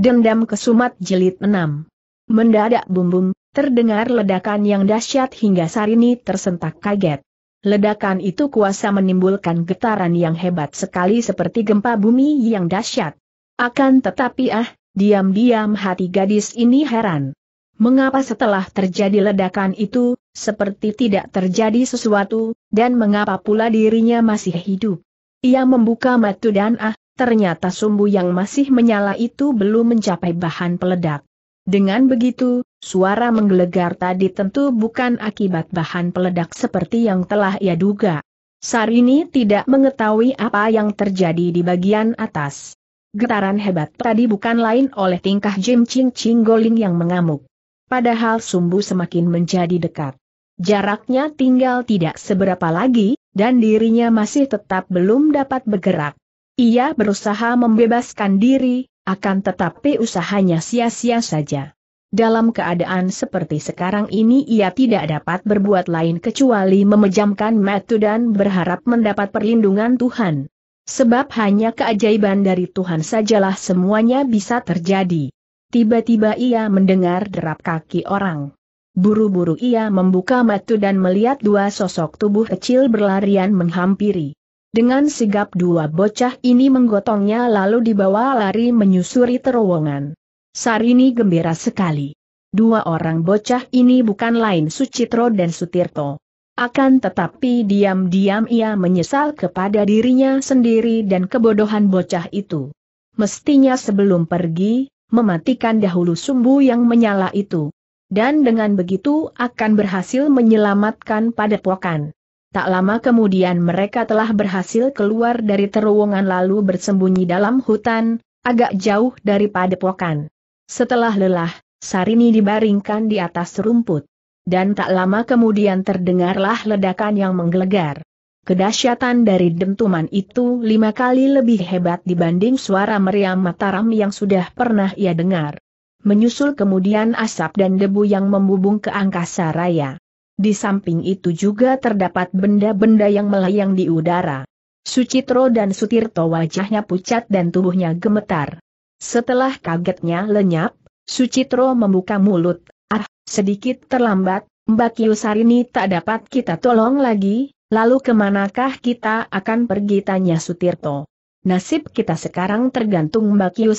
Dendam Kesumat Jilid 6 Mendadak bumbum, terdengar ledakan yang dahsyat hingga Sarini tersentak kaget. Ledakan itu kuasa menimbulkan getaran yang hebat sekali seperti gempa bumi yang dahsyat. Akan tetapi ah, diam-diam hati gadis ini heran. Mengapa setelah terjadi ledakan itu, seperti tidak terjadi sesuatu, dan mengapa pula dirinya masih hidup? Ia membuka matu dan ah, ternyata sumbu yang masih menyala itu belum mencapai bahan peledak. Dengan begitu, suara menggelegar tadi tentu bukan akibat bahan peledak seperti yang telah ia duga. Sarini tidak mengetahui apa yang terjadi di bagian atas. Getaran hebat tadi bukan lain oleh tingkah Jim Ching Ching Goling yang mengamuk. Padahal sumbu semakin menjadi dekat. Jaraknya tinggal tidak seberapa lagi, dan dirinya masih tetap belum dapat bergerak. Ia berusaha membebaskan diri, akan tetapi usahanya sia-sia saja. Dalam keadaan seperti sekarang ini ia tidak dapat berbuat lain kecuali memejamkan mata dan berharap mendapat perlindungan Tuhan. Sebab hanya keajaiban dari Tuhan sajalah semuanya bisa terjadi. Tiba-tiba ia mendengar derap kaki orang. Buru-buru ia membuka mata dan melihat dua sosok tubuh kecil berlarian menghampiri. Dengan sigap dua bocah ini menggotongnya lalu dibawa lari menyusuri terowongan. Sarini gembira sekali. Dua orang bocah ini bukan lain Sucitro dan Sutirto. Akan tetapi diam-diam ia menyesal kepada dirinya sendiri dan kebodohan bocah itu. Mestinya sebelum pergi, mematikan dahulu sumbu yang menyala itu. Dan dengan begitu akan berhasil menyelamatkan pada padepokan. Tak lama kemudian mereka telah berhasil keluar dari terowongan lalu bersembunyi dalam hutan, agak jauh dari padepokan. Setelah lelah, Sarini dibaringkan di atas rumput. Dan tak lama kemudian terdengarlah ledakan yang menggelegar. Kedahsyatan dari dentuman itu lima kali lebih hebat dibanding suara meriam Mataram yang sudah pernah ia dengar. Menyusul kemudian asap dan debu yang membubung ke angkasa raya. Di samping itu juga terdapat benda-benda yang melayang di udara. Sucitro dan Sutirto wajahnya pucat dan tubuhnya gemetar. Setelah kagetnya lenyap, Sucitro membuka mulut. Ah, sedikit terlambat, Mbak Kiyosarini tak dapat kita tolong lagi, lalu kemanakah kita akan pergi tanya Sutirto. Nasib kita sekarang tergantung Mbak Yu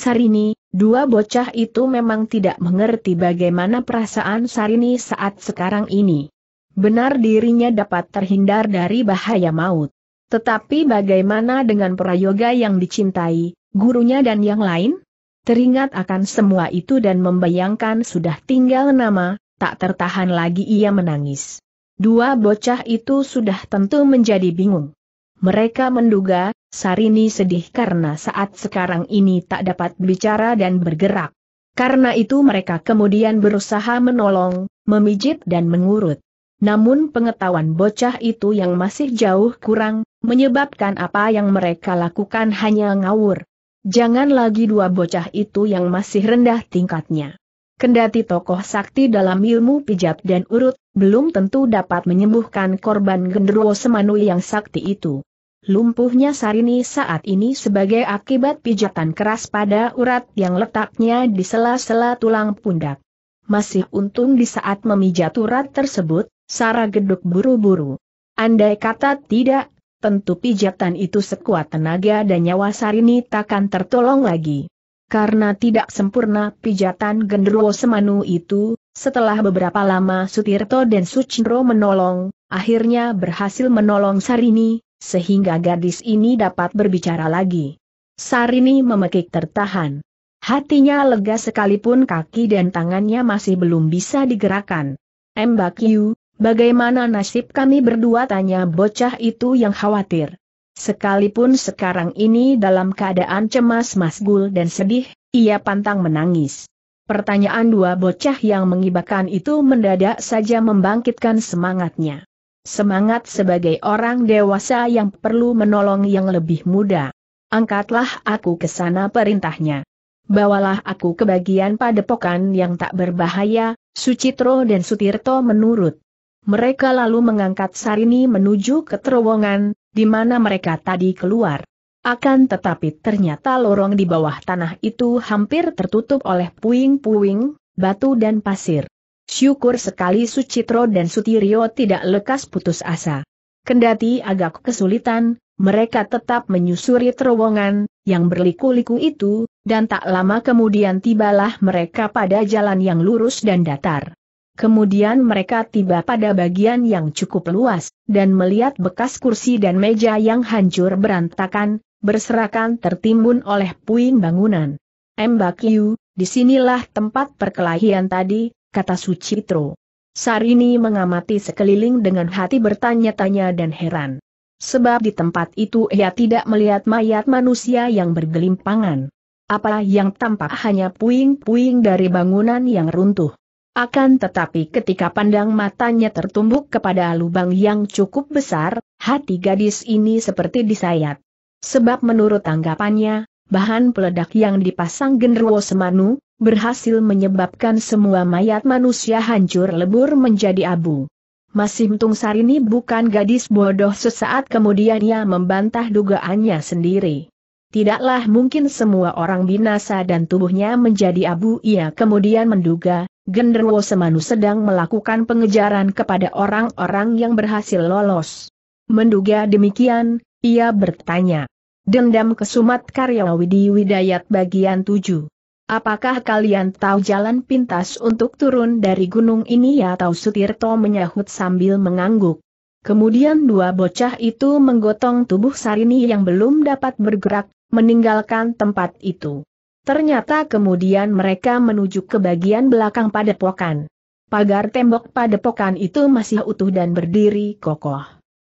dua bocah itu memang tidak mengerti bagaimana perasaan Sarini saat sekarang ini. Benar dirinya dapat terhindar dari bahaya maut. Tetapi bagaimana dengan prayoga yang dicintai, gurunya dan yang lain? Teringat akan semua itu dan membayangkan sudah tinggal nama, tak tertahan lagi ia menangis. Dua bocah itu sudah tentu menjadi bingung. Mereka menduga, Sarini sedih karena saat sekarang ini tak dapat bicara dan bergerak. Karena itu mereka kemudian berusaha menolong, memijit dan mengurut. Namun pengetahuan bocah itu yang masih jauh kurang, menyebabkan apa yang mereka lakukan hanya ngawur. Jangan lagi dua bocah itu yang masih rendah tingkatnya. Kendati tokoh sakti dalam ilmu pijat dan urut, belum tentu dapat menyembuhkan korban genderuwo semanu yang sakti itu. Lumpuhnya Sarini saat ini sebagai akibat pijatan keras pada urat yang letaknya di sela-sela tulang pundak. Masih untung di saat memijat urat tersebut, Sara geduk buru-buru. Andai kata tidak, tentu pijatan itu sekuat tenaga dan nyawa Sarini takkan tertolong lagi. Karena tidak sempurna pijatan genderuwo semanu itu, setelah beberapa lama Sutirto dan Sucinro menolong, akhirnya berhasil menolong Sarini, sehingga gadis ini dapat berbicara lagi. Sarini memekik tertahan. Hatinya lega sekalipun kaki dan tangannya masih belum bisa digerakkan. Mbak Yu, Bagaimana nasib kami berdua tanya bocah itu yang khawatir. Sekalipun sekarang ini dalam keadaan cemas masgul dan sedih, ia pantang menangis. Pertanyaan dua bocah yang mengibakan itu mendadak saja membangkitkan semangatnya. Semangat sebagai orang dewasa yang perlu menolong yang lebih muda. Angkatlah aku ke sana perintahnya. Bawalah aku ke bagian padepokan yang tak berbahaya, Sucitro dan Sutirto menurut. Mereka lalu mengangkat Sarini menuju ke terowongan, di mana mereka tadi keluar. Akan tetapi ternyata lorong di bawah tanah itu hampir tertutup oleh puing-puing, batu dan pasir. Syukur sekali Sucitro dan Sutirio tidak lekas putus asa. Kendati agak kesulitan, mereka tetap menyusuri terowongan, yang berliku-liku itu, dan tak lama kemudian tibalah mereka pada jalan yang lurus dan datar. Kemudian mereka tiba pada bagian yang cukup luas, dan melihat bekas kursi dan meja yang hancur berantakan, berserakan tertimbun oleh puing bangunan. Mbak Yu, disinilah tempat perkelahian tadi, kata Sucitro. Sarini mengamati sekeliling dengan hati bertanya-tanya dan heran. Sebab di tempat itu ia tidak melihat mayat manusia yang bergelimpangan. Apa yang tampak hanya puing-puing dari bangunan yang runtuh. Akan tetapi ketika pandang matanya tertumbuk kepada lubang yang cukup besar, hati gadis ini seperti disayat. Sebab menurut tanggapannya, bahan peledak yang dipasang genderuwo semanu, berhasil menyebabkan semua mayat manusia hancur lebur menjadi abu. Masih Tung Sarini bukan gadis bodoh sesaat kemudian ia membantah dugaannya sendiri. Tidaklah mungkin semua orang binasa dan tubuhnya menjadi abu ia kemudian menduga, Genderwo Semanu sedang melakukan pengejaran kepada orang-orang yang berhasil lolos. Menduga demikian, ia bertanya. Dendam kesumat karya Widi Widayat bagian 7. Apakah kalian tahu jalan pintas untuk turun dari gunung ini atau ya? Sutirto menyahut sambil mengangguk. Kemudian dua bocah itu menggotong tubuh Sarini yang belum dapat bergerak, meninggalkan tempat itu. Ternyata kemudian mereka menuju ke bagian belakang padepokan. Pagar tembok padepokan itu masih utuh dan berdiri kokoh.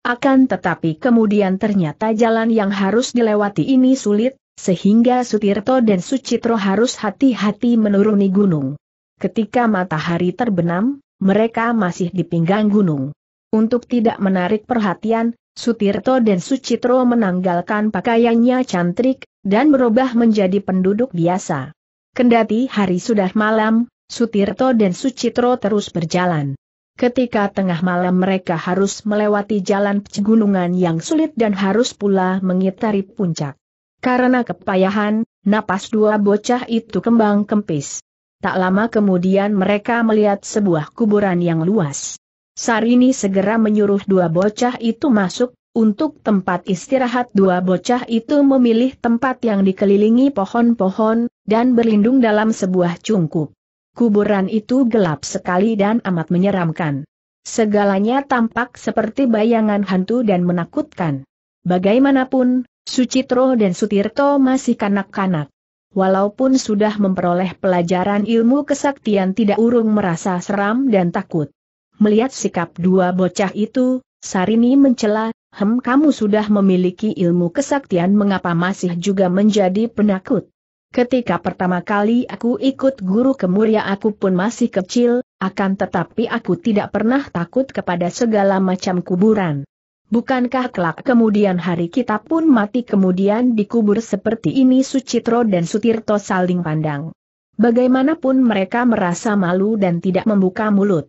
Akan tetapi kemudian ternyata jalan yang harus dilewati ini sulit, sehingga Sutirto dan Sucitro harus hati-hati menuruni gunung. Ketika matahari terbenam, mereka masih di pinggang gunung. Untuk tidak menarik perhatian, Sutirto dan Sucitro menanggalkan pakaiannya cantrik, dan berubah menjadi penduduk biasa. Kendati hari sudah malam, Sutirto dan Sucitro terus berjalan. Ketika tengah malam mereka harus melewati jalan pegunungan yang sulit dan harus pula mengitari puncak. Karena kepayahan, napas dua bocah itu kembang kempis. Tak lama kemudian mereka melihat sebuah kuburan yang luas. Sarini segera menyuruh dua bocah itu masuk, untuk tempat istirahat dua bocah itu memilih tempat yang dikelilingi pohon-pohon, dan berlindung dalam sebuah cungkup. Kuburan itu gelap sekali dan amat menyeramkan. Segalanya tampak seperti bayangan hantu dan menakutkan. Bagaimanapun, Sucitro dan Sutirto masih kanak-kanak. Walaupun sudah memperoleh pelajaran ilmu kesaktian tidak urung merasa seram dan takut. Melihat sikap dua bocah itu, Sarini mencela, hem kamu sudah memiliki ilmu kesaktian mengapa masih juga menjadi penakut? Ketika pertama kali aku ikut guru kemuria aku pun masih kecil, akan tetapi aku tidak pernah takut kepada segala macam kuburan. Bukankah kelak kemudian hari kita pun mati kemudian dikubur seperti ini Sucitro dan Sutirto saling pandang. Bagaimanapun mereka merasa malu dan tidak membuka mulut.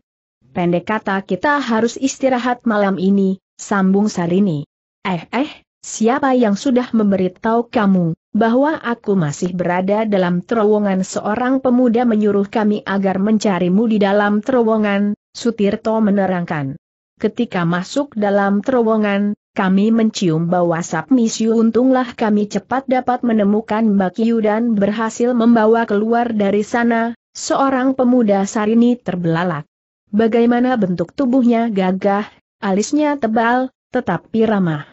Pendek kata kita harus istirahat malam ini, Sambung Sarini. Eh eh, siapa yang sudah memberitahu kamu, bahwa aku masih berada dalam terowongan seorang pemuda menyuruh kami agar mencarimu di dalam terowongan, Sutirto menerangkan. Ketika masuk dalam terowongan, kami mencium bau asap misiu untunglah kami cepat dapat menemukan Mbak Yu dan berhasil membawa keluar dari sana, seorang pemuda Sarini terbelalak. Bagaimana bentuk tubuhnya gagah, Alisnya tebal, tetapi ramah.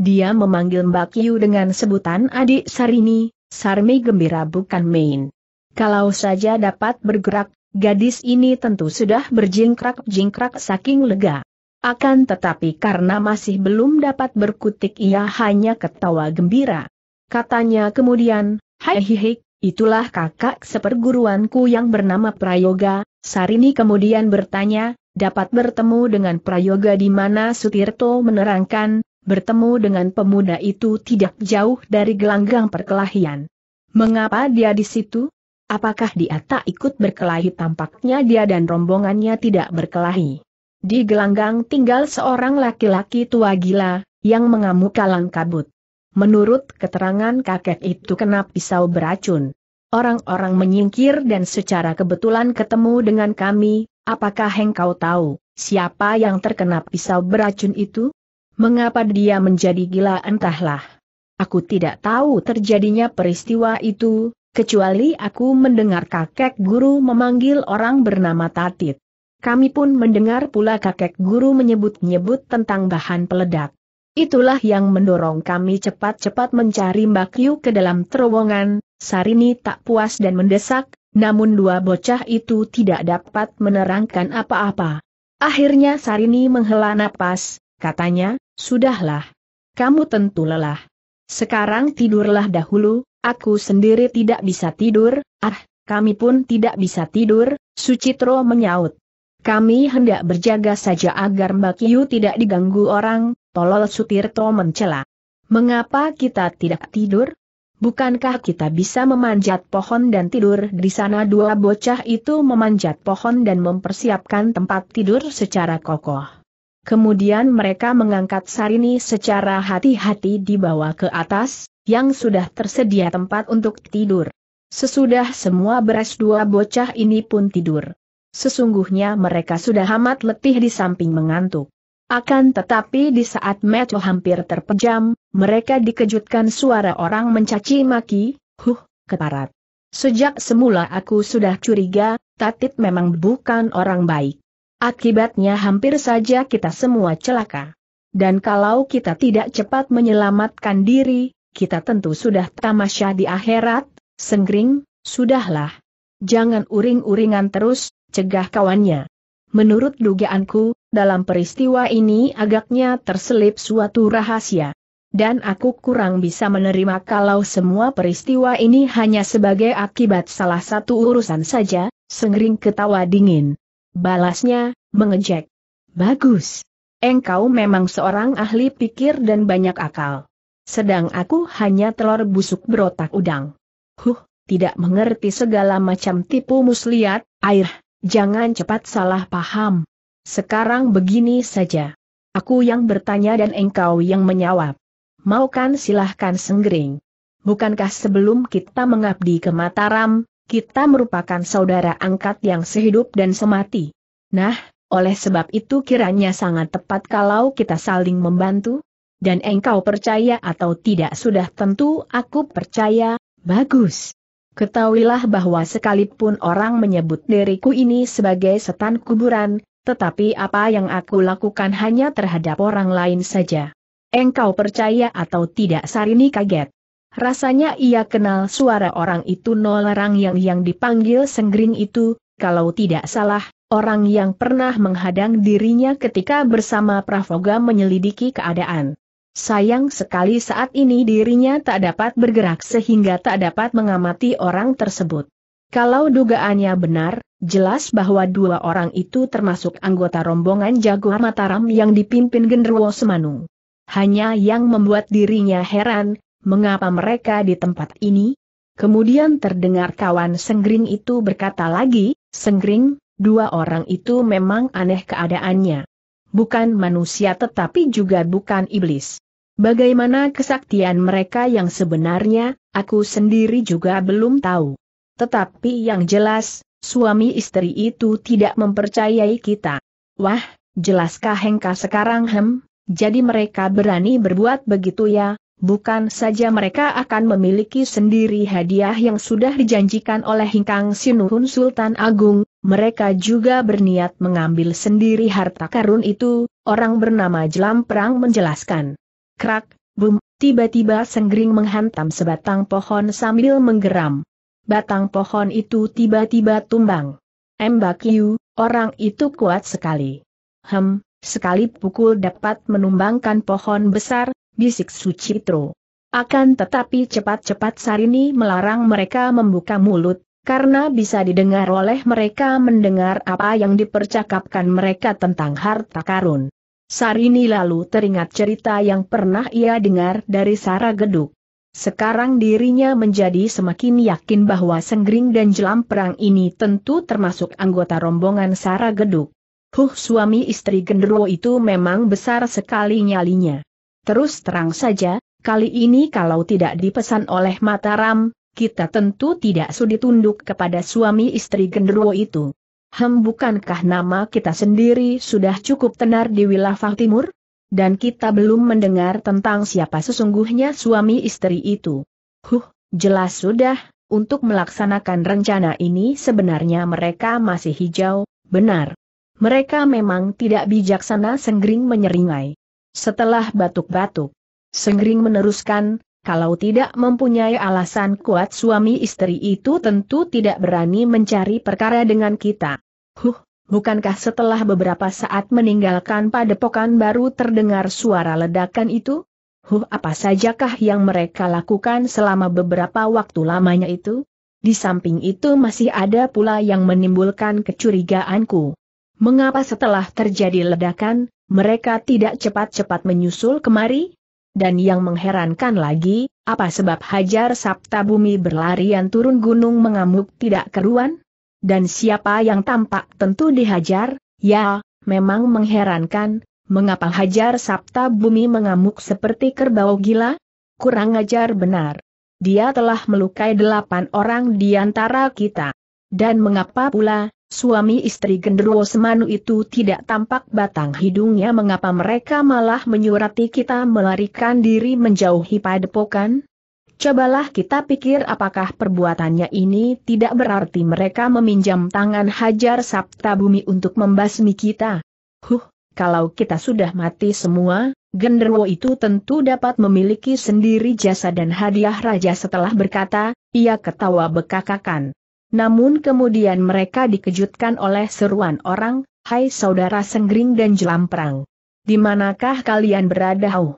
Dia memanggil Mbak Yu dengan sebutan adik Sarini, Sarmi gembira bukan main. Kalau saja dapat bergerak, gadis ini tentu sudah berjingkrak-jingkrak saking lega. Akan tetapi karena masih belum dapat berkutik ia hanya ketawa gembira. Katanya kemudian, hai itulah kakak seperguruanku yang bernama Prayoga, Sarini kemudian bertanya, dapat bertemu dengan Prayoga di mana Sutirto menerangkan, bertemu dengan pemuda itu tidak jauh dari gelanggang perkelahian. Mengapa dia di situ? Apakah dia tak ikut berkelahi tampaknya dia dan rombongannya tidak berkelahi? Di gelanggang tinggal seorang laki-laki tua gila, yang mengamuk kalang kabut. Menurut keterangan kakek itu kena pisau beracun. Orang-orang menyingkir dan secara kebetulan ketemu dengan kami, Apakah engkau tahu, siapa yang terkena pisau beracun itu? Mengapa dia menjadi gila entahlah. Aku tidak tahu terjadinya peristiwa itu, kecuali aku mendengar kakek guru memanggil orang bernama Tatit. Kami pun mendengar pula kakek guru menyebut-nyebut tentang bahan peledak. Itulah yang mendorong kami cepat-cepat mencari Mbak Yu ke dalam terowongan, Sarini tak puas dan mendesak, namun dua bocah itu tidak dapat menerangkan apa-apa. Akhirnya Sarini menghela napas, katanya, Sudahlah. Kamu tentu lelah. Sekarang tidurlah dahulu, aku sendiri tidak bisa tidur, ah, kami pun tidak bisa tidur, Sucitro menyaut. Kami hendak berjaga saja agar Mbak Yu tidak diganggu orang, tolol Sutirto mencela. Mengapa kita tidak tidur? Bukankah kita bisa memanjat pohon dan tidur di sana dua bocah itu memanjat pohon dan mempersiapkan tempat tidur secara kokoh. Kemudian mereka mengangkat Sarini secara hati-hati dibawa ke atas, yang sudah tersedia tempat untuk tidur. Sesudah semua beres dua bocah ini pun tidur. Sesungguhnya mereka sudah amat letih di samping mengantuk. Akan tetapi di saat Meco hampir terpejam, mereka dikejutkan suara orang mencaci maki, huh, keparat. Sejak semula aku sudah curiga, Tatit memang bukan orang baik. Akibatnya hampir saja kita semua celaka. Dan kalau kita tidak cepat menyelamatkan diri, kita tentu sudah tamasya di akhirat, senggring, sudahlah. Jangan uring-uringan terus, cegah kawannya. Menurut dugaanku, dalam peristiwa ini agaknya terselip suatu rahasia dan aku kurang bisa menerima kalau semua peristiwa ini hanya sebagai akibat salah satu urusan saja, sengering ketawa dingin. Balasnya, mengejek. Bagus. Engkau memang seorang ahli pikir dan banyak akal. Sedang aku hanya telur busuk berotak udang. Huh, tidak mengerti segala macam tipu muslihat, air, jangan cepat salah paham. Sekarang begini saja. Aku yang bertanya dan engkau yang menjawab mau kan silahkan senggering. Bukankah sebelum kita mengabdi ke Mataram, kita merupakan saudara angkat yang sehidup dan semati? Nah, oleh sebab itu kiranya sangat tepat kalau kita saling membantu? Dan engkau percaya atau tidak sudah tentu aku percaya, bagus. Ketahuilah bahwa sekalipun orang menyebut diriku ini sebagai setan kuburan, tetapi apa yang aku lakukan hanya terhadap orang lain saja. Engkau percaya atau tidak Sarini kaget. Rasanya ia kenal suara orang itu orang yang yang dipanggil Senggring itu, kalau tidak salah, orang yang pernah menghadang dirinya ketika bersama Pravoga menyelidiki keadaan. Sayang sekali saat ini dirinya tak dapat bergerak sehingga tak dapat mengamati orang tersebut. Kalau dugaannya benar, jelas bahwa dua orang itu termasuk anggota rombongan jago Mataram yang dipimpin Genderwo Semanung. Hanya yang membuat dirinya heran, mengapa mereka di tempat ini? Kemudian terdengar kawan Senggring itu berkata lagi, Senggring, dua orang itu memang aneh keadaannya. Bukan manusia tetapi juga bukan iblis. Bagaimana kesaktian mereka yang sebenarnya, aku sendiri juga belum tahu. Tetapi yang jelas, suami istri itu tidak mempercayai kita. Wah, jelaskah Hengka sekarang hem? Jadi mereka berani berbuat begitu ya, bukan saja mereka akan memiliki sendiri hadiah yang sudah dijanjikan oleh Hingkang Sinuhun Sultan Agung, mereka juga berniat mengambil sendiri harta karun itu, orang bernama Jelam Perang menjelaskan. Krak, bum, tiba-tiba Senggring menghantam sebatang pohon sambil menggeram. Batang pohon itu tiba-tiba tumbang. Mbak Yu, orang itu kuat sekali. Hem, Sekali pukul dapat menumbangkan pohon besar, bisik Sucitro. Akan tetapi cepat-cepat Sarini melarang mereka membuka mulut, karena bisa didengar oleh mereka mendengar apa yang dipercakapkan mereka tentang harta karun. Sarini lalu teringat cerita yang pernah ia dengar dari Sara Geduk. Sekarang dirinya menjadi semakin yakin bahwa Senggring dan Jelam Perang ini tentu termasuk anggota rombongan Sara Geduk. Huh suami istri genderuwo itu memang besar sekali nyalinya. Terus terang saja, kali ini kalau tidak dipesan oleh Mataram, kita tentu tidak sudi tunduk kepada suami istri genderuwo itu. Hem bukankah nama kita sendiri sudah cukup tenar di wilayah timur? Dan kita belum mendengar tentang siapa sesungguhnya suami istri itu. Huh, jelas sudah, untuk melaksanakan rencana ini sebenarnya mereka masih hijau, benar. Mereka memang tidak bijaksana Senggring menyeringai. Setelah batuk-batuk, Senggring meneruskan, kalau tidak mempunyai alasan kuat suami istri itu tentu tidak berani mencari perkara dengan kita. Huh, bukankah setelah beberapa saat meninggalkan padepokan baru terdengar suara ledakan itu? Huh, apa sajakah yang mereka lakukan selama beberapa waktu lamanya itu? Di samping itu masih ada pula yang menimbulkan kecurigaanku. Mengapa setelah terjadi ledakan, mereka tidak cepat-cepat menyusul kemari? Dan yang mengherankan lagi, apa sebab Hajar Sabta Bumi berlarian turun gunung mengamuk tidak keruan? Dan siapa yang tampak tentu dihajar? Ya, memang mengherankan, mengapa Hajar Sabta Bumi mengamuk seperti kerbau gila? Kurang ajar benar. Dia telah melukai delapan orang di antara kita. Dan mengapa pula, Suami istri genderuwo semanu itu tidak tampak batang hidungnya mengapa mereka malah menyurati kita melarikan diri menjauhi padepokan? Cobalah kita pikir apakah perbuatannya ini tidak berarti mereka meminjam tangan hajar Sabta Bumi untuk membasmi kita. Huh, kalau kita sudah mati semua, genderwo itu tentu dapat memiliki sendiri jasa dan hadiah raja setelah berkata, ia ketawa bekakakan. Namun kemudian mereka dikejutkan oleh seruan orang, Hai saudara Senggring dan Jelamprang. Di manakah kalian berada? Oh.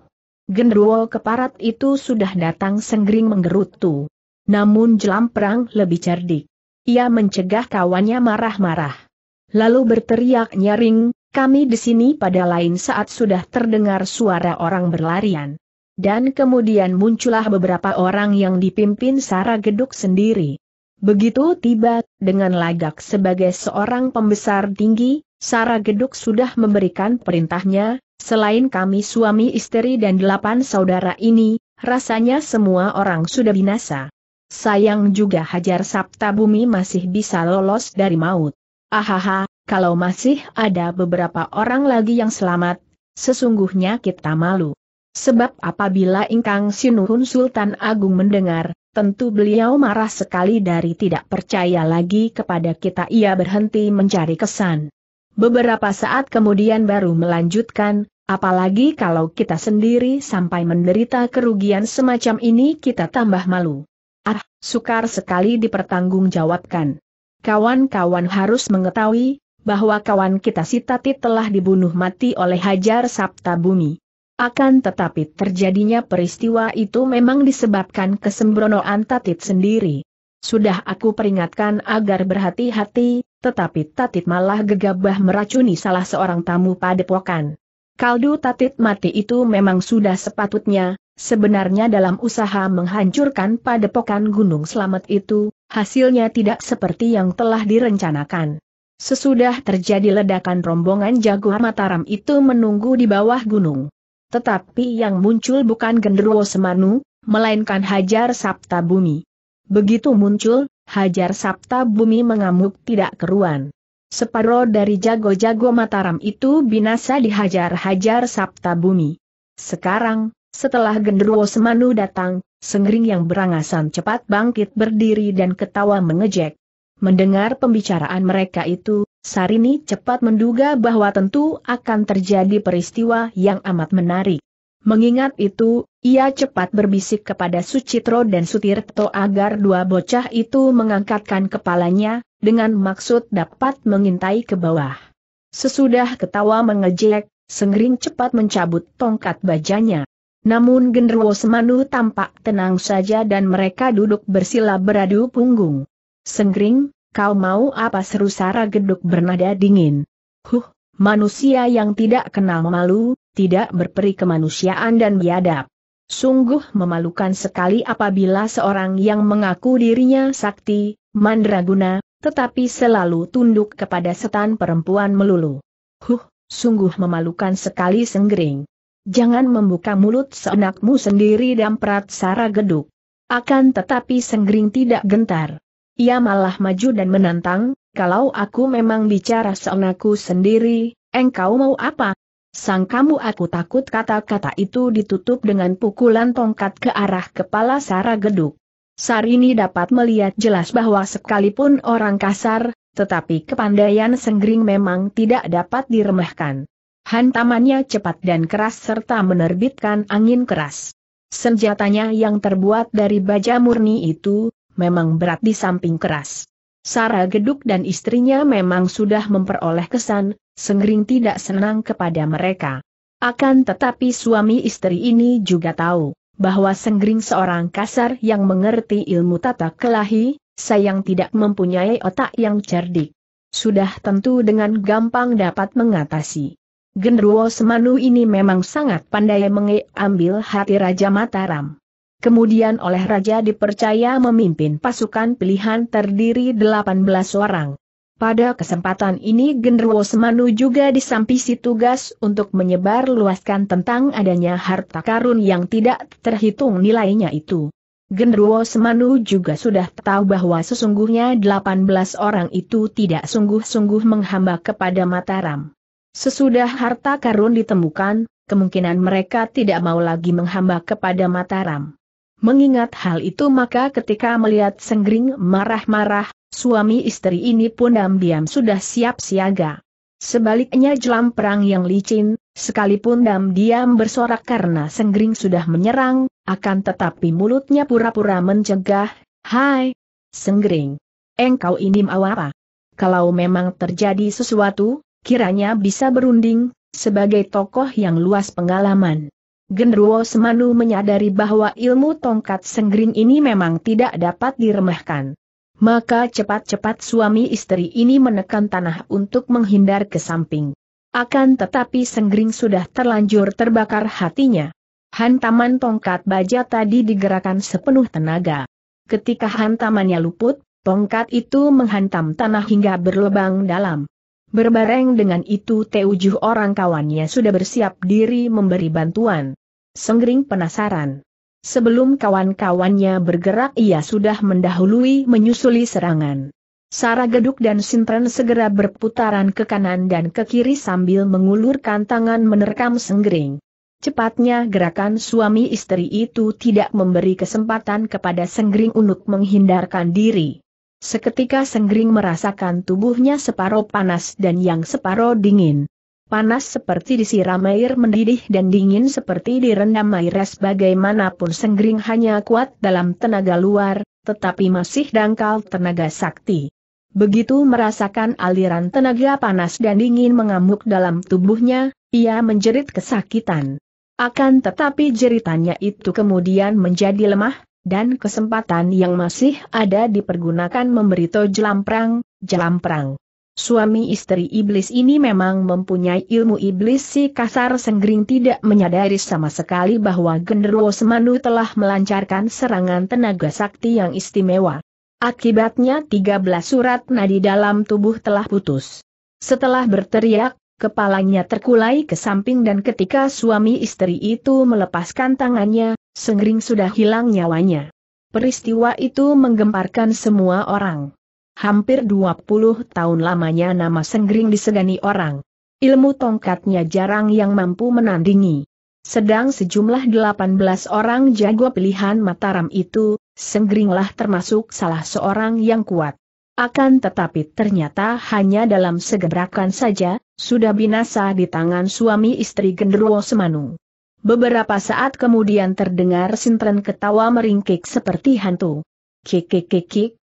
keparat itu sudah datang Senggring menggerutu. Namun Jelamprang lebih cerdik. Ia mencegah kawannya marah-marah. Lalu berteriak nyaring, kami di sini pada lain saat sudah terdengar suara orang berlarian. Dan kemudian muncullah beberapa orang yang dipimpin Sara Geduk sendiri. Begitu tiba, dengan lagak sebagai seorang pembesar tinggi, Sara Geduk sudah memberikan perintahnya, selain kami suami istri dan delapan saudara ini, rasanya semua orang sudah binasa. Sayang juga Hajar Sabta Bumi masih bisa lolos dari maut. Ahaha, kalau masih ada beberapa orang lagi yang selamat, sesungguhnya kita malu. Sebab apabila Ingkang Sinuhun Sultan Agung mendengar, Tentu beliau marah sekali dari tidak percaya lagi kepada kita ia berhenti mencari kesan. Beberapa saat kemudian baru melanjutkan, apalagi kalau kita sendiri sampai menderita kerugian semacam ini kita tambah malu. Ah, sukar sekali dipertanggungjawabkan. Kawan-kawan harus mengetahui, bahwa kawan kita si Tati telah dibunuh mati oleh Hajar Sabta Bumi. Akan tetapi terjadinya peristiwa itu memang disebabkan kesembronoan Tatit sendiri. Sudah aku peringatkan agar berhati-hati, tetapi Tatit malah gegabah meracuni salah seorang tamu padepokan. Kaldu Tatit mati itu memang sudah sepatutnya, sebenarnya dalam usaha menghancurkan padepokan Gunung Selamat itu, hasilnya tidak seperti yang telah direncanakan. Sesudah terjadi ledakan rombongan jaguar Mataram itu menunggu di bawah gunung. Tetapi yang muncul bukan genderuwo semanu, melainkan hajar Sabta Bumi. Begitu muncul, hajar Sabta Bumi mengamuk tidak keruan. Separuh dari jago-jago Mataram itu binasa dihajar-hajar Sabta Bumi. Sekarang, setelah genderuwo semanu datang, Sengring yang berangasan cepat bangkit berdiri dan ketawa mengejek. Mendengar pembicaraan mereka itu, Sarini cepat menduga bahwa tentu akan terjadi peristiwa yang amat menarik. Mengingat itu, ia cepat berbisik kepada Sucitro dan Sutirto agar dua bocah itu mengangkatkan kepalanya, dengan maksud dapat mengintai ke bawah. Sesudah ketawa mengejek, Sengring cepat mencabut tongkat bajanya. Namun genderwo semanu tampak tenang saja dan mereka duduk bersila beradu punggung. Sengring, Kau mau apa seru Sara Geduk bernada dingin? Huh, manusia yang tidak kenal malu, tidak berperi kemanusiaan dan biadab. Sungguh memalukan sekali apabila seorang yang mengaku dirinya sakti, mandraguna, tetapi selalu tunduk kepada setan perempuan melulu. Huh, sungguh memalukan sekali senggering. Jangan membuka mulut seenakmu sendiri dan perat Sara Geduk. Akan tetapi senggering tidak gentar ia malah maju dan menantang, kalau aku memang bicara seonaku sendiri, engkau mau apa? Sang kamu aku takut kata-kata itu ditutup dengan pukulan tongkat ke arah kepala Sara Geduk. Sarini dapat melihat jelas bahwa sekalipun orang kasar, tetapi kepandaian Senggring memang tidak dapat diremehkan. Hantamannya cepat dan keras serta menerbitkan angin keras. Senjatanya yang terbuat dari baja murni itu, memang berat di samping keras. Sarah Geduk dan istrinya memang sudah memperoleh kesan, Sengring tidak senang kepada mereka. Akan tetapi suami istri ini juga tahu, bahwa Sengring seorang kasar yang mengerti ilmu tata kelahi, sayang tidak mempunyai otak yang cerdik. Sudah tentu dengan gampang dapat mengatasi. Genruo Semanu ini memang sangat pandai mengambil hati Raja Mataram. Kemudian oleh raja dipercaya memimpin pasukan pilihan terdiri 18 orang. Pada kesempatan ini Genderwo Semanu juga disampisi tugas untuk menyebar luaskan tentang adanya harta karun yang tidak terhitung nilainya itu. Genderwo Semanu juga sudah tahu bahwa sesungguhnya 18 orang itu tidak sungguh-sungguh menghamba kepada Mataram. Sesudah harta karun ditemukan, kemungkinan mereka tidak mau lagi menghamba kepada Mataram. Mengingat hal itu maka ketika melihat Senggring marah-marah, suami istri ini pun diam-diam sudah siap siaga. Sebaliknya jelam perang yang licin, sekalipun diam-diam bersorak karena Senggring sudah menyerang, akan tetapi mulutnya pura-pura mencegah, Hai, Senggring, engkau ini mau apa? Kalau memang terjadi sesuatu, kiranya bisa berunding, sebagai tokoh yang luas pengalaman. Genruo Semanu menyadari bahwa ilmu tongkat senggring ini memang tidak dapat diremehkan. Maka cepat-cepat suami istri ini menekan tanah untuk menghindar ke samping. Akan tetapi senggring sudah terlanjur terbakar hatinya. Hantaman tongkat baja tadi digerakkan sepenuh tenaga. Ketika hantamannya luput, tongkat itu menghantam tanah hingga berlebang dalam. Berbareng dengan itu tujuh orang kawannya sudah bersiap diri memberi bantuan. Senggering penasaran. Sebelum kawan-kawannya bergerak ia sudah mendahului menyusuli serangan. Sara Geduk dan Sintren segera berputaran ke kanan dan ke kiri sambil mengulurkan tangan menerkam Senggering. Cepatnya gerakan suami istri itu tidak memberi kesempatan kepada Senggering untuk menghindarkan diri. Seketika Sengring merasakan tubuhnya separuh panas dan yang separuh dingin panas seperti disiram air mendidih dan dingin seperti direndam air es bagaimanapun Senggring hanya kuat dalam tenaga luar, tetapi masih dangkal tenaga sakti. Begitu merasakan aliran tenaga panas dan dingin mengamuk dalam tubuhnya, ia menjerit kesakitan. Akan tetapi jeritannya itu kemudian menjadi lemah, dan kesempatan yang masih ada dipergunakan memberi to jelamprang, jelamprang. Suami istri iblis ini memang mempunyai ilmu iblis si kasar senggring tidak menyadari sama sekali bahwa genderuwo semanu telah melancarkan serangan tenaga sakti yang istimewa. Akibatnya 13 surat nadi dalam tubuh telah putus. Setelah berteriak, kepalanya terkulai ke samping dan ketika suami istri itu melepaskan tangannya, Senggring sudah hilang nyawanya. Peristiwa itu menggemparkan semua orang. Hampir 20 tahun lamanya nama Senggring disegani orang. Ilmu tongkatnya jarang yang mampu menandingi. Sedang sejumlah 18 orang jago pilihan Mataram itu, Senggringlah termasuk salah seorang yang kuat. Akan tetapi ternyata hanya dalam segebrakan saja, sudah binasa di tangan suami istri genderuwo Semanu. Beberapa saat kemudian terdengar sintren ketawa meringkik seperti hantu. Kik kik kik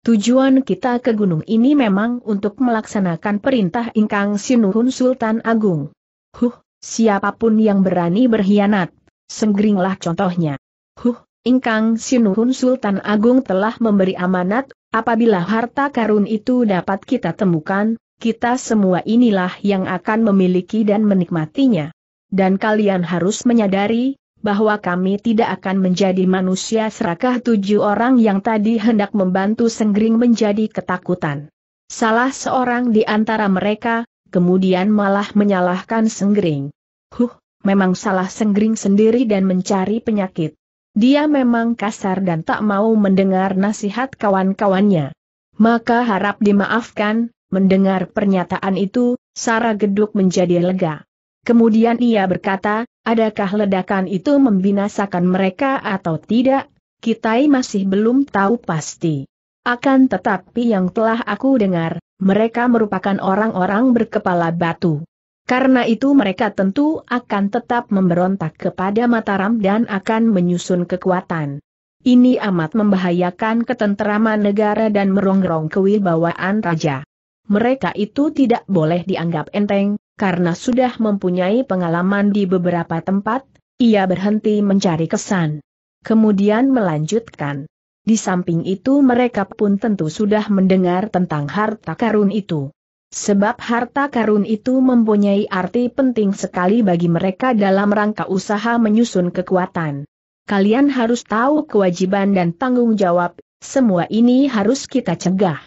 Tujuan kita ke gunung ini memang untuk melaksanakan perintah Ingkang Sinuhun Sultan Agung. Huh, siapapun yang berani berkhianat, senggeringlah contohnya. Huh, Ingkang Sinuhun Sultan Agung telah memberi amanat, apabila harta karun itu dapat kita temukan, kita semua inilah yang akan memiliki dan menikmatinya. Dan kalian harus menyadari, bahwa kami tidak akan menjadi manusia serakah tujuh orang yang tadi hendak membantu Senggring menjadi ketakutan. Salah seorang di antara mereka, kemudian malah menyalahkan Senggring. Huh, memang salah Senggring sendiri dan mencari penyakit. Dia memang kasar dan tak mau mendengar nasihat kawan-kawannya. Maka harap dimaafkan, mendengar pernyataan itu, Sarah Geduk menjadi lega. Kemudian ia berkata, adakah ledakan itu membinasakan mereka atau tidak? Kita masih belum tahu pasti. Akan tetapi yang telah aku dengar, mereka merupakan orang-orang berkepala batu. Karena itu mereka tentu akan tetap memberontak kepada Mataram dan akan menyusun kekuatan. Ini amat membahayakan ketenteraman negara dan merongrong kewibawaan raja. Mereka itu tidak boleh dianggap enteng, karena sudah mempunyai pengalaman di beberapa tempat, ia berhenti mencari kesan. Kemudian melanjutkan. Di samping itu mereka pun tentu sudah mendengar tentang harta karun itu. Sebab harta karun itu mempunyai arti penting sekali bagi mereka dalam rangka usaha menyusun kekuatan. Kalian harus tahu kewajiban dan tanggung jawab, semua ini harus kita cegah.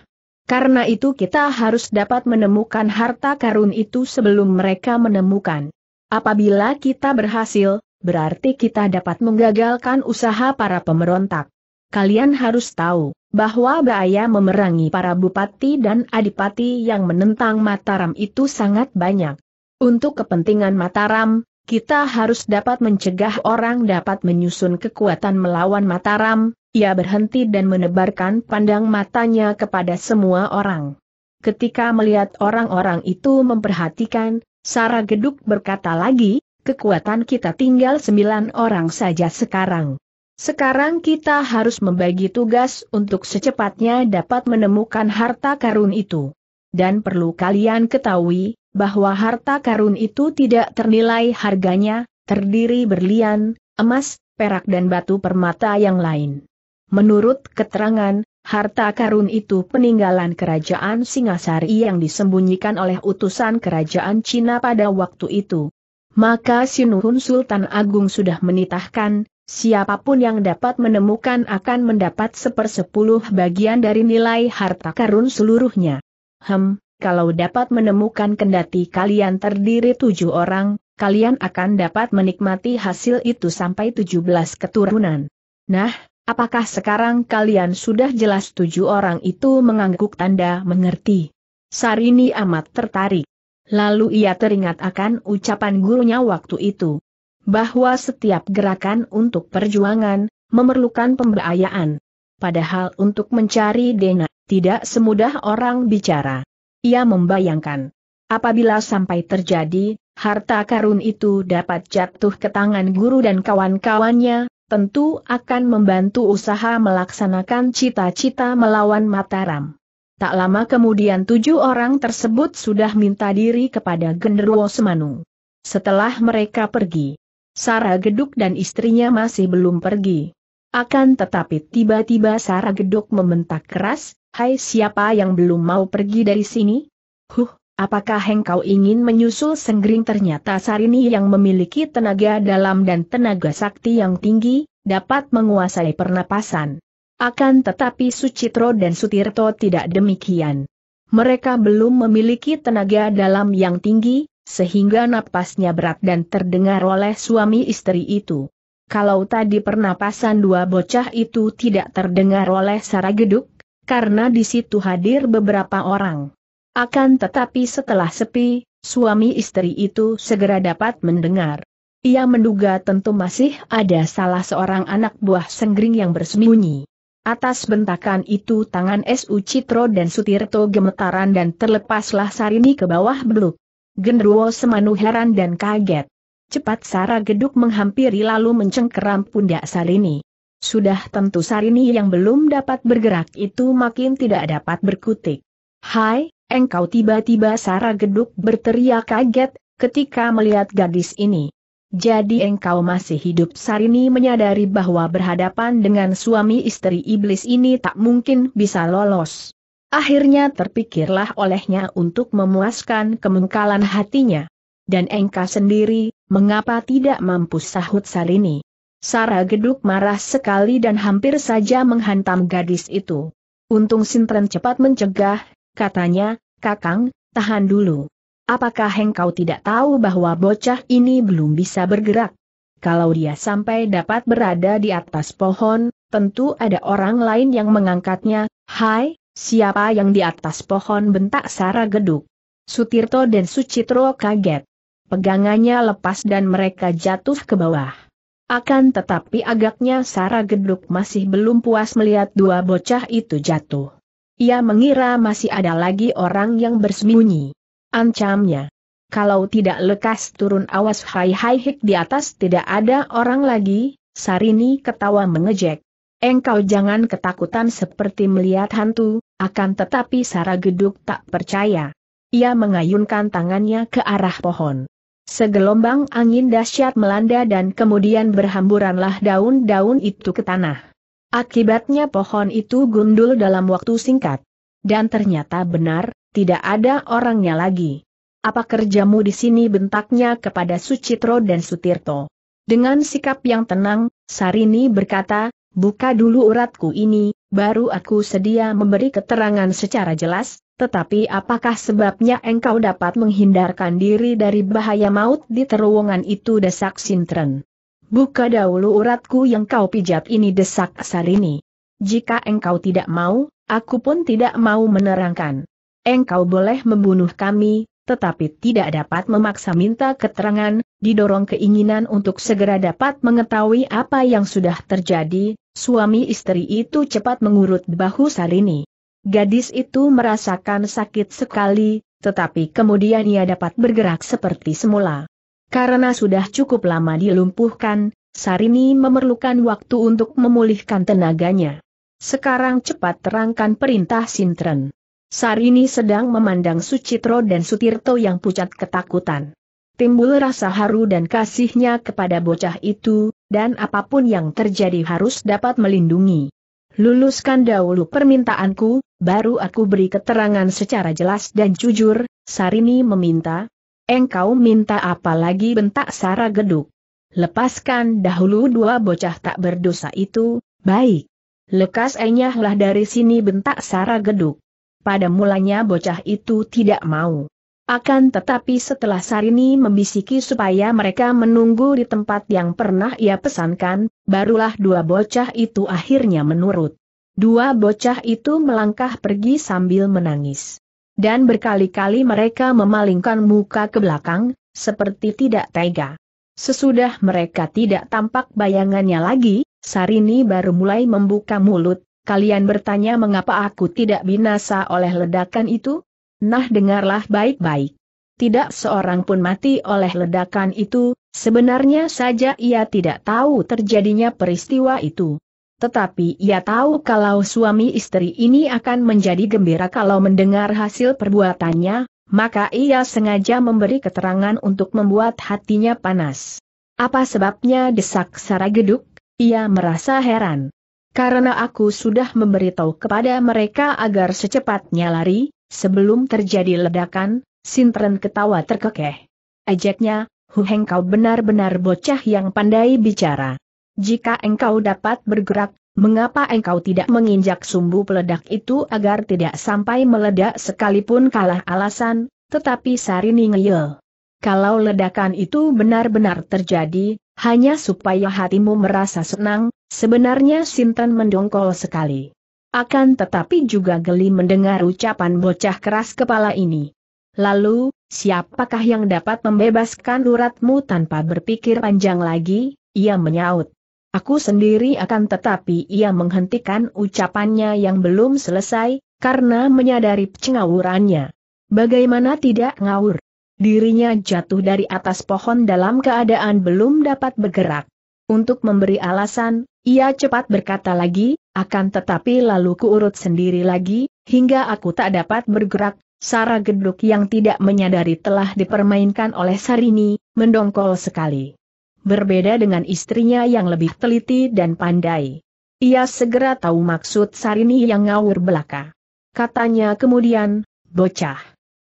Karena itu kita harus dapat menemukan harta karun itu sebelum mereka menemukan. Apabila kita berhasil, berarti kita dapat menggagalkan usaha para pemberontak. Kalian harus tahu, bahwa bahaya memerangi para bupati dan adipati yang menentang Mataram itu sangat banyak. Untuk kepentingan Mataram, kita harus dapat mencegah orang dapat menyusun kekuatan melawan Mataram, ia berhenti dan menebarkan pandang matanya kepada semua orang. Ketika melihat orang-orang itu memperhatikan, Sarah Geduk berkata lagi, kekuatan kita tinggal sembilan orang saja sekarang. Sekarang kita harus membagi tugas untuk secepatnya dapat menemukan harta karun itu. Dan perlu kalian ketahui, bahwa harta karun itu tidak ternilai harganya, terdiri berlian, emas, perak dan batu permata yang lain. Menurut keterangan, harta karun itu peninggalan kerajaan Singasari yang disembunyikan oleh utusan kerajaan Cina pada waktu itu. Maka Sinuhun Sultan Agung sudah menitahkan, siapapun yang dapat menemukan akan mendapat sepersepuluh bagian dari nilai harta karun seluruhnya. Hem, kalau dapat menemukan kendati kalian terdiri tujuh orang, kalian akan dapat menikmati hasil itu sampai tujuh belas keturunan. Nah, Apakah sekarang kalian sudah jelas tujuh orang itu mengangguk tanda mengerti? Sarini amat tertarik. Lalu ia teringat akan ucapan gurunya waktu itu. Bahwa setiap gerakan untuk perjuangan, memerlukan pembiayaan. Padahal untuk mencari Dena, tidak semudah orang bicara. Ia membayangkan, apabila sampai terjadi, harta karun itu dapat jatuh ke tangan guru dan kawan-kawannya, tentu akan membantu usaha melaksanakan cita-cita melawan Mataram. Tak lama kemudian tujuh orang tersebut sudah minta diri kepada Genderwo Semanu. Setelah mereka pergi, Sarah Geduk dan istrinya masih belum pergi. Akan tetapi tiba-tiba Sarah Geduk membentak keras, Hai siapa yang belum mau pergi dari sini? Huh, Apakah engkau ingin menyusul Senggring ternyata Sarini yang memiliki tenaga dalam dan tenaga sakti yang tinggi, dapat menguasai pernapasan. Akan tetapi Sucitro dan Sutirto tidak demikian. Mereka belum memiliki tenaga dalam yang tinggi, sehingga napasnya berat dan terdengar oleh suami istri itu. Kalau tadi pernapasan dua bocah itu tidak terdengar oleh Sarageduk, karena di situ hadir beberapa orang. Akan tetapi setelah sepi, suami istri itu segera dapat mendengar. Ia menduga tentu masih ada salah seorang anak buah Senggring yang bersembunyi. Atas bentakan itu tangan S.U. Citro dan Sutirto gemetaran dan terlepaslah Sarini ke bawah beluk. Genderuwo Semanu heran dan kaget. Cepat Sara Geduk menghampiri lalu mencengkeram pundak Sarini. Sudah tentu Sarini yang belum dapat bergerak itu makin tidak dapat berkutik. Hai, Engkau tiba-tiba Sarah Geduk berteriak kaget, ketika melihat gadis ini. Jadi engkau masih hidup Sarini menyadari bahwa berhadapan dengan suami istri iblis ini tak mungkin bisa lolos. Akhirnya terpikirlah olehnya untuk memuaskan kemengkalan hatinya. Dan engkau sendiri, mengapa tidak mampu sahut Sarini? Sarah Geduk marah sekali dan hampir saja menghantam gadis itu. Untung Sintren cepat mencegah, katanya, Kakang, tahan dulu. Apakah engkau tidak tahu bahwa bocah ini belum bisa bergerak? Kalau dia sampai dapat berada di atas pohon, tentu ada orang lain yang mengangkatnya. Hai, siapa yang di atas pohon bentak Sara Geduk? Sutirto dan Sucitro kaget. Pegangannya lepas dan mereka jatuh ke bawah. Akan tetapi agaknya Sara Geduk masih belum puas melihat dua bocah itu jatuh. Ia mengira masih ada lagi orang yang bersembunyi. Ancamnya. Kalau tidak lekas turun awas hai hai hik di atas tidak ada orang lagi, Sarini ketawa mengejek. Engkau jangan ketakutan seperti melihat hantu, akan tetapi Sara Geduk tak percaya. Ia mengayunkan tangannya ke arah pohon. Segelombang angin dahsyat melanda dan kemudian berhamburanlah daun-daun itu ke tanah. Akibatnya pohon itu gundul dalam waktu singkat. Dan ternyata benar, tidak ada orangnya lagi. Apa kerjamu di sini bentaknya kepada Sucitro dan Sutirto. Dengan sikap yang tenang, Sarini berkata, buka dulu uratku ini, baru aku sedia memberi keterangan secara jelas, tetapi apakah sebabnya engkau dapat menghindarkan diri dari bahaya maut di terowongan itu desak Sintren? Buka dahulu uratku yang kau pijat ini desak Sarini. Jika engkau tidak mau, aku pun tidak mau menerangkan. Engkau boleh membunuh kami, tetapi tidak dapat memaksa minta keterangan, didorong keinginan untuk segera dapat mengetahui apa yang sudah terjadi, suami istri itu cepat mengurut bahu Sarini. Gadis itu merasakan sakit sekali, tetapi kemudian ia dapat bergerak seperti semula. Karena sudah cukup lama dilumpuhkan, Sarini memerlukan waktu untuk memulihkan tenaganya. Sekarang cepat terangkan perintah Sintren. Sarini sedang memandang Sucitro dan Sutirto yang pucat ketakutan. Timbul rasa haru dan kasihnya kepada bocah itu, dan apapun yang terjadi harus dapat melindungi. Luluskan dahulu permintaanku, baru aku beri keterangan secara jelas dan jujur, Sarini meminta, Engkau minta apa lagi bentak Sara Geduk? Lepaskan dahulu dua bocah tak berdosa itu, baik. Lekas enyahlah dari sini bentak Sara Geduk. Pada mulanya bocah itu tidak mau. Akan tetapi setelah Sarini membisiki supaya mereka menunggu di tempat yang pernah ia pesankan, barulah dua bocah itu akhirnya menurut. Dua bocah itu melangkah pergi sambil menangis dan berkali-kali mereka memalingkan muka ke belakang, seperti tidak tega. Sesudah mereka tidak tampak bayangannya lagi, Sarini baru mulai membuka mulut, kalian bertanya mengapa aku tidak binasa oleh ledakan itu? Nah dengarlah baik-baik. Tidak seorang pun mati oleh ledakan itu, sebenarnya saja ia tidak tahu terjadinya peristiwa itu. Tetapi ia tahu kalau suami istri ini akan menjadi gembira kalau mendengar hasil perbuatannya, maka ia sengaja memberi keterangan untuk membuat hatinya panas. Apa sebabnya desak Geduk? Ia merasa heran. Karena aku sudah memberitahu kepada mereka agar secepatnya lari, sebelum terjadi ledakan, Sintren ketawa terkekeh. Ejeknya, Heng kau benar-benar bocah yang pandai bicara. Jika engkau dapat bergerak, mengapa engkau tidak menginjak sumbu peledak itu agar tidak sampai meledak sekalipun kalah alasan, tetapi Sarini ngeyel. Kalau ledakan itu benar-benar terjadi, hanya supaya hatimu merasa senang, sebenarnya Sinten mendongkol sekali. Akan tetapi juga geli mendengar ucapan bocah keras kepala ini. Lalu, siapakah yang dapat membebaskan uratmu tanpa berpikir panjang lagi? Ia menyaut. Aku sendiri akan tetapi ia menghentikan ucapannya yang belum selesai, karena menyadari pengawurannya. Bagaimana tidak ngawur? Dirinya jatuh dari atas pohon dalam keadaan belum dapat bergerak. Untuk memberi alasan, ia cepat berkata lagi, akan tetapi lalu kuurut sendiri lagi, hingga aku tak dapat bergerak, Sara geduk yang tidak menyadari telah dipermainkan oleh Sarini, mendongkol sekali berbeda dengan istrinya yang lebih teliti dan pandai. Ia segera tahu maksud Sarini yang ngawur belaka. Katanya kemudian, bocah.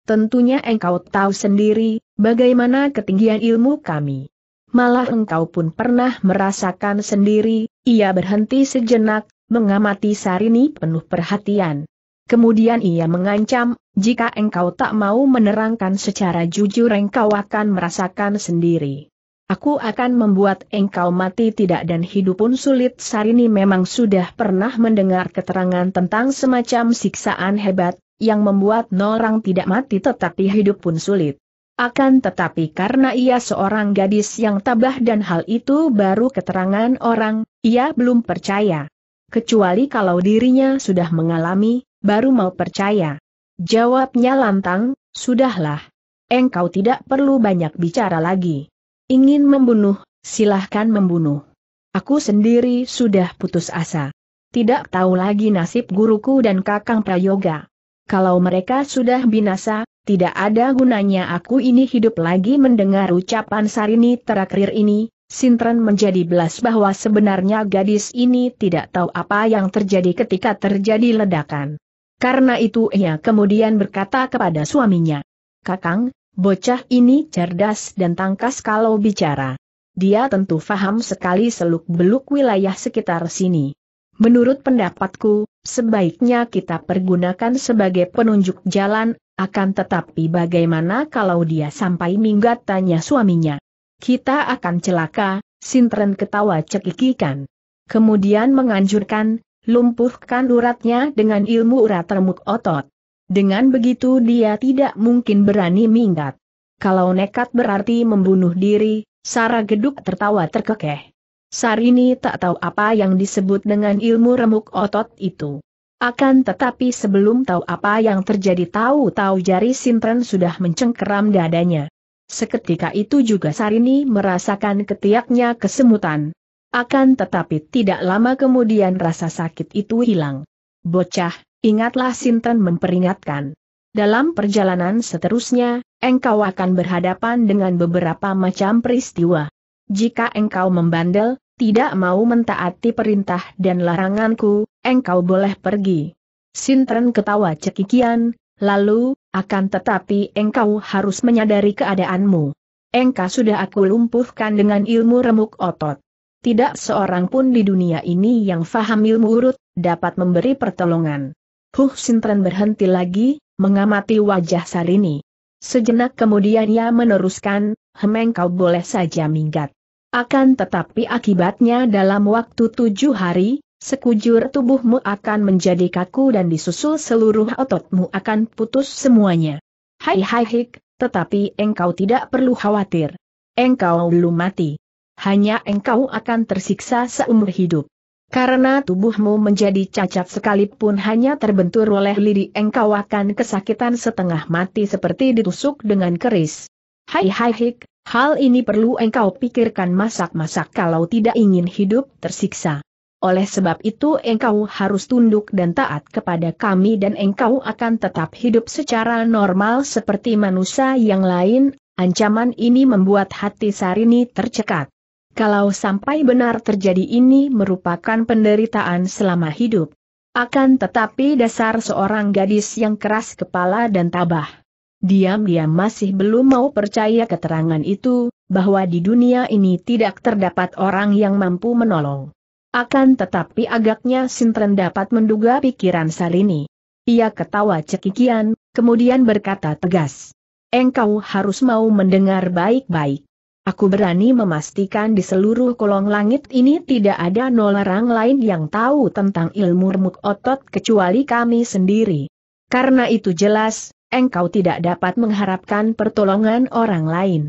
Tentunya engkau tahu sendiri, bagaimana ketinggian ilmu kami. Malah engkau pun pernah merasakan sendiri, ia berhenti sejenak, mengamati Sarini penuh perhatian. Kemudian ia mengancam, jika engkau tak mau menerangkan secara jujur engkau akan merasakan sendiri. Aku akan membuat engkau mati tidak dan hidup pun sulit. Sarini memang sudah pernah mendengar keterangan tentang semacam siksaan hebat, yang membuat orang tidak mati tetapi hidup pun sulit. Akan tetapi karena ia seorang gadis yang tabah dan hal itu baru keterangan orang, ia belum percaya. Kecuali kalau dirinya sudah mengalami, baru mau percaya. Jawabnya lantang, sudahlah. Engkau tidak perlu banyak bicara lagi ingin membunuh, silahkan membunuh. Aku sendiri sudah putus asa. Tidak tahu lagi nasib guruku dan kakang Prayoga. Kalau mereka sudah binasa, tidak ada gunanya aku ini hidup lagi mendengar ucapan Sarini terakhir ini, Sintren menjadi belas bahwa sebenarnya gadis ini tidak tahu apa yang terjadi ketika terjadi ledakan. Karena itu ia kemudian berkata kepada suaminya, Kakang, Bocah ini cerdas dan tangkas kalau bicara. Dia tentu faham sekali seluk-beluk wilayah sekitar sini. Menurut pendapatku, sebaiknya kita pergunakan sebagai penunjuk jalan, akan tetapi bagaimana kalau dia sampai minggat tanya suaminya. Kita akan celaka, Sintren ketawa cekikikan. Kemudian menganjurkan, lumpuhkan uratnya dengan ilmu urat remuk otot. Dengan begitu dia tidak mungkin berani minggat. Kalau nekat berarti membunuh diri, Sara Geduk tertawa terkekeh. Sarini tak tahu apa yang disebut dengan ilmu remuk otot itu. Akan tetapi sebelum tahu apa yang terjadi tahu-tahu jari Simpren sudah mencengkeram dadanya. Seketika itu juga Sarini merasakan ketiaknya kesemutan. Akan tetapi tidak lama kemudian rasa sakit itu hilang. Bocah, Ingatlah Sinten memperingatkan. Dalam perjalanan seterusnya, engkau akan berhadapan dengan beberapa macam peristiwa. Jika engkau membandel, tidak mau mentaati perintah dan laranganku, engkau boleh pergi. Sinten ketawa cekikian, lalu, akan tetapi engkau harus menyadari keadaanmu. Engkau sudah aku lumpuhkan dengan ilmu remuk otot. Tidak seorang pun di dunia ini yang faham ilmu urut, dapat memberi pertolongan. Huh Sintren berhenti lagi, mengamati wajah Sarini. Sejenak kemudian ia meneruskan, Hemeng kau boleh saja minggat. Akan tetapi akibatnya dalam waktu tujuh hari, sekujur tubuhmu akan menjadi kaku dan disusul seluruh ototmu akan putus semuanya. Hai hai hik, tetapi engkau tidak perlu khawatir. Engkau belum mati. Hanya engkau akan tersiksa seumur hidup. Karena tubuhmu menjadi cacat sekalipun hanya terbentur oleh lidi engkau akan kesakitan setengah mati seperti ditusuk dengan keris. Hai hai hik, hal ini perlu engkau pikirkan masak-masak kalau tidak ingin hidup tersiksa. Oleh sebab itu engkau harus tunduk dan taat kepada kami dan engkau akan tetap hidup secara normal seperti manusia yang lain, ancaman ini membuat hati Sarini tercekat kalau sampai benar terjadi ini merupakan penderitaan selama hidup. Akan tetapi dasar seorang gadis yang keras kepala dan tabah. Diam-diam masih belum mau percaya keterangan itu, bahwa di dunia ini tidak terdapat orang yang mampu menolong. Akan tetapi agaknya Sintren dapat menduga pikiran Salini. Ia ketawa cekikian, kemudian berkata tegas. Engkau harus mau mendengar baik-baik. Aku berani memastikan di seluruh kolong langit ini tidak ada nol orang lain yang tahu tentang ilmu remuk otot kecuali kami sendiri. Karena itu jelas, engkau tidak dapat mengharapkan pertolongan orang lain.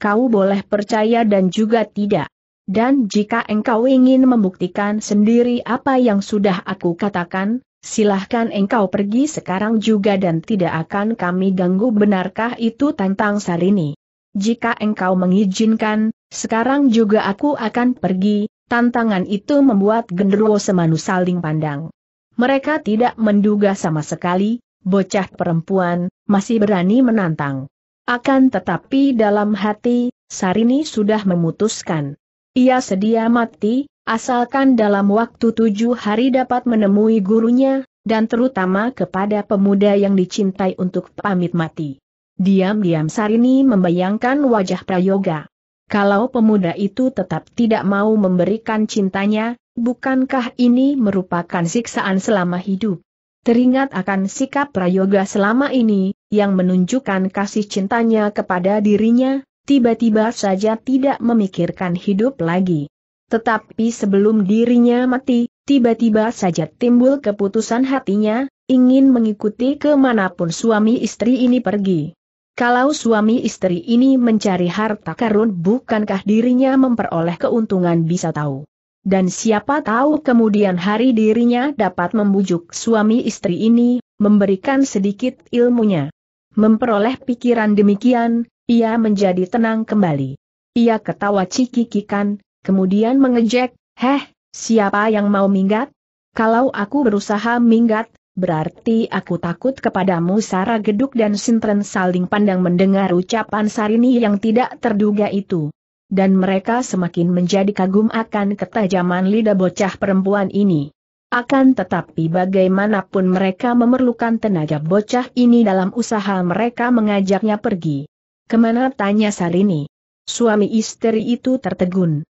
Kau boleh percaya dan juga tidak. Dan jika engkau ingin membuktikan sendiri apa yang sudah aku katakan, silahkan engkau pergi sekarang juga dan tidak akan kami ganggu benarkah itu tentang Sarini? jika engkau mengizinkan, sekarang juga aku akan pergi, tantangan itu membuat genderuwo semanu saling pandang. Mereka tidak menduga sama sekali, bocah perempuan, masih berani menantang. Akan tetapi dalam hati, Sarini sudah memutuskan. Ia sedia mati, asalkan dalam waktu tujuh hari dapat menemui gurunya, dan terutama kepada pemuda yang dicintai untuk pamit mati. Diam-diam Sarini membayangkan wajah Prayoga. Kalau pemuda itu tetap tidak mau memberikan cintanya, bukankah ini merupakan siksaan selama hidup? Teringat akan sikap Prayoga selama ini, yang menunjukkan kasih cintanya kepada dirinya, tiba-tiba saja tidak memikirkan hidup lagi. Tetapi sebelum dirinya mati, tiba-tiba saja timbul keputusan hatinya, ingin mengikuti kemanapun suami istri ini pergi. Kalau suami istri ini mencari harta karun bukankah dirinya memperoleh keuntungan bisa tahu. Dan siapa tahu kemudian hari dirinya dapat membujuk suami istri ini, memberikan sedikit ilmunya. Memperoleh pikiran demikian, ia menjadi tenang kembali. Ia ketawa cikikikan, kemudian mengejek, Heh, siapa yang mau minggat? Kalau aku berusaha minggat, berarti aku takut kepadamu Sara Geduk dan Sintren saling pandang mendengar ucapan Sarini yang tidak terduga itu. Dan mereka semakin menjadi kagum akan ketajaman lidah bocah perempuan ini. Akan tetapi bagaimanapun mereka memerlukan tenaga bocah ini dalam usaha mereka mengajaknya pergi. Kemana tanya Sarini? Suami istri itu tertegun.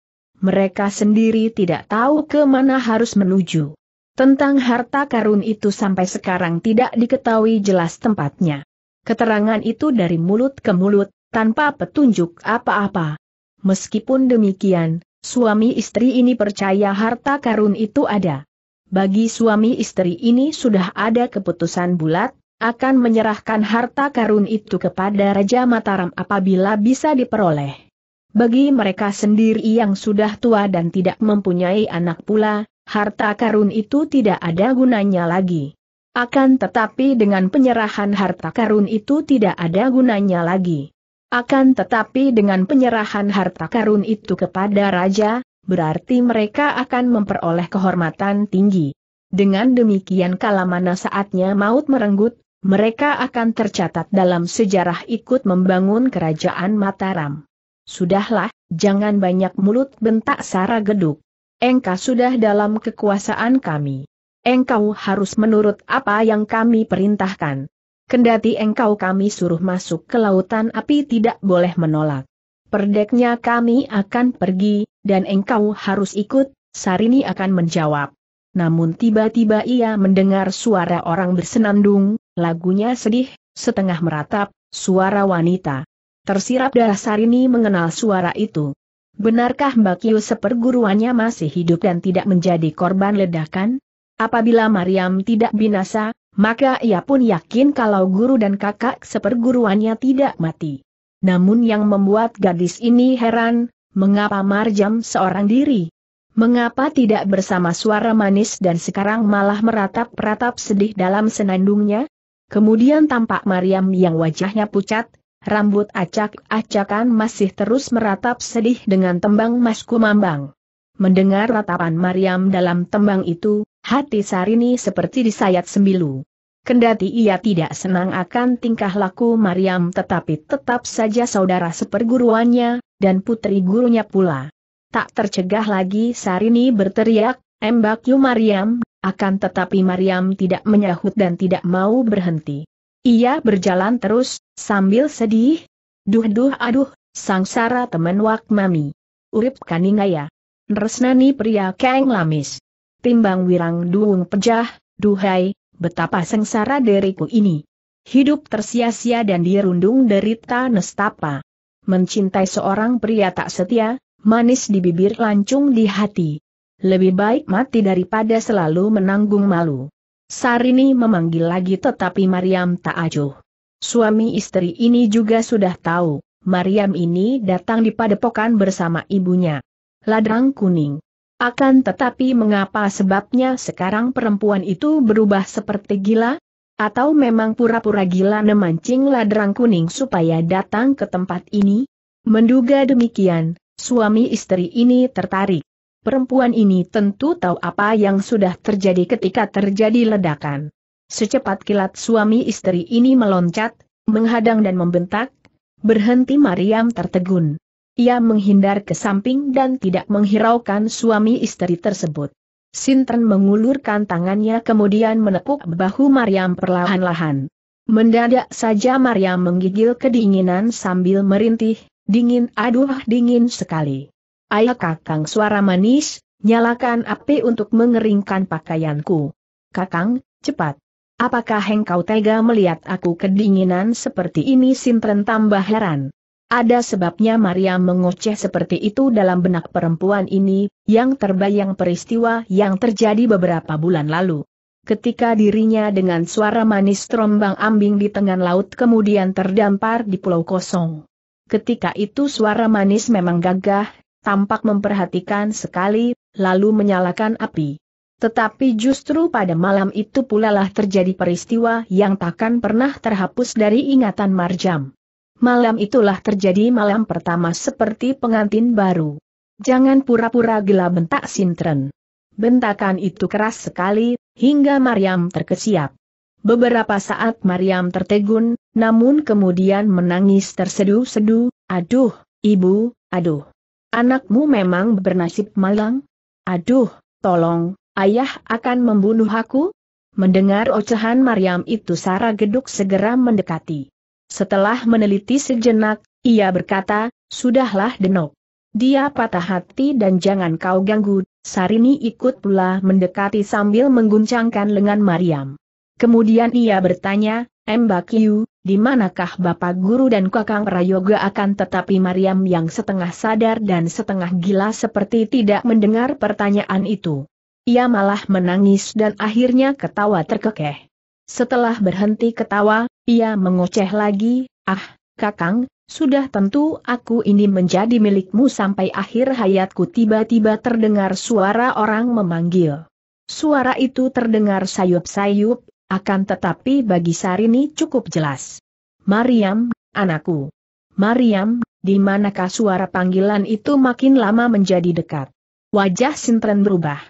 Mereka sendiri tidak tahu kemana harus menuju. Tentang harta karun itu sampai sekarang tidak diketahui jelas tempatnya. Keterangan itu dari mulut ke mulut, tanpa petunjuk apa-apa. Meskipun demikian, suami istri ini percaya harta karun itu ada. Bagi suami istri ini sudah ada keputusan bulat, akan menyerahkan harta karun itu kepada Raja Mataram apabila bisa diperoleh. Bagi mereka sendiri yang sudah tua dan tidak mempunyai anak pula, harta karun itu tidak ada gunanya lagi. Akan tetapi dengan penyerahan harta karun itu tidak ada gunanya lagi. Akan tetapi dengan penyerahan harta karun itu kepada raja, berarti mereka akan memperoleh kehormatan tinggi. Dengan demikian kalamana saatnya maut merenggut, mereka akan tercatat dalam sejarah ikut membangun kerajaan Mataram. Sudahlah, jangan banyak mulut bentak Sara Geduk engkau sudah dalam kekuasaan kami. Engkau harus menurut apa yang kami perintahkan. Kendati engkau kami suruh masuk ke lautan api tidak boleh menolak. Perdeknya kami akan pergi, dan engkau harus ikut, Sarini akan menjawab. Namun tiba-tiba ia mendengar suara orang bersenandung, lagunya sedih, setengah meratap, suara wanita. Tersirap darah Sarini mengenal suara itu. Benarkah Mbak Kiu seperguruannya masih hidup dan tidak menjadi korban ledakan? Apabila Mariam tidak binasa, maka ia pun yakin kalau guru dan kakak seperguruannya tidak mati. Namun yang membuat gadis ini heran, mengapa Marjam seorang diri? Mengapa tidak bersama suara manis dan sekarang malah meratap-ratap sedih dalam senandungnya? Kemudian tampak Mariam yang wajahnya pucat, rambut acak-acakan masih terus meratap sedih dengan tembang Mas Kumambang. Mendengar ratapan Mariam dalam tembang itu, hati Sarini seperti disayat sembilu. Kendati ia tidak senang akan tingkah laku Mariam tetapi tetap saja saudara seperguruannya, dan putri gurunya pula. Tak tercegah lagi Sarini berteriak, embak you Mariam, akan tetapi Mariam tidak menyahut dan tidak mau berhenti. Ia berjalan terus, sambil sedih. Duh-duh aduh, sangsara temen wak mami. Urip kaningaya. Resnani pria keng lamis. Timbang wirang duung pejah, duhai, betapa sengsara deriku ini. Hidup tersia-sia dan dirundung derita nestapa. Mencintai seorang pria tak setia, manis di bibir lancung di hati. Lebih baik mati daripada selalu menanggung malu. Sarini memanggil lagi tetapi Mariam tak acuh. Suami istri ini juga sudah tahu, Mariam ini datang di padepokan bersama ibunya. Ladrang kuning. Akan tetapi mengapa sebabnya sekarang perempuan itu berubah seperti gila? Atau memang pura-pura gila memancing ladrang kuning supaya datang ke tempat ini? Menduga demikian, suami istri ini tertarik. Perempuan ini tentu tahu apa yang sudah terjadi ketika terjadi ledakan. Secepat kilat suami istri ini meloncat, menghadang dan membentak, berhenti Mariam tertegun. Ia menghindar ke samping dan tidak menghiraukan suami istri tersebut. Sinten mengulurkan tangannya kemudian menepuk bahu Mariam perlahan-lahan. Mendadak saja Mariam menggigil kedinginan sambil merintih, dingin aduh dingin sekali. Ayah kakang suara manis, nyalakan api untuk mengeringkan pakaianku. Kakang, cepat. Apakah engkau tega melihat aku kedinginan seperti ini Sintren tambah heran. Ada sebabnya Maria mengoceh seperti itu dalam benak perempuan ini, yang terbayang peristiwa yang terjadi beberapa bulan lalu. Ketika dirinya dengan suara manis terombang ambing di tengah laut kemudian terdampar di pulau kosong. Ketika itu suara manis memang gagah, tampak memperhatikan sekali, lalu menyalakan api. Tetapi justru pada malam itu pula lah terjadi peristiwa yang takkan pernah terhapus dari ingatan Marjam. Malam itulah terjadi malam pertama seperti pengantin baru. Jangan pura-pura gila bentak Sintren. Bentakan itu keras sekali, hingga Mariam terkesiap. Beberapa saat Mariam tertegun, namun kemudian menangis terseduh-seduh, aduh, ibu, aduh. Anakmu memang bernasib malang? Aduh, tolong, ayah akan membunuh aku? Mendengar ocehan Mariam itu Sarah Geduk segera mendekati. Setelah meneliti sejenak, ia berkata, Sudahlah Denok. Dia patah hati dan jangan kau ganggu, Sarini ikut pula mendekati sambil mengguncangkan lengan Mariam. Kemudian ia bertanya, Mbak Yu, di manakah Bapak Guru dan Kakang Prayoga akan tetapi Mariam yang setengah sadar dan setengah gila seperti tidak mendengar pertanyaan itu. Ia malah menangis dan akhirnya ketawa terkekeh. Setelah berhenti ketawa, ia mengoceh lagi, ah, Kakang, sudah tentu aku ini menjadi milikmu sampai akhir hayatku tiba-tiba terdengar suara orang memanggil. Suara itu terdengar sayup-sayup, akan tetapi bagi Sarini cukup jelas. Mariam, anakku. Mariam, di manakah suara panggilan itu makin lama menjadi dekat. Wajah Sintren berubah.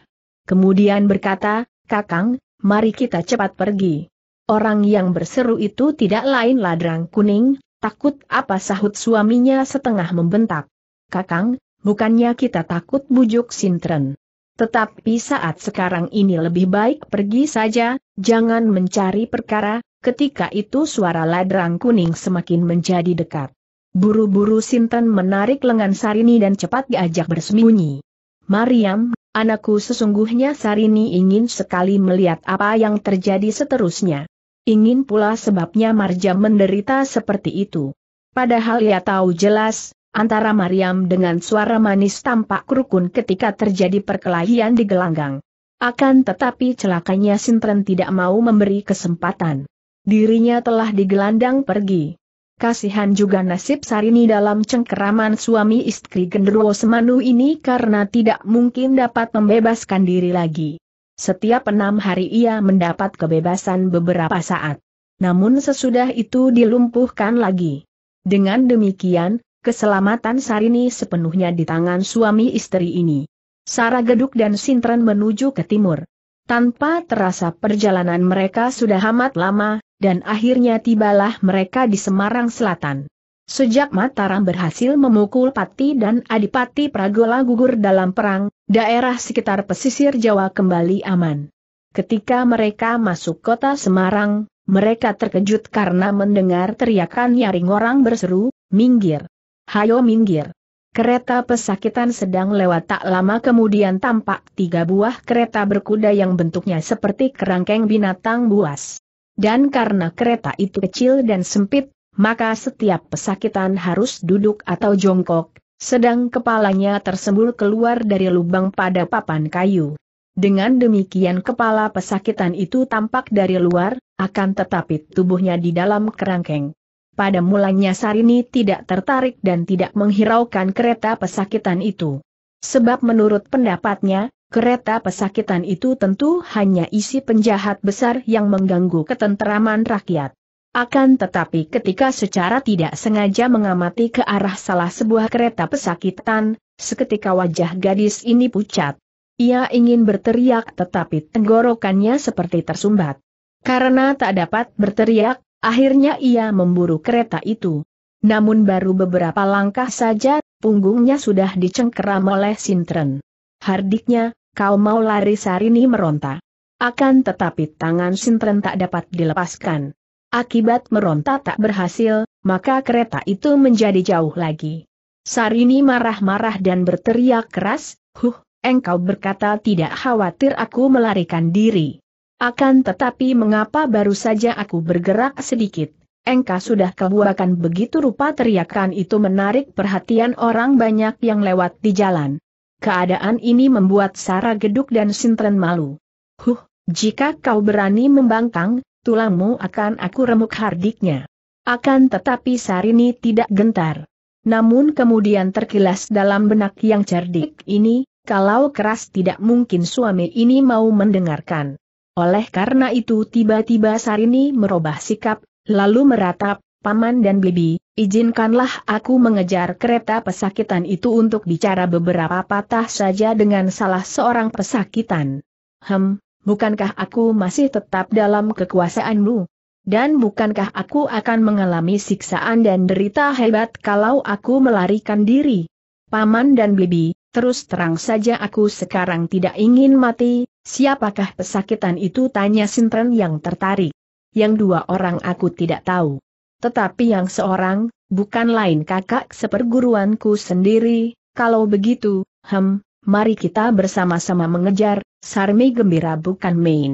Kemudian berkata, Kakang, mari kita cepat pergi. Orang yang berseru itu tidak lain ladrang kuning, takut apa sahut suaminya setengah membentak. Kakang, bukannya kita takut bujuk Sintren. Tetapi saat sekarang ini lebih baik pergi saja, jangan mencari perkara, ketika itu suara ladrang kuning semakin menjadi dekat. Buru-buru Sinten menarik lengan Sarini dan cepat diajak bersembunyi. Mariam, anakku sesungguhnya Sarini ingin sekali melihat apa yang terjadi seterusnya. Ingin pula sebabnya Marja menderita seperti itu. Padahal ia tahu jelas, antara Mariam dengan suara manis tampak rukun ketika terjadi perkelahian di gelanggang. Akan tetapi celakanya Sintren tidak mau memberi kesempatan. Dirinya telah digelandang pergi. Kasihan juga nasib Sarini dalam cengkeraman suami istri Gendruwo semanu ini karena tidak mungkin dapat membebaskan diri lagi. Setiap enam hari ia mendapat kebebasan beberapa saat. Namun sesudah itu dilumpuhkan lagi. Dengan demikian, keselamatan Sarini sepenuhnya di tangan suami istri ini. Sara Geduk dan Sintren menuju ke timur. Tanpa terasa perjalanan mereka sudah amat lama, dan akhirnya tibalah mereka di Semarang Selatan. Sejak Mataram berhasil memukul Pati dan Adipati Pragola gugur dalam perang, daerah sekitar pesisir Jawa kembali aman. Ketika mereka masuk kota Semarang, mereka terkejut karena mendengar teriakan nyaring orang berseru, minggir. Hayo minggir. Kereta pesakitan sedang lewat tak lama kemudian tampak tiga buah kereta berkuda yang bentuknya seperti kerangkeng binatang buas. Dan karena kereta itu kecil dan sempit, maka setiap pesakitan harus duduk atau jongkok, sedang kepalanya tersembul keluar dari lubang pada papan kayu. Dengan demikian kepala pesakitan itu tampak dari luar, akan tetapi tubuhnya di dalam kerangkeng pada mulanya Sarini tidak tertarik dan tidak menghiraukan kereta pesakitan itu. Sebab menurut pendapatnya, kereta pesakitan itu tentu hanya isi penjahat besar yang mengganggu ketenteraman rakyat. Akan tetapi ketika secara tidak sengaja mengamati ke arah salah sebuah kereta pesakitan, seketika wajah gadis ini pucat. Ia ingin berteriak tetapi tenggorokannya seperti tersumbat. Karena tak dapat berteriak, Akhirnya ia memburu kereta itu. Namun baru beberapa langkah saja, punggungnya sudah dicengkeram oleh Sintren. Hardiknya, kau mau lari Sarini meronta. Akan tetapi tangan Sintren tak dapat dilepaskan. Akibat meronta tak berhasil, maka kereta itu menjadi jauh lagi. Sarini marah-marah dan berteriak keras, Huh, engkau berkata tidak khawatir aku melarikan diri. Akan tetapi mengapa baru saja aku bergerak sedikit? Engka sudah kebuakan begitu rupa teriakan itu menarik perhatian orang banyak yang lewat di jalan. Keadaan ini membuat Sarah Geduk dan Sintren malu. Huh, jika kau berani membangkang, tulangmu akan aku remuk hardiknya. Akan tetapi Sarini tidak gentar. Namun kemudian terkilas dalam benak yang cerdik ini, kalau keras tidak mungkin suami ini mau mendengarkan. Oleh karena itu tiba-tiba Sarini merubah sikap, lalu meratap, Paman dan Bibi, izinkanlah aku mengejar kereta pesakitan itu untuk bicara beberapa patah saja dengan salah seorang pesakitan. Hem, bukankah aku masih tetap dalam kekuasaanmu? Dan bukankah aku akan mengalami siksaan dan derita hebat kalau aku melarikan diri? Paman dan Bibi, Terus terang saja aku sekarang tidak ingin mati, siapakah pesakitan itu tanya Sintren yang tertarik. Yang dua orang aku tidak tahu. Tetapi yang seorang, bukan lain kakak seperguruanku sendiri, kalau begitu, hem, mari kita bersama-sama mengejar, Sarmi gembira bukan main.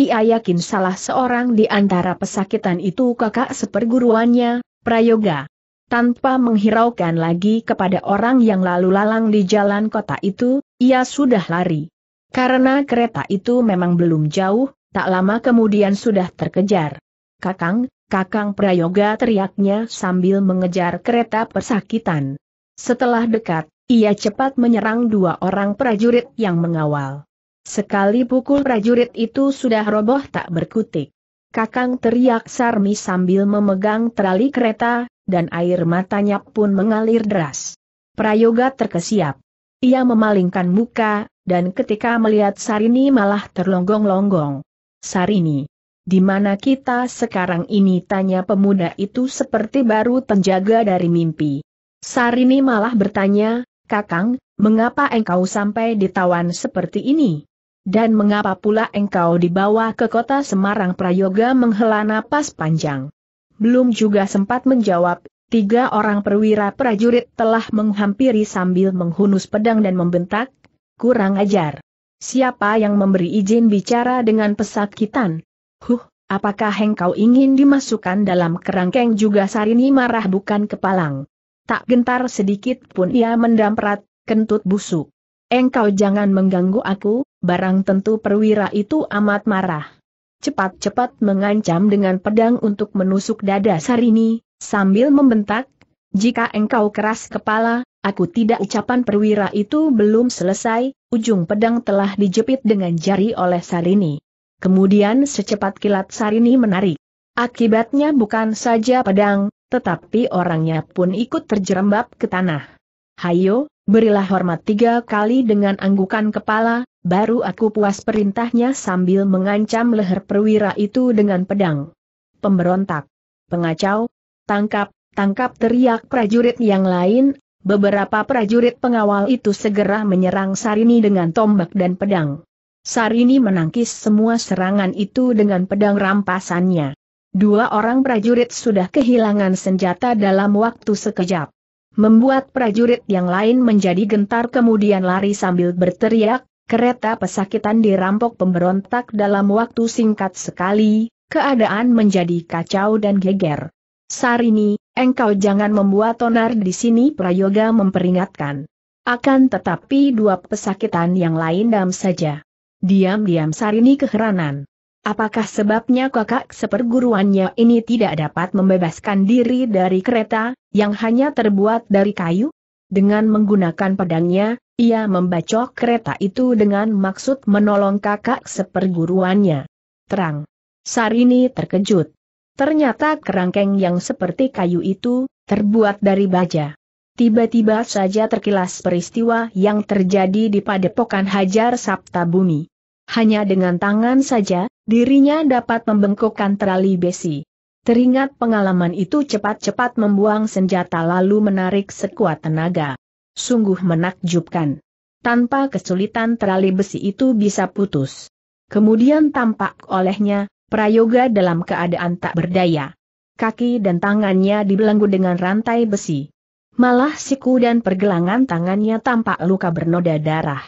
Ia yakin salah seorang di antara pesakitan itu kakak seperguruannya, Prayoga tanpa menghiraukan lagi kepada orang yang lalu lalang di jalan kota itu, ia sudah lari. Karena kereta itu memang belum jauh, tak lama kemudian sudah terkejar. Kakang, Kakang Prayoga teriaknya sambil mengejar kereta persakitan. Setelah dekat, ia cepat menyerang dua orang prajurit yang mengawal. Sekali pukul prajurit itu sudah roboh tak berkutik. Kakang teriak Sarmi sambil memegang trali kereta, dan air matanya pun mengalir deras. Prayoga terkesiap. Ia memalingkan muka, dan ketika melihat Sarini malah terlonggong-longgong. Sarini, di mana kita sekarang ini tanya pemuda itu seperti baru penjaga dari mimpi. Sarini malah bertanya, Kakang, mengapa engkau sampai ditawan seperti ini? Dan mengapa pula engkau dibawa ke kota Semarang Prayoga menghela napas panjang? Belum juga sempat menjawab, tiga orang perwira prajurit telah menghampiri sambil menghunus pedang dan membentak, kurang ajar. Siapa yang memberi izin bicara dengan pesakitan? Huh, apakah engkau ingin dimasukkan dalam kerangkeng juga Sarini marah bukan kepalang. Tak gentar sedikit pun ia mendamprat, kentut busuk. Engkau jangan mengganggu aku, barang tentu perwira itu amat marah cepat-cepat mengancam dengan pedang untuk menusuk dada Sarini, sambil membentak, jika engkau keras kepala, aku tidak ucapan perwira itu belum selesai, ujung pedang telah dijepit dengan jari oleh Sarini. Kemudian secepat kilat Sarini menarik. Akibatnya bukan saja pedang, tetapi orangnya pun ikut terjerembab ke tanah. Hayo, Berilah hormat tiga kali dengan anggukan kepala, baru aku puas perintahnya sambil mengancam leher perwira itu dengan pedang. Pemberontak, pengacau, tangkap, tangkap teriak prajurit yang lain, beberapa prajurit pengawal itu segera menyerang Sarini dengan tombak dan pedang. Sarini menangkis semua serangan itu dengan pedang rampasannya. Dua orang prajurit sudah kehilangan senjata dalam waktu sekejap membuat prajurit yang lain menjadi gentar kemudian lari sambil berteriak, kereta pesakitan dirampok pemberontak dalam waktu singkat sekali, keadaan menjadi kacau dan geger. Sarini, engkau jangan membuat tonar di sini Prayoga memperingatkan. Akan tetapi dua pesakitan yang lain dam saja. Diam-diam Sarini keheranan. Apakah sebabnya kakak seperguruannya ini tidak dapat membebaskan diri dari kereta, yang hanya terbuat dari kayu? Dengan menggunakan pedangnya, ia membacok kereta itu dengan maksud menolong kakak seperguruannya. Terang. Sarini terkejut. Ternyata kerangkeng yang seperti kayu itu, terbuat dari baja. Tiba-tiba saja terkilas peristiwa yang terjadi di padepokan Hajar Sabta Bumi. Hanya dengan tangan saja, dirinya dapat membengkokkan terali besi. Teringat pengalaman itu cepat-cepat membuang senjata lalu menarik sekuat tenaga. Sungguh menakjubkan. Tanpa kesulitan terali besi itu bisa putus. Kemudian tampak olehnya, prayoga dalam keadaan tak berdaya. Kaki dan tangannya dibelenggu dengan rantai besi. Malah siku dan pergelangan tangannya tampak luka bernoda darah.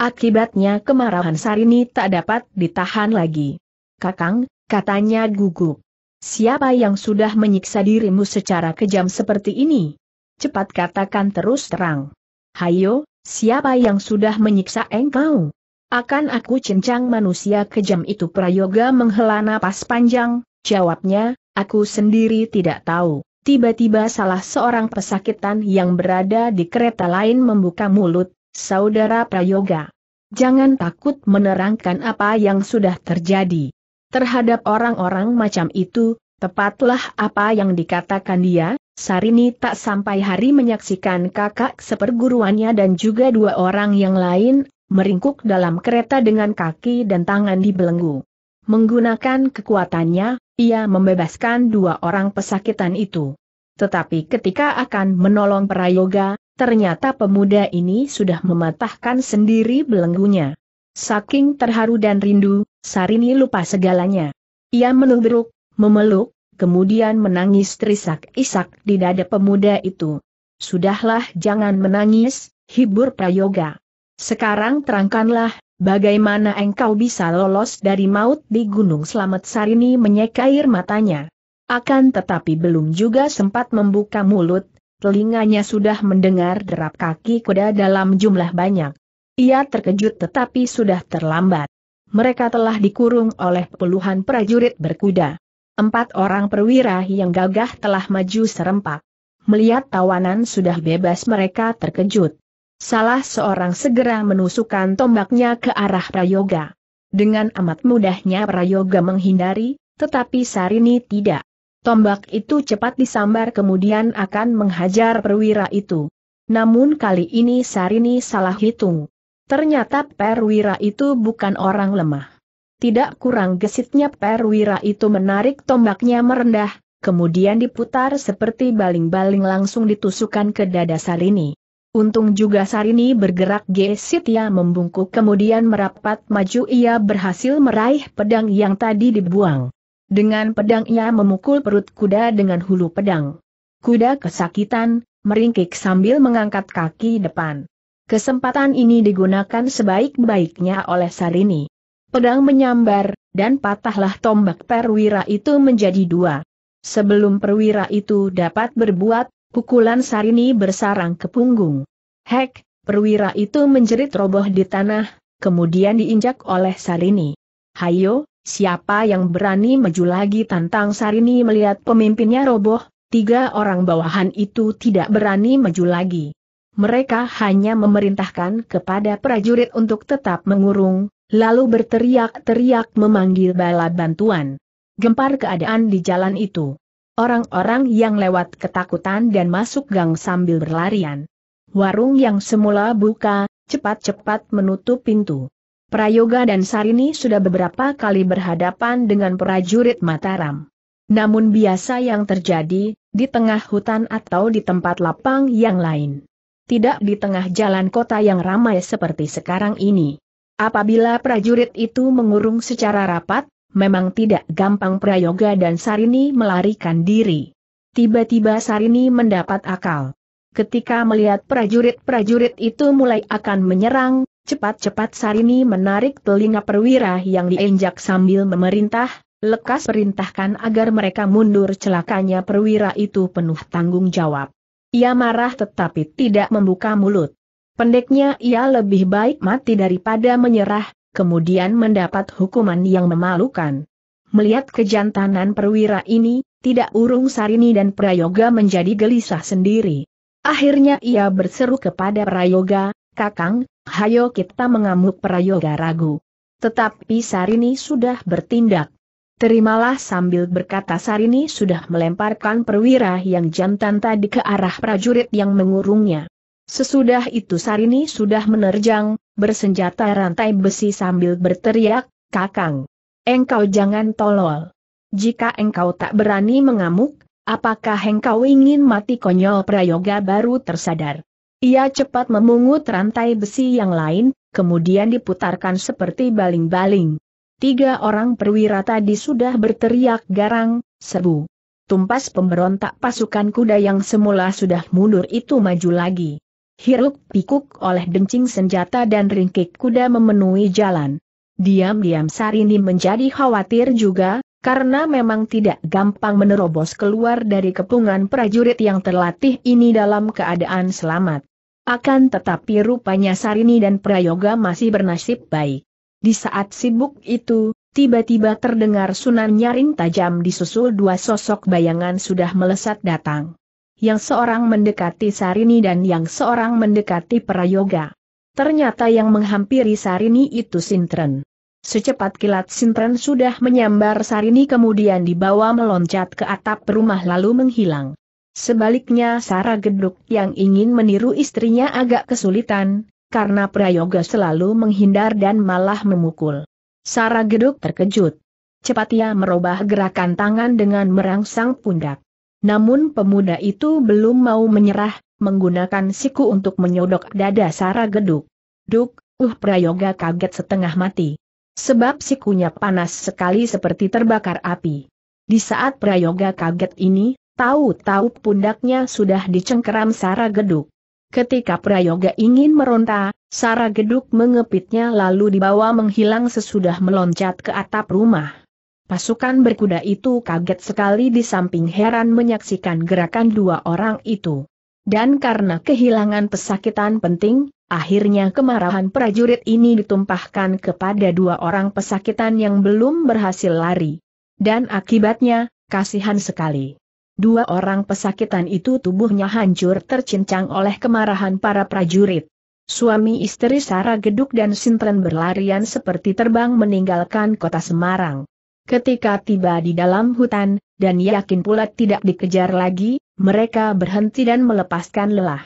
Akibatnya kemarahan Sarini tak dapat ditahan lagi. Kakang, katanya gugup. Siapa yang sudah menyiksa dirimu secara kejam seperti ini? Cepat katakan terus terang. Hayo, siapa yang sudah menyiksa engkau? Akan aku cincang manusia kejam itu Prayoga menghela napas panjang, jawabnya, aku sendiri tidak tahu. Tiba-tiba salah seorang pesakitan yang berada di kereta lain membuka mulut, Saudara Prayoga. Jangan takut menerangkan apa yang sudah terjadi. Terhadap orang-orang macam itu, tepatlah apa yang dikatakan dia, Sarini tak sampai hari menyaksikan kakak seperguruannya dan juga dua orang yang lain, meringkuk dalam kereta dengan kaki dan tangan dibelenggu. Menggunakan kekuatannya, ia membebaskan dua orang pesakitan itu. Tetapi ketika akan menolong Prayoga, ternyata pemuda ini sudah mematahkan sendiri belenggunya. Saking terharu dan rindu, Sarini lupa segalanya. Ia menubruk, memeluk, kemudian menangis terisak-isak di dada pemuda itu. Sudahlah jangan menangis, hibur Prayoga. Sekarang terangkanlah, bagaimana engkau bisa lolos dari maut di Gunung Selamat Sarini menyeka air matanya. Akan tetapi belum juga sempat membuka mulut, telinganya sudah mendengar derap kaki kuda dalam jumlah banyak. Ia terkejut tetapi sudah terlambat. Mereka telah dikurung oleh puluhan prajurit berkuda. Empat orang perwira yang gagah telah maju serempak. Melihat tawanan sudah bebas mereka terkejut. Salah seorang segera menusukkan tombaknya ke arah Prayoga. Dengan amat mudahnya Prayoga menghindari, tetapi Sarini tidak. Tombak itu cepat disambar kemudian akan menghajar perwira itu. Namun kali ini Sarini salah hitung. Ternyata perwira itu bukan orang lemah. Tidak kurang gesitnya perwira itu menarik tombaknya merendah, kemudian diputar seperti baling-baling langsung ditusukan ke dada Sarini. Untung juga Sarini bergerak gesit ia membungkuk kemudian merapat maju ia berhasil meraih pedang yang tadi dibuang. Dengan pedang ia memukul perut kuda dengan hulu pedang. Kuda kesakitan, meringkik sambil mengangkat kaki depan. Kesempatan ini digunakan sebaik-baiknya oleh Sarini. Pedang menyambar, dan patahlah tombak perwira itu menjadi dua. Sebelum perwira itu dapat berbuat, pukulan Sarini bersarang ke punggung. Hek, perwira itu menjerit roboh di tanah, kemudian diinjak oleh Sarini. Hayo, Siapa yang berani maju lagi tantang Sarini melihat pemimpinnya roboh, tiga orang bawahan itu tidak berani maju lagi. Mereka hanya memerintahkan kepada prajurit untuk tetap mengurung, lalu berteriak-teriak memanggil bala bantuan. Gempar keadaan di jalan itu. Orang-orang yang lewat ketakutan dan masuk gang sambil berlarian. Warung yang semula buka, cepat-cepat menutup pintu. Prayoga dan Sarini sudah beberapa kali berhadapan dengan prajurit Mataram. Namun biasa yang terjadi, di tengah hutan atau di tempat lapang yang lain. Tidak di tengah jalan kota yang ramai seperti sekarang ini. Apabila prajurit itu mengurung secara rapat, memang tidak gampang Prayoga dan Sarini melarikan diri. Tiba-tiba Sarini mendapat akal. Ketika melihat prajurit-prajurit itu mulai akan menyerang, Cepat-cepat Sarini menarik telinga perwira yang diinjak sambil memerintah, lekas perintahkan agar mereka mundur celakanya perwira itu penuh tanggung jawab. Ia marah tetapi tidak membuka mulut. Pendeknya ia lebih baik mati daripada menyerah, kemudian mendapat hukuman yang memalukan. Melihat kejantanan perwira ini, tidak urung Sarini dan Prayoga menjadi gelisah sendiri. Akhirnya ia berseru kepada Prayoga, Kakang, hayo kita mengamuk Prayoga ragu. Tetapi Sarini sudah bertindak. Terimalah sambil berkata Sarini sudah melemparkan perwira yang jantan tadi ke arah prajurit yang mengurungnya. Sesudah itu Sarini sudah menerjang, bersenjata rantai besi sambil berteriak, Kakang, engkau jangan tolol. Jika engkau tak berani mengamuk, apakah engkau ingin mati konyol Prayoga baru tersadar. Ia cepat memungut rantai besi yang lain, kemudian diputarkan seperti baling-baling. Tiga orang perwira tadi sudah berteriak garang, sebu, Tumpas pemberontak pasukan kuda yang semula sudah mundur itu maju lagi. Hiruk pikuk oleh dencing senjata dan ringkik kuda memenuhi jalan. Diam-diam Sarini menjadi khawatir juga, karena memang tidak gampang menerobos keluar dari kepungan prajurit yang terlatih ini dalam keadaan selamat. Akan tetapi rupanya Sarini dan Prayoga masih bernasib baik. Di saat sibuk itu, tiba-tiba terdengar sunan nyaring tajam disusul dua sosok bayangan sudah melesat datang. Yang seorang mendekati Sarini dan yang seorang mendekati Prayoga. Ternyata yang menghampiri Sarini itu Sintren. Secepat kilat Sintren sudah menyambar Sarini kemudian dibawa meloncat ke atap rumah lalu menghilang. Sebaliknya Sarah Geduk yang ingin meniru istrinya agak kesulitan, karena Prayoga selalu menghindar dan malah memukul. Sarah Geduk terkejut. Cepat ia merubah gerakan tangan dengan merangsang pundak. Namun pemuda itu belum mau menyerah, menggunakan siku untuk menyodok dada Sarah Geduk. Duk, uh Prayoga kaget setengah mati. Sebab sikunya panas sekali seperti terbakar api. Di saat Prayoga kaget ini, Tahu-tahu pundaknya sudah dicengkeram Sara Geduk. Ketika Prayoga ingin meronta, Sara Geduk mengepitnya lalu dibawa menghilang sesudah meloncat ke atap rumah. Pasukan berkuda itu kaget sekali di samping heran menyaksikan gerakan dua orang itu. Dan karena kehilangan pesakitan penting, akhirnya kemarahan prajurit ini ditumpahkan kepada dua orang pesakitan yang belum berhasil lari. Dan akibatnya, kasihan sekali. Dua orang pesakitan itu tubuhnya hancur tercincang oleh kemarahan para prajurit. Suami istri Sarah Geduk dan Sintren berlarian seperti terbang meninggalkan kota Semarang. Ketika tiba di dalam hutan, dan yakin pula tidak dikejar lagi, mereka berhenti dan melepaskan lelah.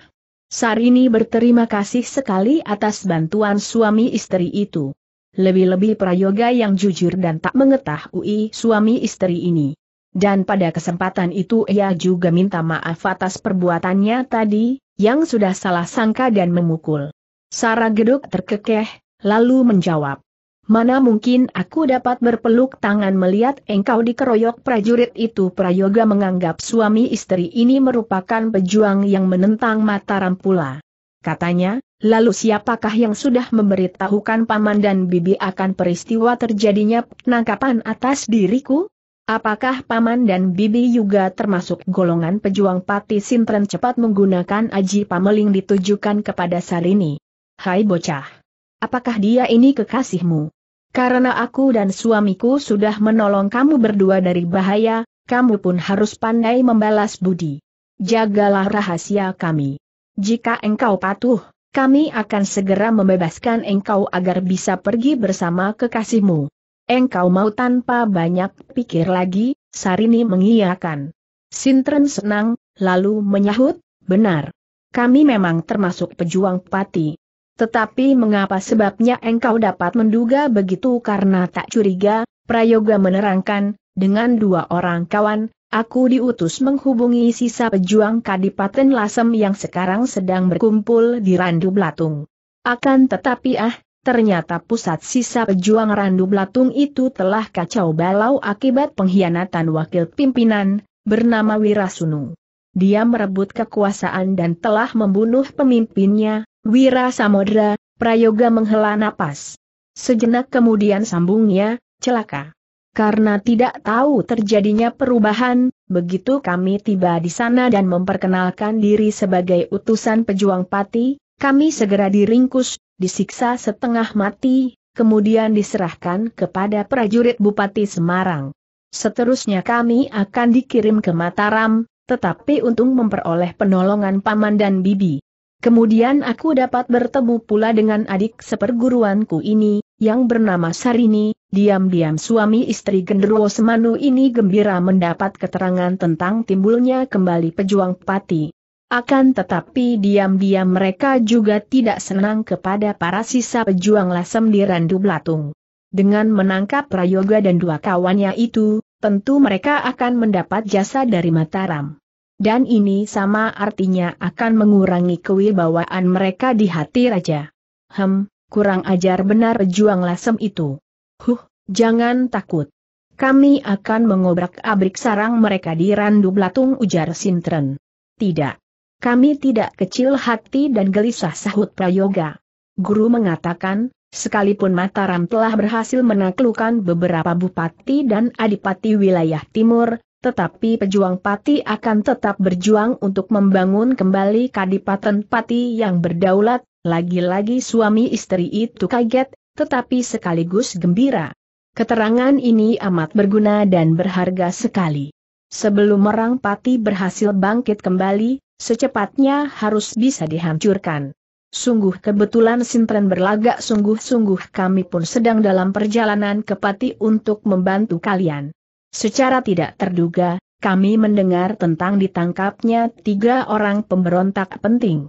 Sarini berterima kasih sekali atas bantuan suami istri itu. Lebih-lebih prayoga yang jujur dan tak mengetahui suami istri ini. Dan pada kesempatan itu ia juga minta maaf atas perbuatannya tadi, yang sudah salah sangka dan memukul. Sarah Geduk terkekeh, lalu menjawab. Mana mungkin aku dapat berpeluk tangan melihat engkau dikeroyok prajurit itu Prayoga menganggap suami istri ini merupakan pejuang yang menentang Mataram pula. Katanya, lalu siapakah yang sudah memberitahukan paman dan bibi akan peristiwa terjadinya penangkapan atas diriku? Apakah Paman dan Bibi juga termasuk golongan pejuang pati Sintren cepat menggunakan aji pameling ditujukan kepada Sarini? Hai bocah! Apakah dia ini kekasihmu? Karena aku dan suamiku sudah menolong kamu berdua dari bahaya, kamu pun harus pandai membalas budi. Jagalah rahasia kami. Jika engkau patuh, kami akan segera membebaskan engkau agar bisa pergi bersama kekasihmu. Engkau mau tanpa banyak pikir lagi, Sarini mengiyakan. Sintren senang, lalu menyahut, benar. Kami memang termasuk pejuang pati. Tetapi mengapa sebabnya engkau dapat menduga begitu karena tak curiga, Prayoga menerangkan, dengan dua orang kawan, aku diutus menghubungi sisa pejuang Kadipaten Lasem yang sekarang sedang berkumpul di Randu Blatung. Akan tetapi ah, Ternyata pusat sisa pejuang Randu Belatung itu telah kacau balau akibat pengkhianatan wakil pimpinan, bernama Wirasunu. Dia merebut kekuasaan dan telah membunuh pemimpinnya, Wira Samodra, Prayoga menghela napas. Sejenak kemudian sambungnya, celaka. Karena tidak tahu terjadinya perubahan, begitu kami tiba di sana dan memperkenalkan diri sebagai utusan pejuang pati, kami segera diringkus, disiksa setengah mati, kemudian diserahkan kepada prajurit Bupati Semarang. Seterusnya kami akan dikirim ke Mataram, tetapi untung memperoleh penolongan paman dan bibi. Kemudian aku dapat bertemu pula dengan adik seperguruanku ini, yang bernama Sarini, diam-diam suami istri genderuwo Semanu ini gembira mendapat keterangan tentang timbulnya kembali pejuang pati. Akan tetapi diam-diam mereka juga tidak senang kepada para sisa pejuang lasem di Randu Belatung. Dengan menangkap Prayoga dan dua kawannya itu, tentu mereka akan mendapat jasa dari Mataram. Dan ini sama artinya akan mengurangi kewibawaan mereka di hati raja. Hem, kurang ajar benar pejuang lasem itu. Huh, jangan takut. Kami akan mengobrak-abrik sarang mereka di Randu Belatung ujar Sintren. Tidak. Kami tidak kecil hati dan gelisah sahut Prayoga. Guru mengatakan, sekalipun Mataram telah berhasil menaklukkan beberapa bupati dan adipati wilayah timur, tetapi pejuang pati akan tetap berjuang untuk membangun kembali kadipaten pati yang berdaulat, lagi-lagi suami istri itu kaget, tetapi sekaligus gembira. Keterangan ini amat berguna dan berharga sekali. Sebelum orang pati berhasil bangkit kembali, Secepatnya harus bisa dihancurkan. Sungguh kebetulan Sintren berlagak sungguh-sungguh kami pun sedang dalam perjalanan ke Pati untuk membantu kalian. Secara tidak terduga, kami mendengar tentang ditangkapnya tiga orang pemberontak penting.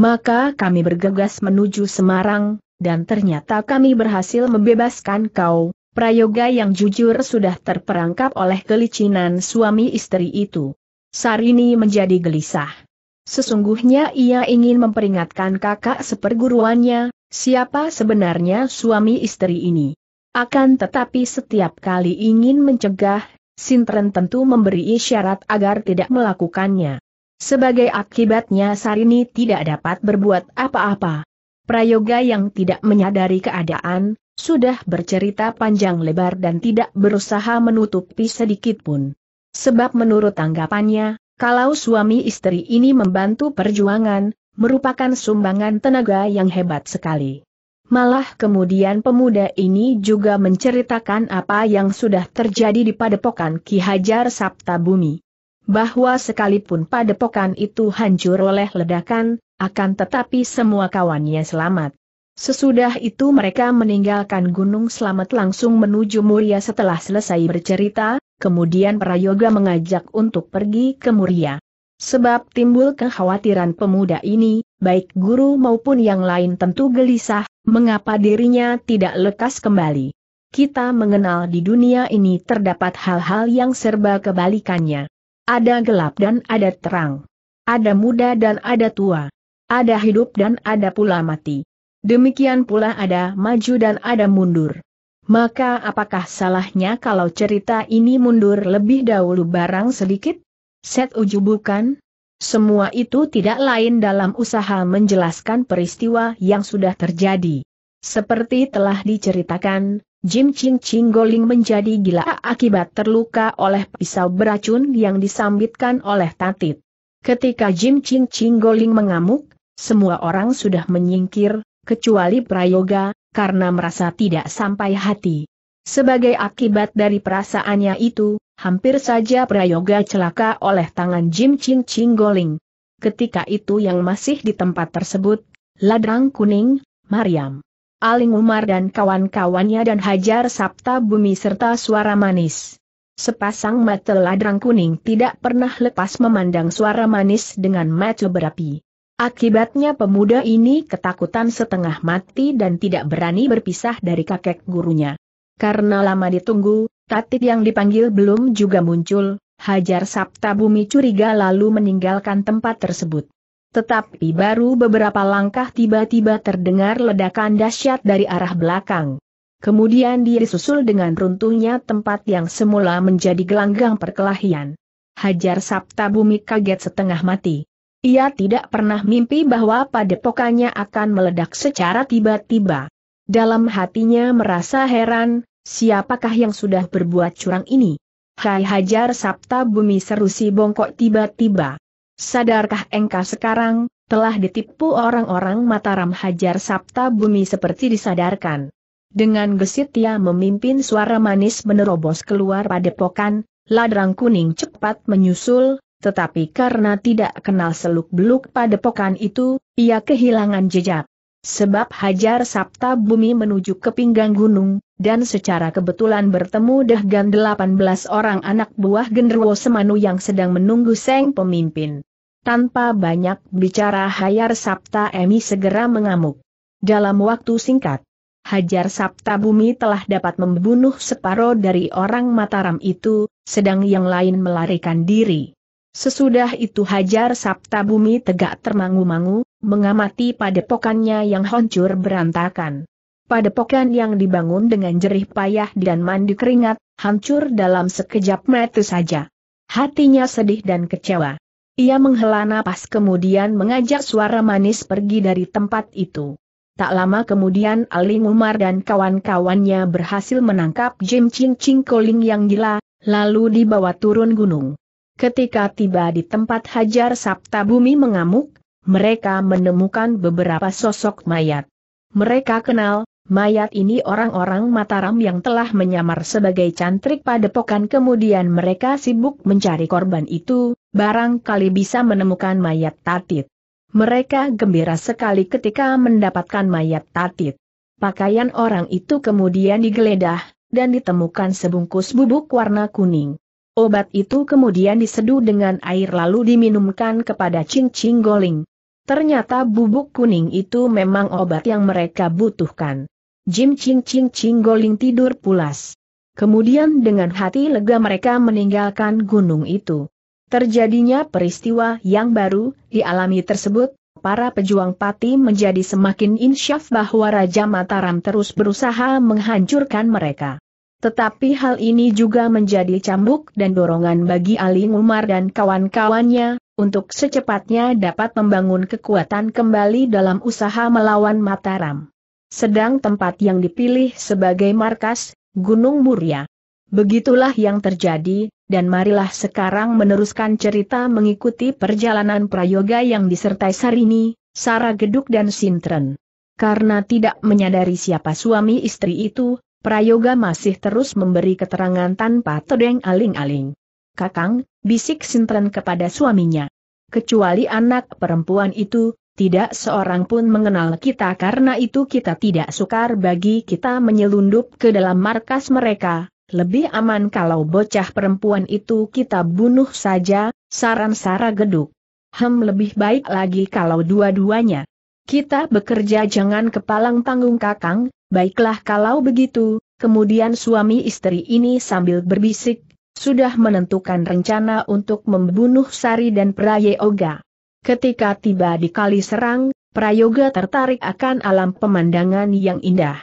Maka kami bergegas menuju Semarang, dan ternyata kami berhasil membebaskan kau, prayoga yang jujur sudah terperangkap oleh kelicinan suami istri itu. Sarini menjadi gelisah. Sesungguhnya ia ingin memperingatkan kakak seperguruannya, siapa sebenarnya suami istri ini. Akan tetapi setiap kali ingin mencegah, Sintren tentu memberi isyarat agar tidak melakukannya. Sebagai akibatnya Sarini tidak dapat berbuat apa-apa. Prayoga yang tidak menyadari keadaan, sudah bercerita panjang lebar dan tidak berusaha menutupi sedikitpun. Sebab menurut tanggapannya, kalau suami istri ini membantu perjuangan, merupakan sumbangan tenaga yang hebat sekali. Malah kemudian pemuda ini juga menceritakan apa yang sudah terjadi di padepokan Ki Hajar Sabta Bumi. Bahwa sekalipun padepokan itu hancur oleh ledakan, akan tetapi semua kawannya selamat. Sesudah itu mereka meninggalkan Gunung Selamat langsung menuju Muria setelah selesai bercerita, Kemudian Prayoga mengajak untuk pergi ke Muria. Sebab timbul kekhawatiran pemuda ini, baik guru maupun yang lain tentu gelisah, mengapa dirinya tidak lekas kembali. Kita mengenal di dunia ini terdapat hal-hal yang serba kebalikannya. Ada gelap dan ada terang. Ada muda dan ada tua. Ada hidup dan ada pula mati. Demikian pula ada maju dan ada mundur. Maka apakah salahnya kalau cerita ini mundur lebih dahulu barang sedikit? Set uju bukan? Semua itu tidak lain dalam usaha menjelaskan peristiwa yang sudah terjadi. Seperti telah diceritakan, Jim Ching Ching Goling menjadi gila akibat terluka oleh pisau beracun yang disambitkan oleh Tatit. Ketika Jim Ching Ching Goling mengamuk, semua orang sudah menyingkir, kecuali Prayoga, karena merasa tidak sampai hati. Sebagai akibat dari perasaannya itu, hampir saja Prayoga celaka oleh tangan Jim Ching Ching Goling. Ketika itu yang masih di tempat tersebut, Ladrang Kuning, Mariam, Aling Umar dan kawan-kawannya dan Hajar Sapta Bumi serta suara manis. Sepasang mata ladrang kuning tidak pernah lepas memandang suara manis dengan mata berapi. Akibatnya pemuda ini ketakutan setengah mati dan tidak berani berpisah dari kakek gurunya. Karena lama ditunggu, tatit yang dipanggil belum juga muncul, Hajar Sabta Bumi curiga lalu meninggalkan tempat tersebut. Tetapi baru beberapa langkah tiba-tiba terdengar ledakan dahsyat dari arah belakang. Kemudian dia disusul dengan runtuhnya tempat yang semula menjadi gelanggang perkelahian. Hajar Sabta Bumi kaget setengah mati. Ia tidak pernah mimpi bahwa padepokannya akan meledak secara tiba-tiba. Dalam hatinya merasa heran, siapakah yang sudah berbuat curang ini? Hai hajar Sabta Bumi seru si bongkok tiba-tiba. Sadarkah engkau sekarang, telah ditipu orang-orang Mataram hajar Sabta Bumi seperti disadarkan. Dengan gesit ia memimpin suara manis menerobos keluar padepokan, ladrang kuning cepat menyusul, tetapi karena tidak kenal seluk-beluk pada padepokan itu, ia kehilangan jejak. Sebab Hajar Sabta Bumi menuju ke pinggang gunung, dan secara kebetulan bertemu dengan 18 orang anak buah genderwo Semanu yang sedang menunggu Seng pemimpin. Tanpa banyak bicara Hayar Sabta Emi segera mengamuk. Dalam waktu singkat, Hajar Sabta Bumi telah dapat membunuh separuh dari orang Mataram itu, sedang yang lain melarikan diri. Sesudah itu Hajar Sabta Bumi tegak termangu-mangu, mengamati padepokannya yang hancur berantakan. Padepokan yang dibangun dengan jerih payah dan mandi keringat, hancur dalam sekejap mata saja. Hatinya sedih dan kecewa. Ia menghela napas kemudian mengajak suara manis pergi dari tempat itu. Tak lama kemudian Aling Umar dan kawan-kawannya berhasil menangkap Jim Ching Ching Koling yang gila, lalu dibawa turun gunung. Ketika tiba di tempat Hajar Sabta Bumi mengamuk, mereka menemukan beberapa sosok mayat. Mereka kenal, mayat ini orang-orang Mataram yang telah menyamar sebagai cantrik padepokan kemudian mereka sibuk mencari korban itu, barangkali bisa menemukan mayat Tatit. Mereka gembira sekali ketika mendapatkan mayat Tatit. Pakaian orang itu kemudian digeledah, dan ditemukan sebungkus bubuk warna kuning. Obat itu kemudian diseduh dengan air lalu diminumkan kepada Ching Ching Goling. Ternyata bubuk kuning itu memang obat yang mereka butuhkan. Jim Ching Ching Ching Goling tidur pulas. Kemudian dengan hati lega mereka meninggalkan gunung itu. Terjadinya peristiwa yang baru dialami tersebut, para pejuang pati menjadi semakin insyaf bahwa Raja Mataram terus berusaha menghancurkan mereka. Tetapi hal ini juga menjadi cambuk dan dorongan bagi Ali Umar dan kawan-kawannya, untuk secepatnya dapat membangun kekuatan kembali dalam usaha melawan Mataram. Sedang tempat yang dipilih sebagai markas, Gunung Muria. Begitulah yang terjadi, dan marilah sekarang meneruskan cerita mengikuti perjalanan prayoga yang disertai Sarini, Sara Geduk dan Sintren. Karena tidak menyadari siapa suami istri itu, Prayoga masih terus memberi keterangan tanpa tedeng aling-aling. Kakang, bisik Sintren kepada suaminya. Kecuali anak perempuan itu, tidak seorang pun mengenal kita karena itu kita tidak sukar bagi kita menyelundup ke dalam markas mereka, lebih aman kalau bocah perempuan itu kita bunuh saja, saran Sara Geduk. Hem lebih baik lagi kalau dua-duanya. Kita bekerja jangan kepalang tanggung kakang, baiklah kalau begitu, kemudian suami istri ini sambil berbisik, sudah menentukan rencana untuk membunuh Sari dan Prayoga. Ketika tiba di kali serang, Prayoga tertarik akan alam pemandangan yang indah.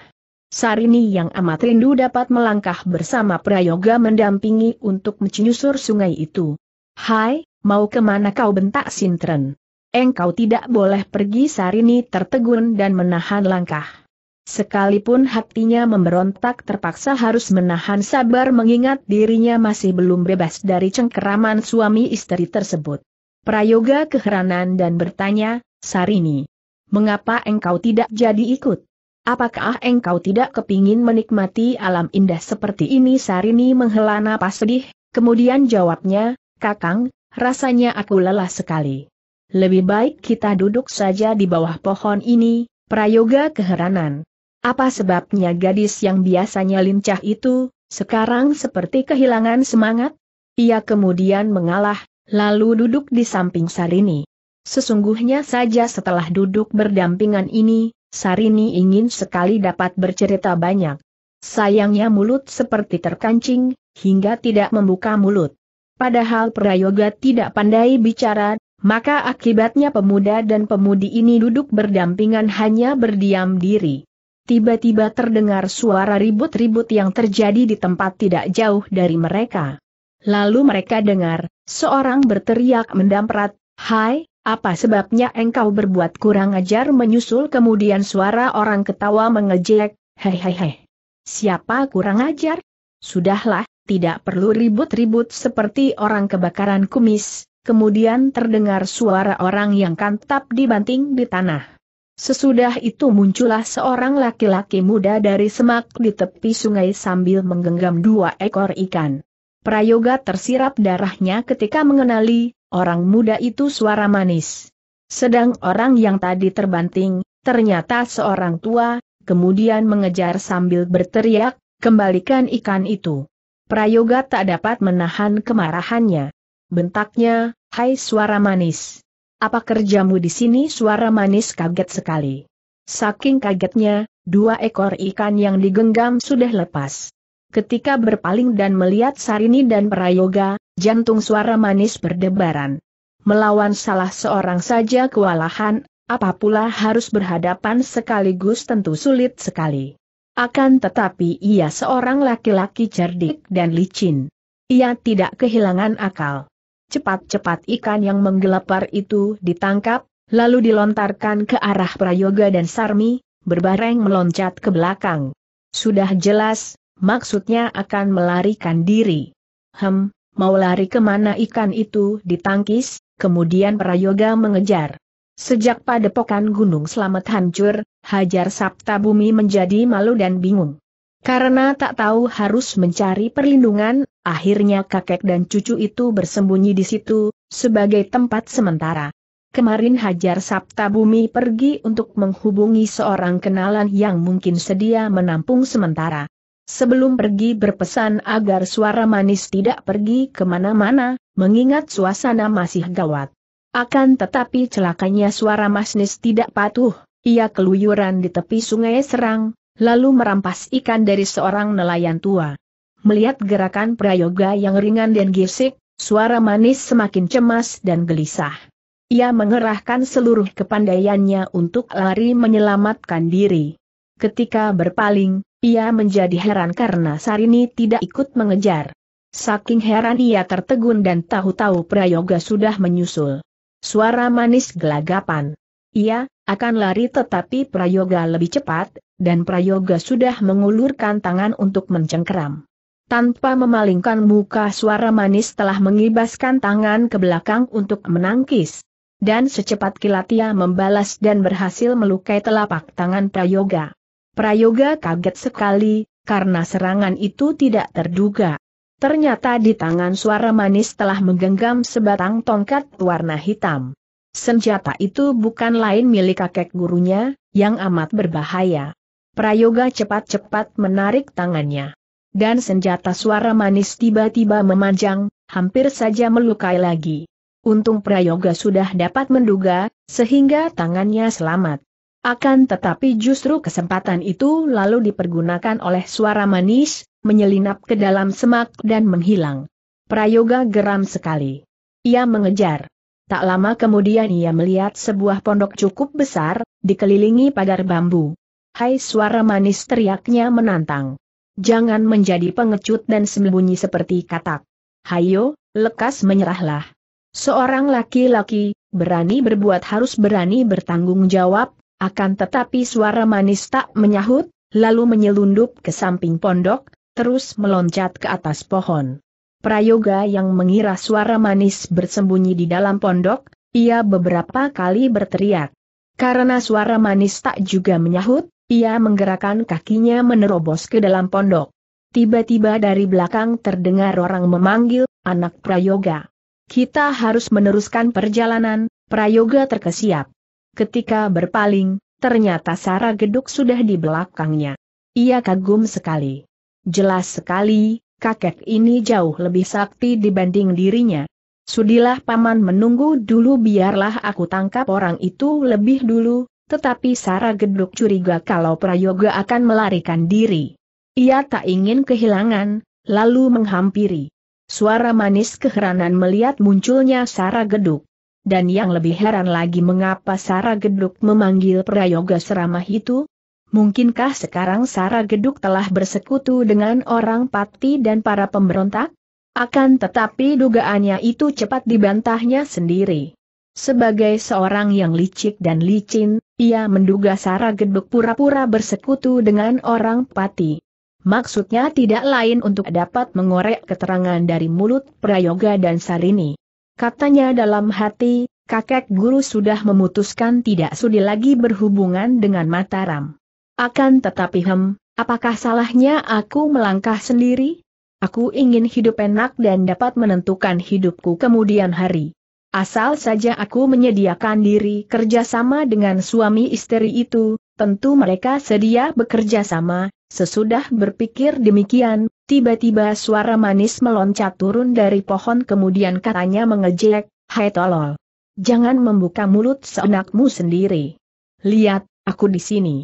Sarini yang amat rindu dapat melangkah bersama Prayoga mendampingi untuk menyusur sungai itu. Hai, mau kemana kau bentak Sintren? Engkau tidak boleh pergi Sarini tertegun dan menahan langkah. Sekalipun hatinya memberontak terpaksa harus menahan sabar mengingat dirinya masih belum bebas dari cengkeraman suami istri tersebut. Prayoga keheranan dan bertanya, Sarini, mengapa engkau tidak jadi ikut? Apakah engkau tidak kepingin menikmati alam indah seperti ini? Sarini menghela napas sedih, kemudian jawabnya, Kakang, rasanya aku lelah sekali. Lebih baik kita duduk saja di bawah pohon ini, prayoga keheranan. Apa sebabnya gadis yang biasanya lincah itu, sekarang seperti kehilangan semangat? Ia kemudian mengalah, lalu duduk di samping Sarini. Sesungguhnya saja setelah duduk berdampingan ini, Sarini ingin sekali dapat bercerita banyak. Sayangnya mulut seperti terkancing, hingga tidak membuka mulut. Padahal Prayoga tidak pandai bicara, maka akibatnya pemuda dan pemudi ini duduk berdampingan hanya berdiam diri. Tiba-tiba terdengar suara ribut-ribut yang terjadi di tempat tidak jauh dari mereka. Lalu mereka dengar, seorang berteriak mendamprat, Hai, apa sebabnya engkau berbuat kurang ajar menyusul kemudian suara orang ketawa mengejek, "Hei, hei, hei, Siapa kurang ajar? Sudahlah, tidak perlu ribut-ribut seperti orang kebakaran kumis, kemudian terdengar suara orang yang kantap dibanting di tanah. Sesudah itu muncullah seorang laki-laki muda dari semak di tepi sungai sambil menggenggam dua ekor ikan. Prayoga tersirap darahnya ketika mengenali, orang muda itu suara manis. Sedang orang yang tadi terbanting, ternyata seorang tua, kemudian mengejar sambil berteriak, kembalikan ikan itu. Prayoga tak dapat menahan kemarahannya bentaknya, hai suara manis. Apa kerjamu di sini suara manis kaget sekali. Saking kagetnya, dua ekor ikan yang digenggam sudah lepas. Ketika berpaling dan melihat Sarini dan Prayoga, jantung suara manis berdebaran. Melawan salah seorang saja kewalahan, Apapula harus berhadapan sekaligus tentu sulit sekali. Akan tetapi ia seorang laki-laki cerdik dan licin. Ia tidak kehilangan akal. Cepat-cepat ikan yang menggelapar itu ditangkap, lalu dilontarkan ke arah Prayoga dan Sarmi, berbareng meloncat ke belakang. Sudah jelas, maksudnya akan melarikan diri. Hem, mau lari kemana ikan itu ditangkis, kemudian Prayoga mengejar. Sejak padepokan Gunung Selamat hancur, Hajar Sabta Bumi menjadi malu dan bingung. Karena tak tahu harus mencari perlindungan, akhirnya kakek dan cucu itu bersembunyi di situ, sebagai tempat sementara. Kemarin Hajar Sabta Bumi pergi untuk menghubungi seorang kenalan yang mungkin sedia menampung sementara. Sebelum pergi berpesan agar suara manis tidak pergi kemana-mana, mengingat suasana masih gawat. Akan tetapi celakanya suara manis tidak patuh, ia keluyuran di tepi sungai Serang, lalu merampas ikan dari seorang nelayan tua. Melihat gerakan prayoga yang ringan dan gisik, suara manis semakin cemas dan gelisah. Ia mengerahkan seluruh kepandaiannya untuk lari menyelamatkan diri. Ketika berpaling, ia menjadi heran karena Sarini tidak ikut mengejar. Saking heran ia tertegun dan tahu-tahu Prayoga sudah menyusul. Suara manis gelagapan. Ia, akan lari tetapi Prayoga lebih cepat, dan Prayoga sudah mengulurkan tangan untuk mencengkeram. Tanpa memalingkan muka suara manis telah mengibaskan tangan ke belakang untuk menangkis. Dan secepat kilat ia membalas dan berhasil melukai telapak tangan Prayoga. Prayoga kaget sekali, karena serangan itu tidak terduga. Ternyata di tangan suara manis telah menggenggam sebatang tongkat warna hitam. Senjata itu bukan lain milik kakek gurunya, yang amat berbahaya. Prayoga cepat-cepat menarik tangannya. Dan senjata suara manis tiba-tiba memanjang, hampir saja melukai lagi. Untung Prayoga sudah dapat menduga, sehingga tangannya selamat. Akan tetapi justru kesempatan itu lalu dipergunakan oleh suara manis, menyelinap ke dalam semak dan menghilang. Prayoga geram sekali. Ia mengejar. Tak lama kemudian ia melihat sebuah pondok cukup besar, dikelilingi pagar bambu. Hai suara manis teriaknya menantang. Jangan menjadi pengecut dan sembunyi seperti katak. Hayo, lekas menyerahlah. Seorang laki-laki, berani berbuat harus berani bertanggung jawab, akan tetapi suara manis tak menyahut, lalu menyelundup ke samping pondok, terus meloncat ke atas pohon. Prayoga yang mengira suara manis bersembunyi di dalam pondok, ia beberapa kali berteriak. Karena suara manis tak juga menyahut, ia menggerakkan kakinya menerobos ke dalam pondok. Tiba-tiba dari belakang terdengar orang memanggil, anak Prayoga. Kita harus meneruskan perjalanan, Prayoga terkesiap. Ketika berpaling, ternyata Sara Geduk sudah di belakangnya. Ia kagum sekali. Jelas sekali, kakek ini jauh lebih sakti dibanding dirinya. Sudilah paman menunggu dulu biarlah aku tangkap orang itu lebih dulu, tetapi Sara Gedruk curiga kalau Prayoga akan melarikan diri. Ia tak ingin kehilangan, lalu menghampiri. Suara manis keheranan melihat munculnya Sara Gedruk. Dan yang lebih heran lagi mengapa Sara Gedruk memanggil Prayoga seramah itu? Mungkinkah sekarang Sara Gedruk telah bersekutu dengan orang pati dan para pemberontak? Akan tetapi dugaannya itu cepat dibantahnya sendiri. Sebagai seorang yang licik dan licin, ia menduga Sara Geduk pura-pura bersekutu dengan orang pati. Maksudnya tidak lain untuk dapat mengorek keterangan dari mulut Prayoga dan Sarini. Katanya dalam hati, kakek guru sudah memutuskan tidak sudi lagi berhubungan dengan Mataram. Akan tetapi hem, apakah salahnya aku melangkah sendiri? Aku ingin hidup enak dan dapat menentukan hidupku kemudian hari. Asal saja aku menyediakan diri kerjasama dengan suami istri itu, tentu mereka sedia bekerja sama. Sesudah berpikir demikian, tiba-tiba suara manis meloncat turun dari pohon kemudian katanya mengejek, Hai tolol! Jangan membuka mulut seenakmu sendiri. Lihat, aku di sini.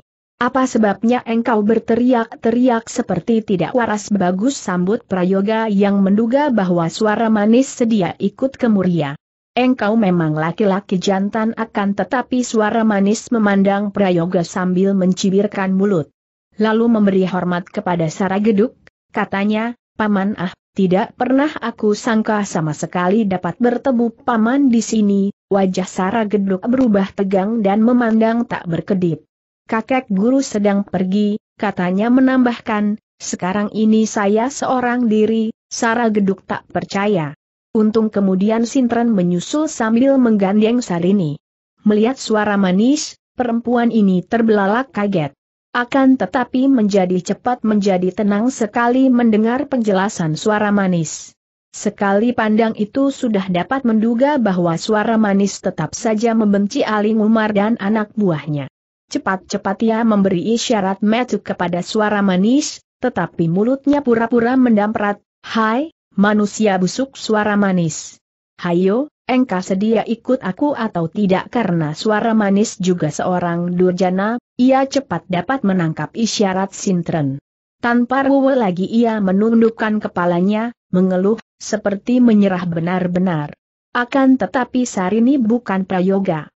Apa sebabnya engkau berteriak-teriak seperti tidak waras bagus sambut Prayoga yang menduga bahwa suara manis sedia ikut kemuria. Engkau memang laki-laki jantan akan tetapi suara manis memandang Prayoga sambil mencibirkan mulut. Lalu memberi hormat kepada Sarageduk, katanya, Paman ah, tidak pernah aku sangka sama sekali dapat bertemu Paman di sini, wajah Sarageduk berubah tegang dan memandang tak berkedip. Kakek guru sedang pergi, katanya menambahkan, sekarang ini saya seorang diri, Sarageduk tak percaya. Untung kemudian Sintren menyusul sambil menggandeng Sarini. Melihat suara manis, perempuan ini terbelalak kaget. Akan tetapi menjadi cepat menjadi tenang sekali mendengar penjelasan suara manis. Sekali pandang itu sudah dapat menduga bahwa suara manis tetap saja membenci Aling Umar dan anak buahnya. Cepat-cepat ia memberi isyarat metu kepada suara manis, tetapi mulutnya pura-pura mendamprat, Hai, manusia busuk suara manis. Hayo, engkau sedia ikut aku atau tidak karena suara manis juga seorang durjana, ia cepat dapat menangkap isyarat sintren. Tanpa ruwe lagi ia menundukkan kepalanya, mengeluh, seperti menyerah benar-benar. Akan tetapi Sarini bukan prayoga.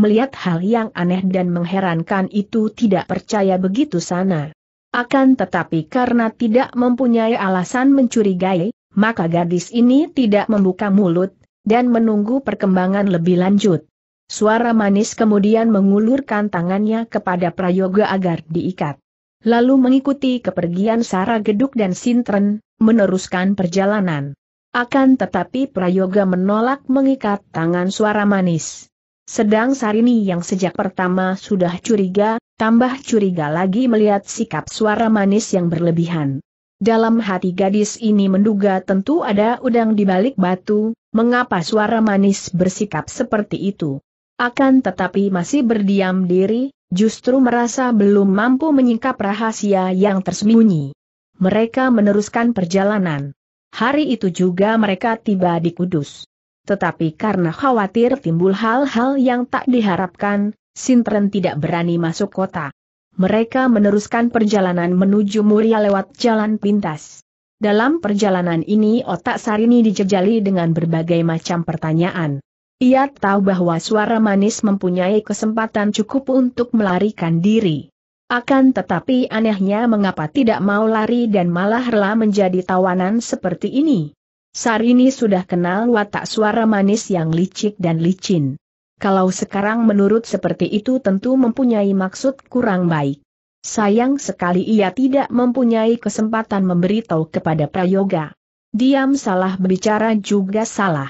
Melihat hal yang aneh dan mengherankan itu tidak percaya begitu sana. Akan tetapi karena tidak mempunyai alasan mencurigai, maka gadis ini tidak membuka mulut, dan menunggu perkembangan lebih lanjut. Suara manis kemudian mengulurkan tangannya kepada Prayoga agar diikat. Lalu mengikuti kepergian Sara Geduk dan Sintren, meneruskan perjalanan. Akan tetapi Prayoga menolak mengikat tangan suara manis. Sedang Sarini yang sejak pertama sudah curiga, tambah curiga lagi melihat sikap suara manis yang berlebihan. Dalam hati gadis ini menduga tentu ada udang di balik batu, mengapa suara manis bersikap seperti itu. Akan tetapi masih berdiam diri, justru merasa belum mampu menyingkap rahasia yang tersembunyi. Mereka meneruskan perjalanan. Hari itu juga mereka tiba di Kudus. Tetapi karena khawatir timbul hal-hal yang tak diharapkan, Sintren tidak berani masuk kota mereka meneruskan perjalanan menuju Muria lewat jalan pintas. Dalam perjalanan ini otak Sarini dijejali dengan berbagai macam pertanyaan. Ia tahu bahwa suara manis mempunyai kesempatan cukup untuk melarikan diri. Akan tetapi anehnya mengapa tidak mau lari dan malah rela menjadi tawanan seperti ini. Sarini sudah kenal watak suara manis yang licik dan licin. Kalau sekarang menurut seperti itu tentu mempunyai maksud kurang baik. Sayang sekali ia tidak mempunyai kesempatan memberitahu kepada Prayoga. Diam salah berbicara juga salah.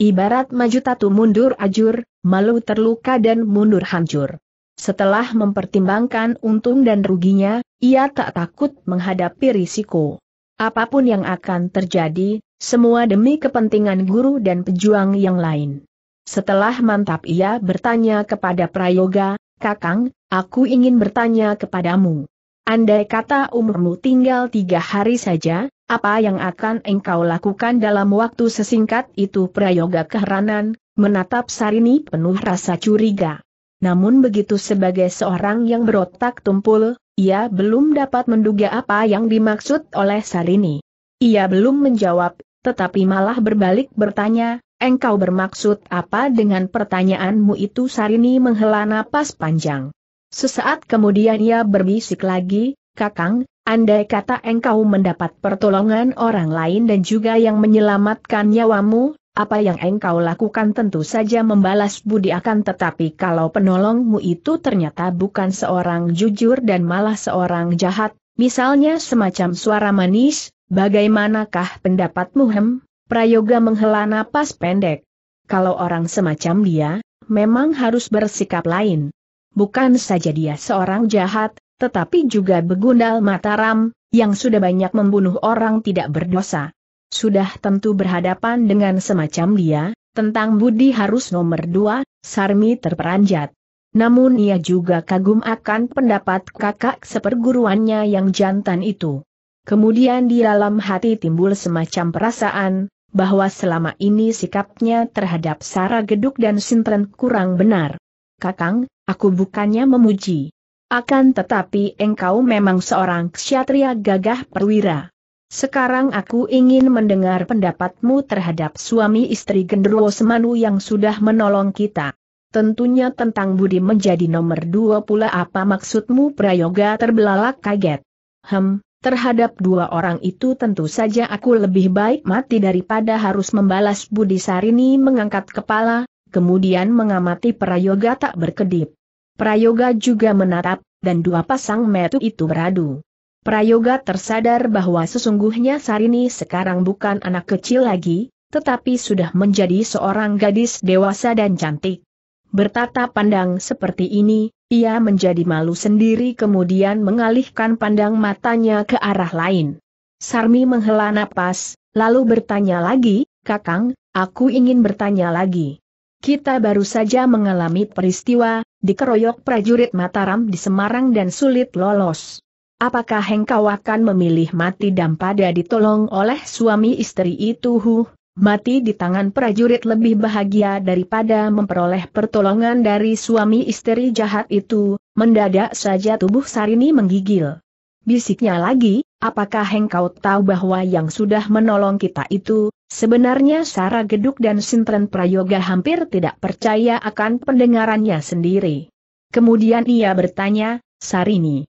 Ibarat maju tatu mundur ajur, malu terluka dan mundur hancur. Setelah mempertimbangkan untung dan ruginya, ia tak takut menghadapi risiko. Apapun yang akan terjadi, semua demi kepentingan guru dan pejuang yang lain. Setelah mantap ia bertanya kepada Prayoga, Kakang, aku ingin bertanya kepadamu. Andai kata umurmu tinggal tiga hari saja, apa yang akan engkau lakukan dalam waktu sesingkat itu Prayoga keheranan, menatap Sarini penuh rasa curiga. Namun begitu sebagai seorang yang berotak tumpul, ia belum dapat menduga apa yang dimaksud oleh Sarini. Ia belum menjawab, tetapi malah berbalik bertanya, Engkau bermaksud apa dengan pertanyaanmu itu Sarini menghela napas panjang. Sesaat kemudian ia berbisik lagi, Kakang, andai kata engkau mendapat pertolongan orang lain dan juga yang menyelamatkan nyawamu, apa yang engkau lakukan tentu saja membalas budi akan tetapi kalau penolongmu itu ternyata bukan seorang jujur dan malah seorang jahat, misalnya semacam suara manis, bagaimanakah pendapatmu hem? Prayoga menghela napas pendek. Kalau orang semacam dia, memang harus bersikap lain. Bukan saja dia seorang jahat, tetapi juga begundal Mataram, yang sudah banyak membunuh orang tidak berdosa. Sudah tentu berhadapan dengan semacam dia, tentang budi harus nomor dua, Sarmi terperanjat. Namun ia juga kagum akan pendapat kakak seperguruannya yang jantan itu. Kemudian di dalam hati timbul semacam perasaan, bahwa selama ini sikapnya terhadap Sara Geduk dan Sintren kurang benar. Kakang, aku bukannya memuji. Akan tetapi engkau memang seorang ksatria gagah perwira. Sekarang aku ingin mendengar pendapatmu terhadap suami istri Gendruwo Semanu yang sudah menolong kita. Tentunya tentang Budi menjadi nomor dua pula apa maksudmu Prayoga terbelalak kaget. Hem, Terhadap dua orang itu tentu saja aku lebih baik mati daripada harus membalas Budi Sarini mengangkat kepala, kemudian mengamati Prayoga tak berkedip. Prayoga juga menatap, dan dua pasang metu itu beradu. Prayoga tersadar bahwa sesungguhnya Sarini sekarang bukan anak kecil lagi, tetapi sudah menjadi seorang gadis dewasa dan cantik. Bertata pandang seperti ini, ia menjadi malu sendiri kemudian mengalihkan pandang matanya ke arah lain. Sarmi menghela napas, lalu bertanya lagi, Kakang, aku ingin bertanya lagi. Kita baru saja mengalami peristiwa, dikeroyok prajurit Mataram di Semarang dan sulit lolos. Apakah engkau akan memilih mati dan pada ditolong oleh suami istri itu huh? Mati di tangan prajurit lebih bahagia daripada memperoleh pertolongan dari suami istri jahat itu, mendadak saja tubuh Sarini menggigil. Bisiknya lagi, apakah engkau tahu bahwa yang sudah menolong kita itu, sebenarnya Sara Geduk dan Sintren Prayoga hampir tidak percaya akan pendengarannya sendiri. Kemudian ia bertanya, Sarini,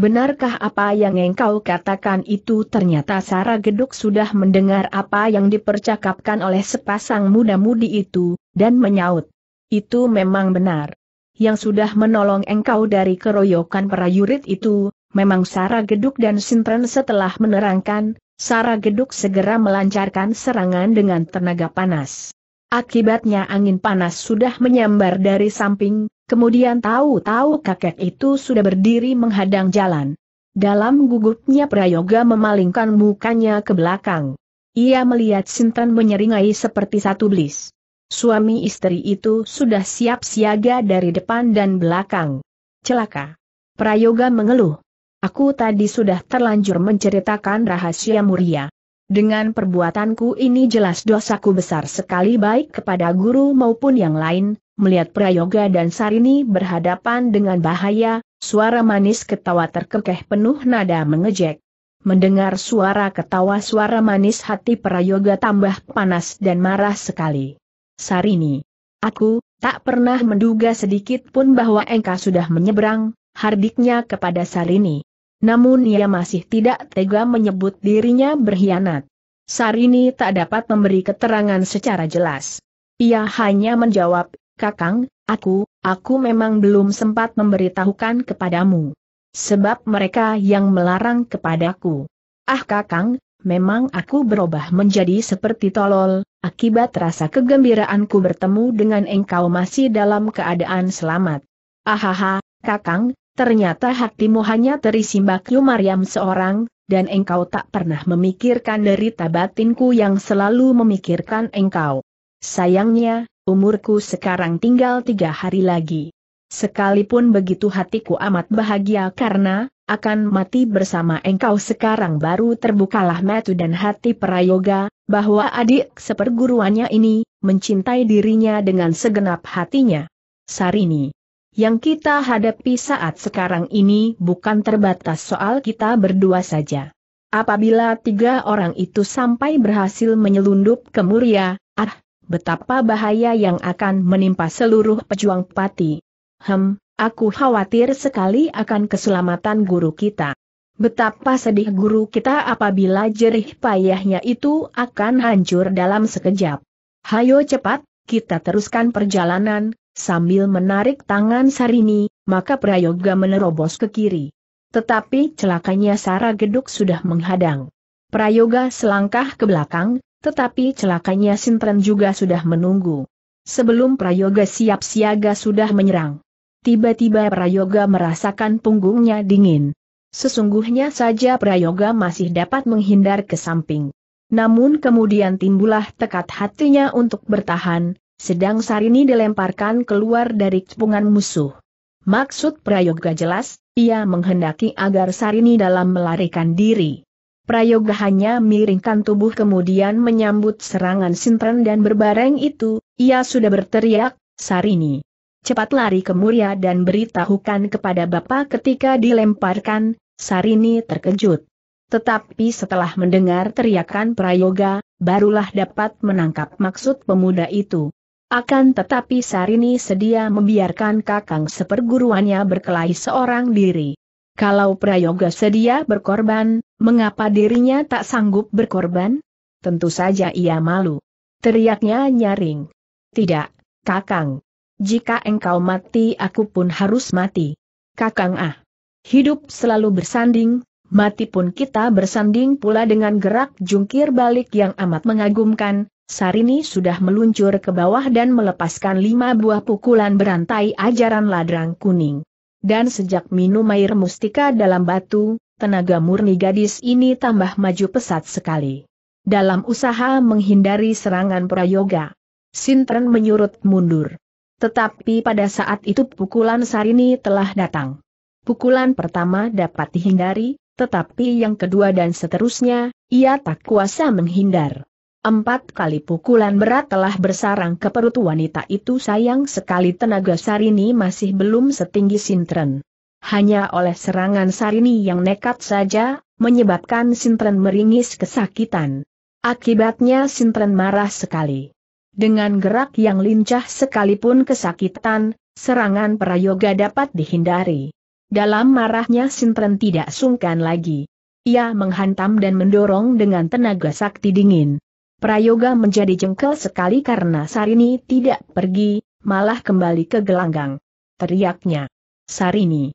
Benarkah apa yang engkau katakan itu ternyata Sarah Geduk sudah mendengar apa yang dipercakapkan oleh sepasang muda-mudi itu, dan menyaut. Itu memang benar. Yang sudah menolong engkau dari keroyokan yurid itu, memang Sarah Geduk dan Sintren setelah menerangkan, Sarah Geduk segera melancarkan serangan dengan tenaga panas. Akibatnya angin panas sudah menyambar dari samping, Kemudian tahu-tahu kakek itu sudah berdiri menghadang jalan. Dalam gugupnya Prayoga memalingkan mukanya ke belakang. Ia melihat Sintan menyeringai seperti satu blis. Suami istri itu sudah siap siaga dari depan dan belakang. Celaka. Prayoga mengeluh. Aku tadi sudah terlanjur menceritakan rahasia muria. Dengan perbuatanku ini jelas dosaku besar sekali baik kepada guru maupun yang lain, melihat Prayoga dan Sarini berhadapan dengan bahaya, suara manis ketawa terkekeh penuh nada mengejek. Mendengar suara ketawa suara manis hati Prayoga tambah panas dan marah sekali. Sarini. Aku, tak pernah menduga sedikit pun bahwa Engkau sudah menyeberang, hardiknya kepada Sarini. Namun ia masih tidak tega menyebut dirinya berkhianat. Sarini tak dapat memberi keterangan secara jelas. Ia hanya menjawab Kakang, aku, aku memang belum sempat memberitahukan kepadamu. Sebab mereka yang melarang kepadaku. Ah Kakang, memang aku berubah menjadi seperti tolol, akibat rasa kegembiraanku bertemu dengan engkau masih dalam keadaan selamat. Ahaha, Kakang, ternyata hatimu hanya terisi bakyu Mariam seorang, dan engkau tak pernah memikirkan derita batinku yang selalu memikirkan engkau. Sayangnya, Umurku sekarang tinggal tiga hari lagi. Sekalipun begitu hatiku amat bahagia karena, akan mati bersama engkau sekarang baru terbukalah metu dan hati Prayoga, bahwa adik seperguruannya ini, mencintai dirinya dengan segenap hatinya. Sarini. Yang kita hadapi saat sekarang ini bukan terbatas soal kita berdua saja. Apabila tiga orang itu sampai berhasil menyelundup ke Muria, ah, betapa bahaya yang akan menimpa seluruh pejuang pati. Hem, aku khawatir sekali akan keselamatan guru kita. Betapa sedih guru kita apabila jerih payahnya itu akan hancur dalam sekejap. Hayo cepat, kita teruskan perjalanan, sambil menarik tangan Sarini, maka Prayoga menerobos ke kiri. Tetapi celakanya Sara Geduk sudah menghadang. Prayoga selangkah ke belakang, tetapi celakanya Sintren juga sudah menunggu. Sebelum Prayoga siap siaga sudah menyerang. Tiba-tiba Prayoga merasakan punggungnya dingin. Sesungguhnya saja Prayoga masih dapat menghindar ke samping. Namun kemudian timbullah tekad hatinya untuk bertahan, sedang Sarini dilemparkan keluar dari cepungan musuh. Maksud Prayoga jelas, ia menghendaki agar Sarini dalam melarikan diri. Prayoga hanya miringkan tubuh kemudian menyambut serangan sintren dan berbareng itu, ia sudah berteriak, Sarini. Cepat lari ke Muria dan beritahukan kepada Bapak ketika dilemparkan, Sarini terkejut. Tetapi setelah mendengar teriakan Prayoga, barulah dapat menangkap maksud pemuda itu. Akan tetapi Sarini sedia membiarkan kakang seperguruannya berkelahi seorang diri. Kalau Prayoga sedia berkorban, Mengapa dirinya tak sanggup berkorban? Tentu saja ia malu. Teriaknya nyaring. Tidak, kakang. Jika engkau mati aku pun harus mati. Kakang ah. Hidup selalu bersanding, mati pun kita bersanding pula dengan gerak jungkir balik yang amat mengagumkan, Sarini sudah meluncur ke bawah dan melepaskan lima buah pukulan berantai ajaran ladrang kuning. Dan sejak minum air mustika dalam batu, tenaga murni gadis ini tambah maju pesat sekali. Dalam usaha menghindari serangan prayoga, Sintren menyurut mundur. Tetapi pada saat itu pukulan Sarini telah datang. Pukulan pertama dapat dihindari, tetapi yang kedua dan seterusnya, ia tak kuasa menghindar. Empat kali pukulan berat telah bersarang ke perut wanita itu sayang sekali tenaga Sarini masih belum setinggi Sintren. Hanya oleh serangan Sarini yang nekat saja, menyebabkan Sintren meringis kesakitan. Akibatnya Sintren marah sekali. Dengan gerak yang lincah sekalipun kesakitan, serangan prayoga dapat dihindari. Dalam marahnya Sintren tidak sungkan lagi. Ia menghantam dan mendorong dengan tenaga sakti dingin. Prayoga menjadi jengkel sekali karena Sarini tidak pergi, malah kembali ke gelanggang. Teriaknya. Sarini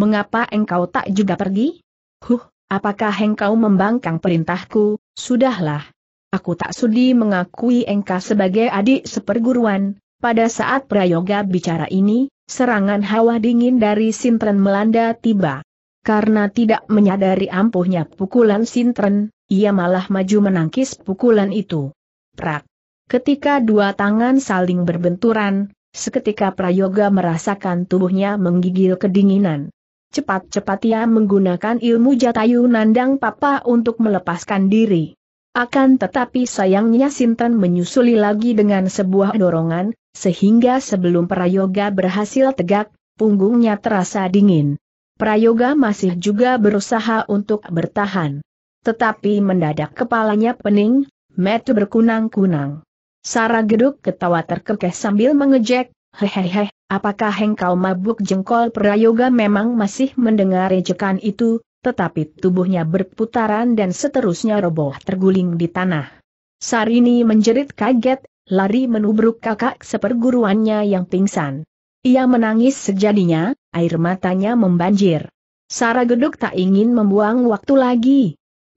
mengapa engkau tak juga pergi? Huh, apakah engkau membangkang perintahku? Sudahlah. Aku tak sudi mengakui engkau sebagai adik seperguruan. Pada saat Prayoga bicara ini, serangan hawa dingin dari Sintren melanda tiba. Karena tidak menyadari ampuhnya pukulan Sintren, ia malah maju menangkis pukulan itu. Prak. Ketika dua tangan saling berbenturan, seketika Prayoga merasakan tubuhnya menggigil kedinginan. Cepat-cepat ia menggunakan ilmu jatayu nandang papa untuk melepaskan diri. Akan tetapi sayangnya Sinten menyusuli lagi dengan sebuah dorongan, sehingga sebelum prayoga berhasil tegak, punggungnya terasa dingin. Prayoga masih juga berusaha untuk bertahan. Tetapi mendadak kepalanya pening, metu berkunang-kunang. Sarah Geduk ketawa terkekeh sambil mengejek, hehehe, Apakah hengkau mabuk jengkol prayoga memang masih mendengar ejekan itu, tetapi tubuhnya berputaran dan seterusnya roboh terguling di tanah. Sarini menjerit kaget, lari menubruk kakak seperguruannya yang pingsan. Ia menangis sejadinya, air matanya membanjir. Sara Geduk tak ingin membuang waktu lagi.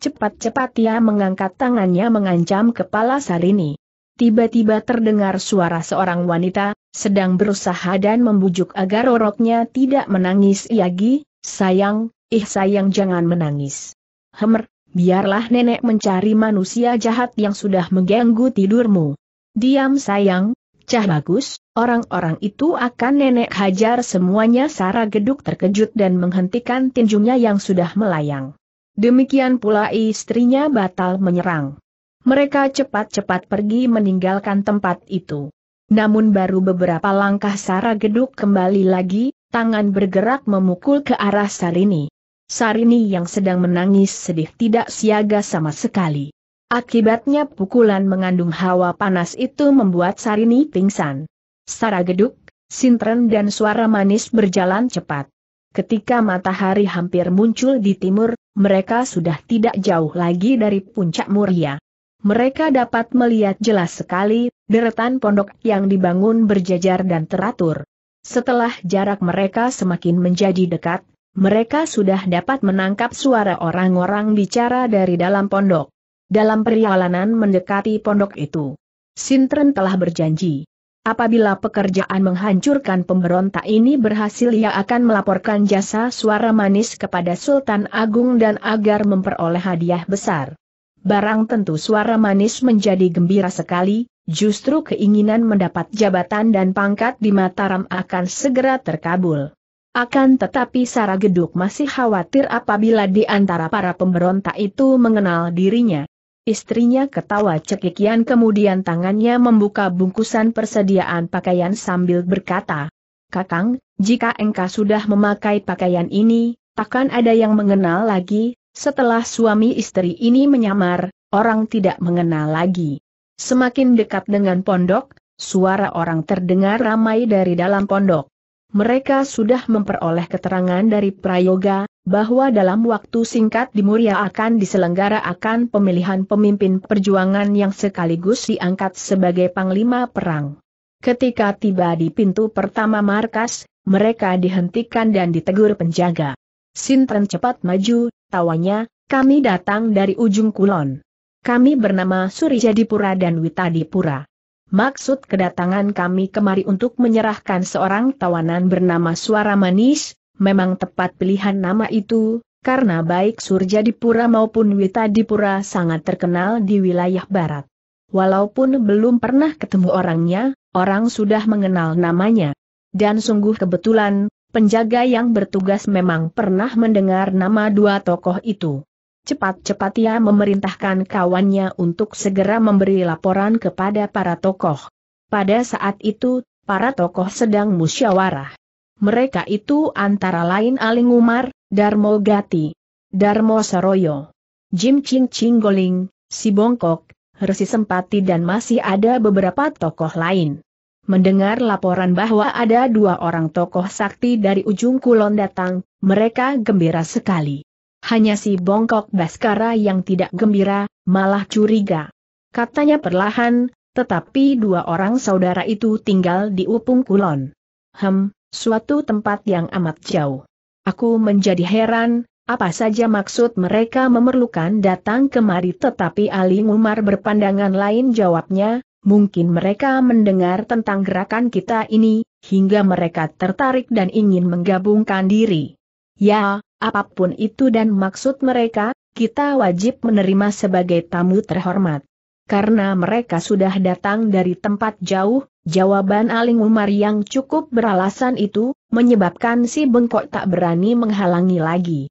Cepat-cepat ia mengangkat tangannya mengancam kepala Sarini tiba-tiba terdengar suara seorang wanita, sedang berusaha dan membujuk agar oroknya tidak menangis lagi, iya, sayang, ih eh, sayang jangan menangis. Hemer, biarlah nenek mencari manusia jahat yang sudah mengganggu tidurmu. Diam sayang, cah bagus, orang-orang itu akan nenek hajar semuanya Sara Geduk terkejut dan menghentikan tinjunya yang sudah melayang. Demikian pula istrinya batal menyerang mereka cepat-cepat pergi meninggalkan tempat itu. Namun baru beberapa langkah Sara Geduk kembali lagi, tangan bergerak memukul ke arah Sarini. Sarini yang sedang menangis sedih tidak siaga sama sekali. Akibatnya pukulan mengandung hawa panas itu membuat Sarini pingsan. Sara Geduk, Sintren dan suara manis berjalan cepat. Ketika matahari hampir muncul di timur, mereka sudah tidak jauh lagi dari puncak Muria mereka dapat melihat jelas sekali, deretan pondok yang dibangun berjajar dan teratur. Setelah jarak mereka semakin menjadi dekat, mereka sudah dapat menangkap suara orang-orang bicara dari dalam pondok. Dalam perjalanan mendekati pondok itu, Sintren telah berjanji. Apabila pekerjaan menghancurkan pemberontak ini berhasil ia akan melaporkan jasa suara manis kepada Sultan Agung dan agar memperoleh hadiah besar barang tentu suara manis menjadi gembira sekali, justru keinginan mendapat jabatan dan pangkat di Mataram akan segera terkabul. Akan tetapi Sara Geduk masih khawatir apabila di antara para pemberontak itu mengenal dirinya. Istrinya ketawa cekikian kemudian tangannya membuka bungkusan persediaan pakaian sambil berkata, Kakang, jika engkau sudah memakai pakaian ini, takkan ada yang mengenal lagi, setelah suami istri ini menyamar, orang tidak mengenal lagi. Semakin dekat dengan pondok, suara orang terdengar ramai dari dalam pondok. Mereka sudah memperoleh keterangan dari Prayoga, bahwa dalam waktu singkat di Muria akan diselenggara akan pemilihan pemimpin perjuangan yang sekaligus diangkat sebagai Panglima Perang. Ketika tiba di pintu pertama markas, mereka dihentikan dan ditegur penjaga. Sintren cepat maju, tawanya, kami datang dari ujung kulon. Kami bernama Dipura dan Witadipura. Maksud kedatangan kami kemari untuk menyerahkan seorang tawanan bernama Suara Manis, memang tepat pilihan nama itu, karena baik Dipura maupun Wita Dipura sangat terkenal di wilayah barat. Walaupun belum pernah ketemu orangnya, orang sudah mengenal namanya. Dan sungguh kebetulan, Penjaga yang bertugas memang pernah mendengar nama dua tokoh itu. Cepat-cepat ia memerintahkan kawannya untuk segera memberi laporan kepada para tokoh. Pada saat itu, para tokoh sedang musyawarah. Mereka itu antara lain Aling Umar, Darmo Gati, Darmo Saroyo, Jim Ching Ching Goling, Si Bongkok, Hersi Sempati dan masih ada beberapa tokoh lain. Mendengar laporan bahwa ada dua orang tokoh sakti dari ujung kulon datang, mereka gembira sekali. Hanya si bongkok Baskara yang tidak gembira, malah curiga. Katanya perlahan, tetapi dua orang saudara itu tinggal di Upung Kulon. Hem, suatu tempat yang amat jauh. Aku menjadi heran, apa saja maksud mereka memerlukan datang kemari tetapi Ali Umar berpandangan lain jawabnya, mungkin mereka mendengar tentang gerakan kita ini, hingga mereka tertarik dan ingin menggabungkan diri. Ya, apapun itu dan maksud mereka, kita wajib menerima sebagai tamu terhormat. Karena mereka sudah datang dari tempat jauh, jawaban Aling Umar yang cukup beralasan itu, menyebabkan si bengkok tak berani menghalangi lagi.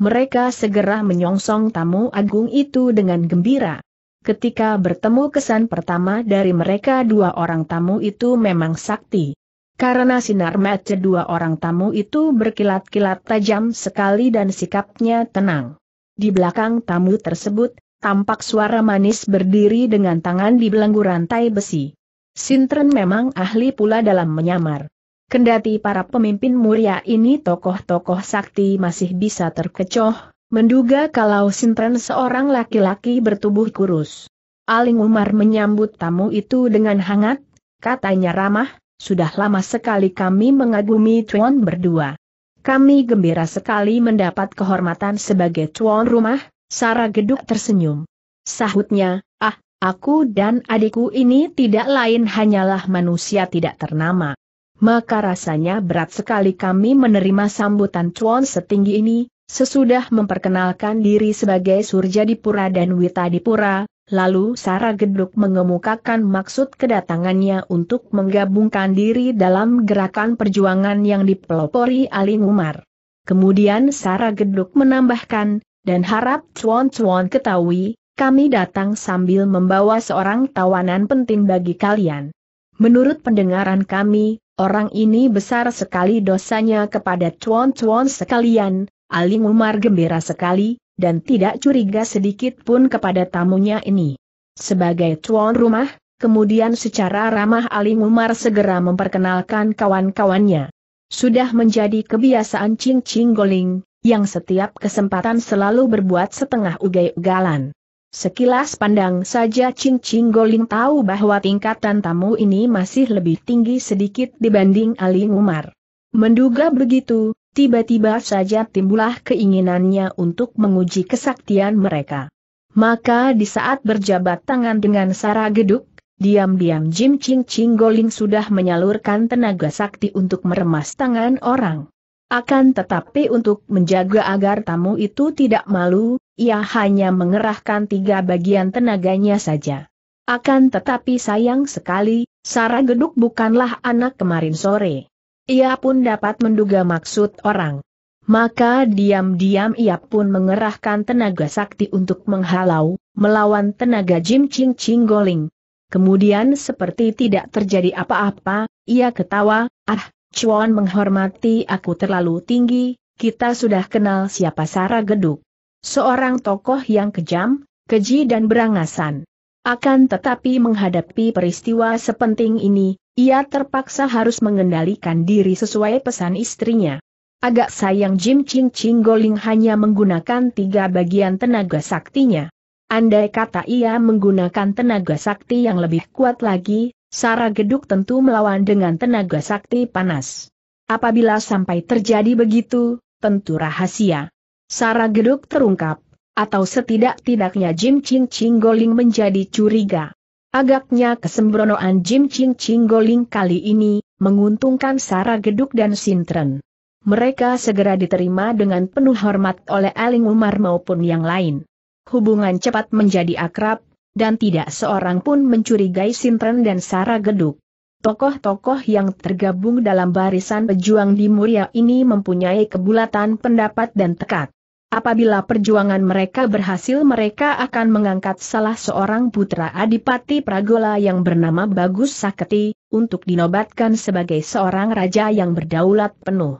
Mereka segera menyongsong tamu agung itu dengan gembira ketika bertemu kesan pertama dari mereka dua orang tamu itu memang sakti. Karena sinar mata dua orang tamu itu berkilat-kilat tajam sekali dan sikapnya tenang. Di belakang tamu tersebut, tampak suara manis berdiri dengan tangan di belenggu rantai besi. Sintren memang ahli pula dalam menyamar. Kendati para pemimpin muria ini tokoh-tokoh sakti masih bisa terkecoh, Menduga kalau Sintren seorang laki-laki bertubuh kurus. Aling Umar menyambut tamu itu dengan hangat, katanya ramah, sudah lama sekali kami mengagumi Chuan berdua. Kami gembira sekali mendapat kehormatan sebagai tuan rumah, Sarah Geduk tersenyum. Sahutnya, ah, aku dan adikku ini tidak lain hanyalah manusia tidak ternama. Maka rasanya berat sekali kami menerima sambutan cuan setinggi ini, Sesudah memperkenalkan diri sebagai Dipura dan Wita Dipura, lalu Sara Geduk mengemukakan maksud kedatangannya untuk menggabungkan diri dalam gerakan perjuangan yang dipelopori Aling Umar. Kemudian Sara Geduk menambahkan, dan harap cuan-cuan ketahui, kami datang sambil membawa seorang tawanan penting bagi kalian. Menurut pendengaran kami, orang ini besar sekali dosanya kepada cuan-cuan sekalian, Ali Umar gembira sekali, dan tidak curiga sedikit pun kepada tamunya ini. Sebagai tuan rumah, kemudian secara ramah Ali Umar segera memperkenalkan kawan-kawannya. Sudah menjadi kebiasaan Ching Ching Goling, yang setiap kesempatan selalu berbuat setengah ugai-ugalan. Sekilas pandang saja Ching Ching Goling tahu bahwa tingkatan tamu ini masih lebih tinggi sedikit dibanding Ali Umar. Menduga begitu, tiba-tiba saja timbullah keinginannya untuk menguji kesaktian mereka. Maka di saat berjabat tangan dengan Sarah Geduk, diam-diam Jim Ching Ching Goling sudah menyalurkan tenaga sakti untuk meremas tangan orang. Akan tetapi untuk menjaga agar tamu itu tidak malu, ia hanya mengerahkan tiga bagian tenaganya saja. Akan tetapi sayang sekali, Sarah Geduk bukanlah anak kemarin sore. Ia pun dapat menduga maksud orang. Maka diam-diam ia pun mengerahkan tenaga sakti untuk menghalau, melawan tenaga Jim Ching Ching Goling. Kemudian seperti tidak terjadi apa-apa, ia ketawa, ah, Chuan menghormati aku terlalu tinggi, kita sudah kenal siapa Sara Geduk. Seorang tokoh yang kejam, keji dan berangasan. Akan tetapi menghadapi peristiwa sepenting ini, ia terpaksa harus mengendalikan diri sesuai pesan istrinya. Agak sayang Jim Ching Ching Goling hanya menggunakan tiga bagian tenaga saktinya. Andai kata ia menggunakan tenaga sakti yang lebih kuat lagi, Sara Geduk tentu melawan dengan tenaga sakti panas. Apabila sampai terjadi begitu, tentu rahasia. Sara Geduk terungkap, atau setidak-tidaknya Jim Ching Ching Goling menjadi curiga. Agaknya kesembronoan Jim Ching Ching Goling kali ini, menguntungkan Sara Geduk dan Sintren. Mereka segera diterima dengan penuh hormat oleh Aling Umar maupun yang lain. Hubungan cepat menjadi akrab, dan tidak seorang pun mencurigai Sintren dan Sara Geduk. Tokoh-tokoh yang tergabung dalam barisan pejuang di Muria ini mempunyai kebulatan pendapat dan tekad. Apabila perjuangan mereka berhasil mereka akan mengangkat salah seorang putra Adipati Pragola yang bernama Bagus Saketi, untuk dinobatkan sebagai seorang raja yang berdaulat penuh.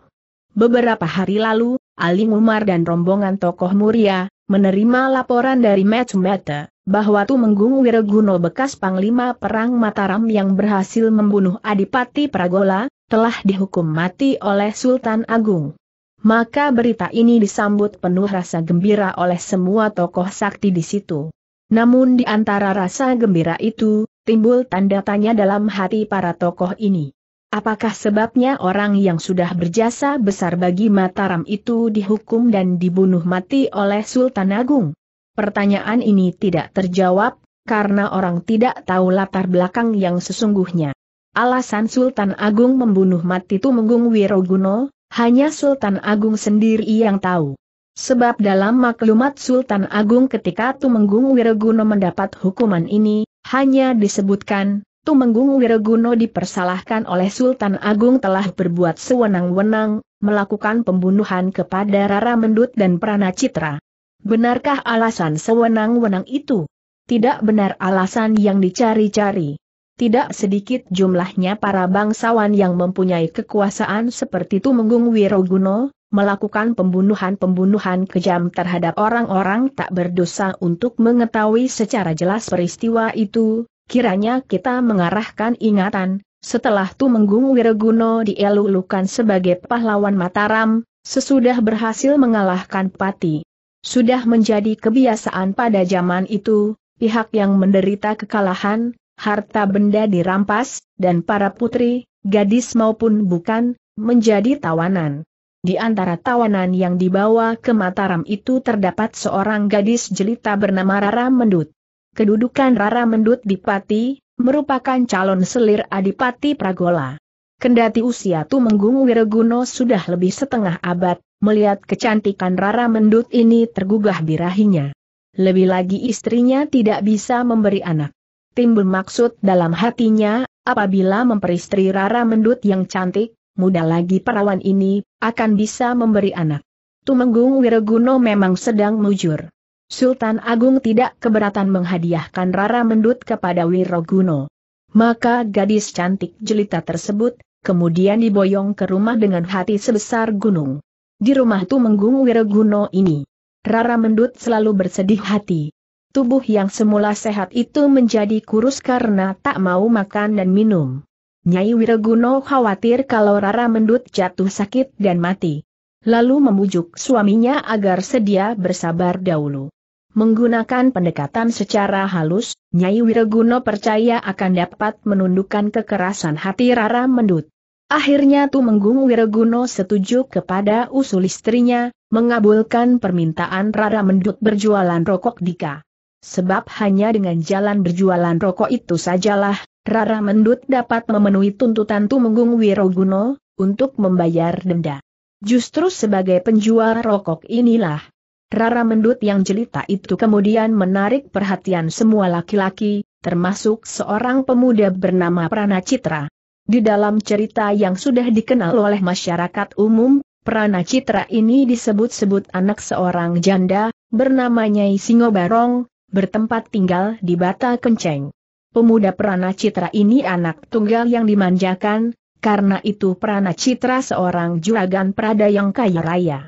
Beberapa hari lalu, Ali Umar dan rombongan tokoh Muria, menerima laporan dari Meta, bahwa Tumenggung Wiraguno bekas Panglima Perang Mataram yang berhasil membunuh Adipati Pragola, telah dihukum mati oleh Sultan Agung maka berita ini disambut penuh rasa gembira oleh semua tokoh sakti di situ. Namun di antara rasa gembira itu, timbul tanda tanya dalam hati para tokoh ini. Apakah sebabnya orang yang sudah berjasa besar bagi Mataram itu dihukum dan dibunuh mati oleh Sultan Agung? Pertanyaan ini tidak terjawab, karena orang tidak tahu latar belakang yang sesungguhnya. Alasan Sultan Agung membunuh mati Tumenggung Wiroguno, hanya Sultan Agung sendiri yang tahu. Sebab dalam maklumat Sultan Agung ketika Tumenggung Wireguno mendapat hukuman ini, hanya disebutkan, Tumenggung Wireguno dipersalahkan oleh Sultan Agung telah berbuat sewenang-wenang, melakukan pembunuhan kepada Rara Mendut dan Prana Citra. Benarkah alasan sewenang-wenang itu? Tidak benar alasan yang dicari-cari. Tidak sedikit jumlahnya para bangsawan yang mempunyai kekuasaan seperti Tumenggung Wiroguno, melakukan pembunuhan-pembunuhan kejam terhadap orang-orang tak berdosa untuk mengetahui secara jelas peristiwa itu, kiranya kita mengarahkan ingatan, setelah Tumenggung Wiroguno dielulukan sebagai pahlawan Mataram, sesudah berhasil mengalahkan Pati. Sudah menjadi kebiasaan pada zaman itu, pihak yang menderita kekalahan, harta benda dirampas, dan para putri, gadis maupun bukan, menjadi tawanan. Di antara tawanan yang dibawa ke Mataram itu terdapat seorang gadis jelita bernama Rara Mendut. Kedudukan Rara Mendut di Pati, merupakan calon selir Adipati Pragola. Kendati usia Tumenggung Wireguno sudah lebih setengah abad, melihat kecantikan Rara Mendut ini tergugah birahinya. Lebih lagi istrinya tidak bisa memberi anak timbul maksud dalam hatinya, apabila memperistri Rara Mendut yang cantik, muda lagi perawan ini, akan bisa memberi anak. Tumenggung Wiraguno memang sedang mujur. Sultan Agung tidak keberatan menghadiahkan Rara Mendut kepada Wiraguno. Maka gadis cantik jelita tersebut, kemudian diboyong ke rumah dengan hati sebesar gunung. Di rumah Tumenggung Wiraguno ini, Rara Mendut selalu bersedih hati. Tubuh yang semula sehat itu menjadi kurus karena tak mau makan dan minum. Nyai Wireguno khawatir kalau Rara mendut jatuh sakit dan mati. Lalu memujuk suaminya agar sedia bersabar dahulu. Menggunakan pendekatan secara halus, Nyai Wireguno percaya akan dapat menundukkan kekerasan hati Rara mendut. Akhirnya Tumenggung Wireguno setuju kepada usul istrinya, mengabulkan permintaan Rara mendut berjualan rokok Dika. Sebab hanya dengan jalan berjualan rokok itu sajalah, Rara Mendut dapat memenuhi tuntutan Tumenggung Wiroguno, untuk membayar denda. Justru sebagai penjual rokok inilah, Rara Mendut yang jelita itu kemudian menarik perhatian semua laki-laki, termasuk seorang pemuda bernama Prana Citra. Di dalam cerita yang sudah dikenal oleh masyarakat umum, Prana Citra ini disebut-sebut anak seorang janda, bernamanya Nyai Singo Barong, bertempat tinggal di Bata Kenceng. Pemuda Prana Citra ini anak tunggal yang dimanjakan, karena itu Prana Citra seorang juragan Prada yang kaya raya.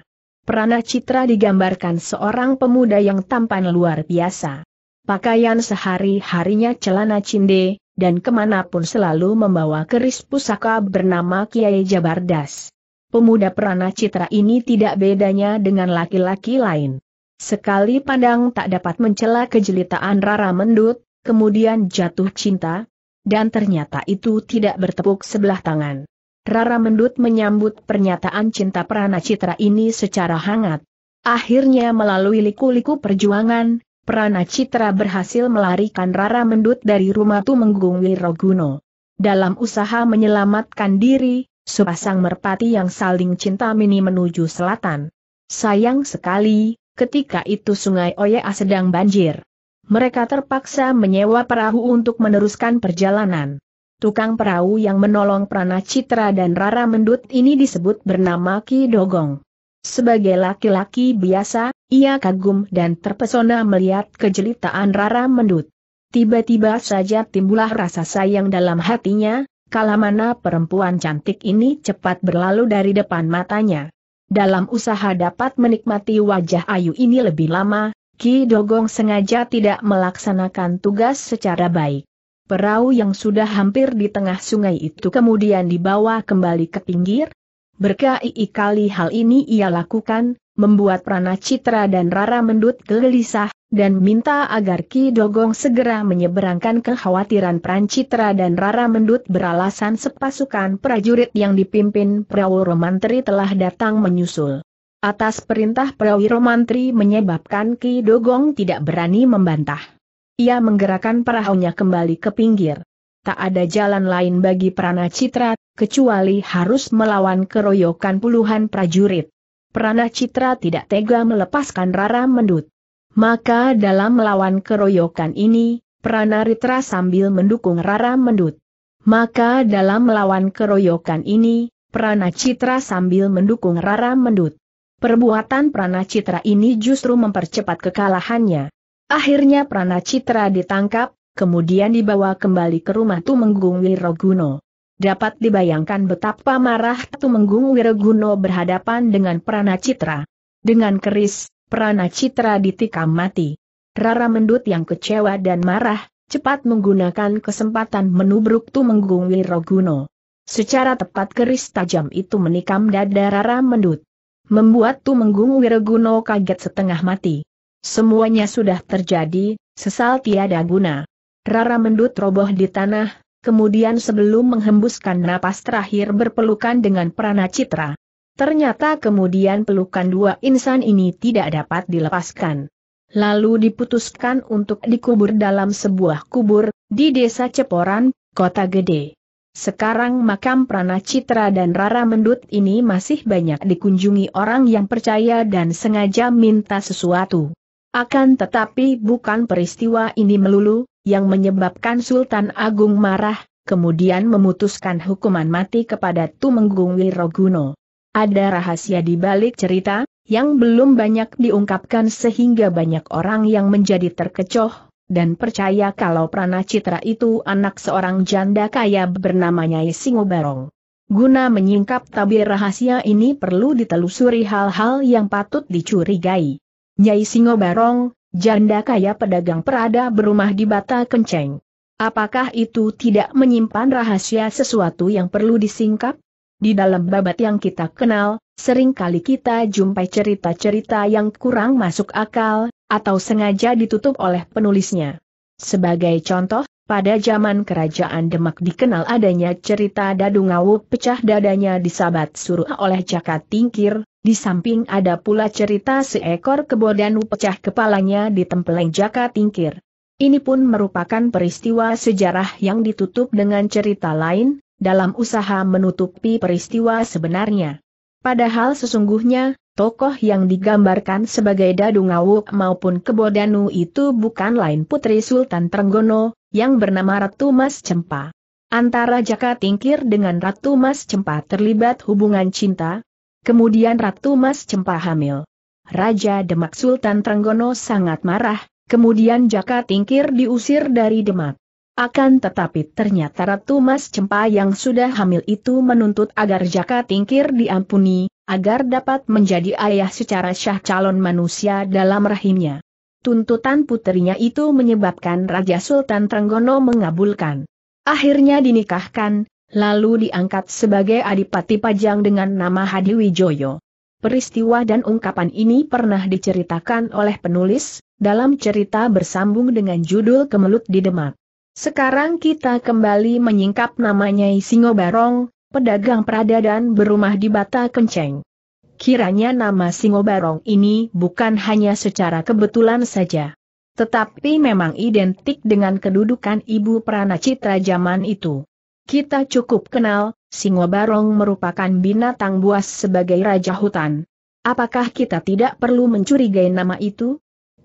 Prana Citra digambarkan seorang pemuda yang tampan luar biasa. Pakaian sehari-harinya celana cinde, dan kemanapun selalu membawa keris pusaka bernama Kiai Jabardas. Pemuda Prana Citra ini tidak bedanya dengan laki-laki lain. Sekali pandang tak dapat mencela kejelitaan Rara Mendut, kemudian jatuh cinta, dan ternyata itu tidak bertepuk sebelah tangan. Rara Mendut menyambut pernyataan cinta Prana Citra ini secara hangat. Akhirnya melalui liku-liku perjuangan, Prana Citra berhasil melarikan Rara Mendut dari rumah Tumenggung Wiroguno. Dalam usaha menyelamatkan diri, sepasang merpati yang saling cinta mini menuju selatan. Sayang sekali, ketika itu sungai Oya sedang banjir. Mereka terpaksa menyewa perahu untuk meneruskan perjalanan. Tukang perahu yang menolong Prana Citra dan Rara Mendut ini disebut bernama Ki Dogong. Sebagai laki-laki biasa, ia kagum dan terpesona melihat kejelitaan Rara Mendut. Tiba-tiba saja timbullah rasa sayang dalam hatinya, kalamana perempuan cantik ini cepat berlalu dari depan matanya dalam usaha dapat menikmati wajah Ayu ini lebih lama, Ki Dogong sengaja tidak melaksanakan tugas secara baik. Perahu yang sudah hampir di tengah sungai itu kemudian dibawa kembali ke pinggir. Berkali kali hal ini ia lakukan, membuat Prana Citra dan Rara Mendut gelisah, dan minta agar Ki Dogong segera menyeberangkan kekhawatiran Prancitra dan Rara Mendut beralasan sepasukan prajurit yang dipimpin Prawiro Mantri telah datang menyusul. Atas perintah Prawiro Mantri menyebabkan Ki Dogong tidak berani membantah. Ia menggerakkan perahunya kembali ke pinggir. Tak ada jalan lain bagi Prana Citra, kecuali harus melawan keroyokan puluhan prajurit. Prana Citra tidak tega melepaskan Rara Mendut. Maka dalam melawan keroyokan ini, Pranaritra sambil mendukung Rara Mendut. Maka dalam melawan keroyokan ini, Pranacitra sambil mendukung Rara Mendut. Perbuatan Pranacitra ini justru mempercepat kekalahannya. Akhirnya Pranacitra ditangkap, kemudian dibawa kembali ke rumah Tumenggung Wiroguno. Dapat dibayangkan betapa marah Tumenggung Wiroguno berhadapan dengan Pranacitra. Dengan keris, Prana Citra ditikam mati. Rara Mendut yang kecewa dan marah, cepat menggunakan kesempatan menubruk Tumenggung Wiroguno. Secara tepat keris tajam itu menikam dada Rara Mendut. Membuat Tumenggung Wiroguno kaget setengah mati. Semuanya sudah terjadi, sesal tiada guna. Rara Mendut roboh di tanah, kemudian sebelum menghembuskan napas terakhir berpelukan dengan Prana Citra. Ternyata kemudian pelukan dua insan ini tidak dapat dilepaskan. Lalu diputuskan untuk dikubur dalam sebuah kubur, di desa Ceporan, kota gede. Sekarang makam Prana Citra dan Rara Mendut ini masih banyak dikunjungi orang yang percaya dan sengaja minta sesuatu. Akan tetapi bukan peristiwa ini melulu, yang menyebabkan Sultan Agung marah, kemudian memutuskan hukuman mati kepada Tumenggung Wiroguno. Ada rahasia di balik cerita, yang belum banyak diungkapkan sehingga banyak orang yang menjadi terkecoh, dan percaya kalau Prana Citra itu anak seorang janda kaya bernama Nyai Singobarong. Guna menyingkap tabir rahasia ini perlu ditelusuri hal-hal yang patut dicurigai. Nyai Singo Barong, janda kaya pedagang perada berumah di Bata Kenceng. Apakah itu tidak menyimpan rahasia sesuatu yang perlu disingkap? Di dalam babat yang kita kenal, sering kali kita jumpai cerita-cerita yang kurang masuk akal, atau sengaja ditutup oleh penulisnya. Sebagai contoh, pada zaman kerajaan Demak dikenal adanya cerita Ngawu pecah dadanya disabat suruh oleh Jakat Tingkir, di samping ada pula cerita seekor kebodanu pecah kepalanya di tempeleng Jakat Tingkir. Ini pun merupakan peristiwa sejarah yang ditutup dengan cerita lain, dalam usaha menutupi peristiwa sebenarnya. Padahal sesungguhnya, tokoh yang digambarkan sebagai Dadu Ngawuk maupun Kebodanu itu bukan lain putri Sultan Trenggono, yang bernama Ratu Mas Cempa. Antara Jaka Tingkir dengan Ratu Mas Cempa terlibat hubungan cinta, kemudian Ratu Mas Cempa hamil. Raja Demak Sultan Trenggono sangat marah, kemudian Jaka Tingkir diusir dari Demak. Akan tetapi ternyata Ratu Mas Cempa yang sudah hamil itu menuntut agar Jaka Tingkir diampuni, agar dapat menjadi ayah secara syah calon manusia dalam rahimnya. Tuntutan putrinya itu menyebabkan Raja Sultan Trenggono mengabulkan. Akhirnya dinikahkan, lalu diangkat sebagai Adipati Pajang dengan nama Hadi Wijoyo. Peristiwa dan ungkapan ini pernah diceritakan oleh penulis, dalam cerita bersambung dengan judul Kemelut di Demak. Sekarang kita kembali menyingkap namanya Singo Barong, pedagang Prada dan berumah di Bata Kenceng. Kiranya nama Singo Barong ini bukan hanya secara kebetulan saja. Tetapi memang identik dengan kedudukan Ibu Prana Citra zaman itu. Kita cukup kenal, Singo Barong merupakan binatang buas sebagai raja hutan. Apakah kita tidak perlu mencurigai nama itu?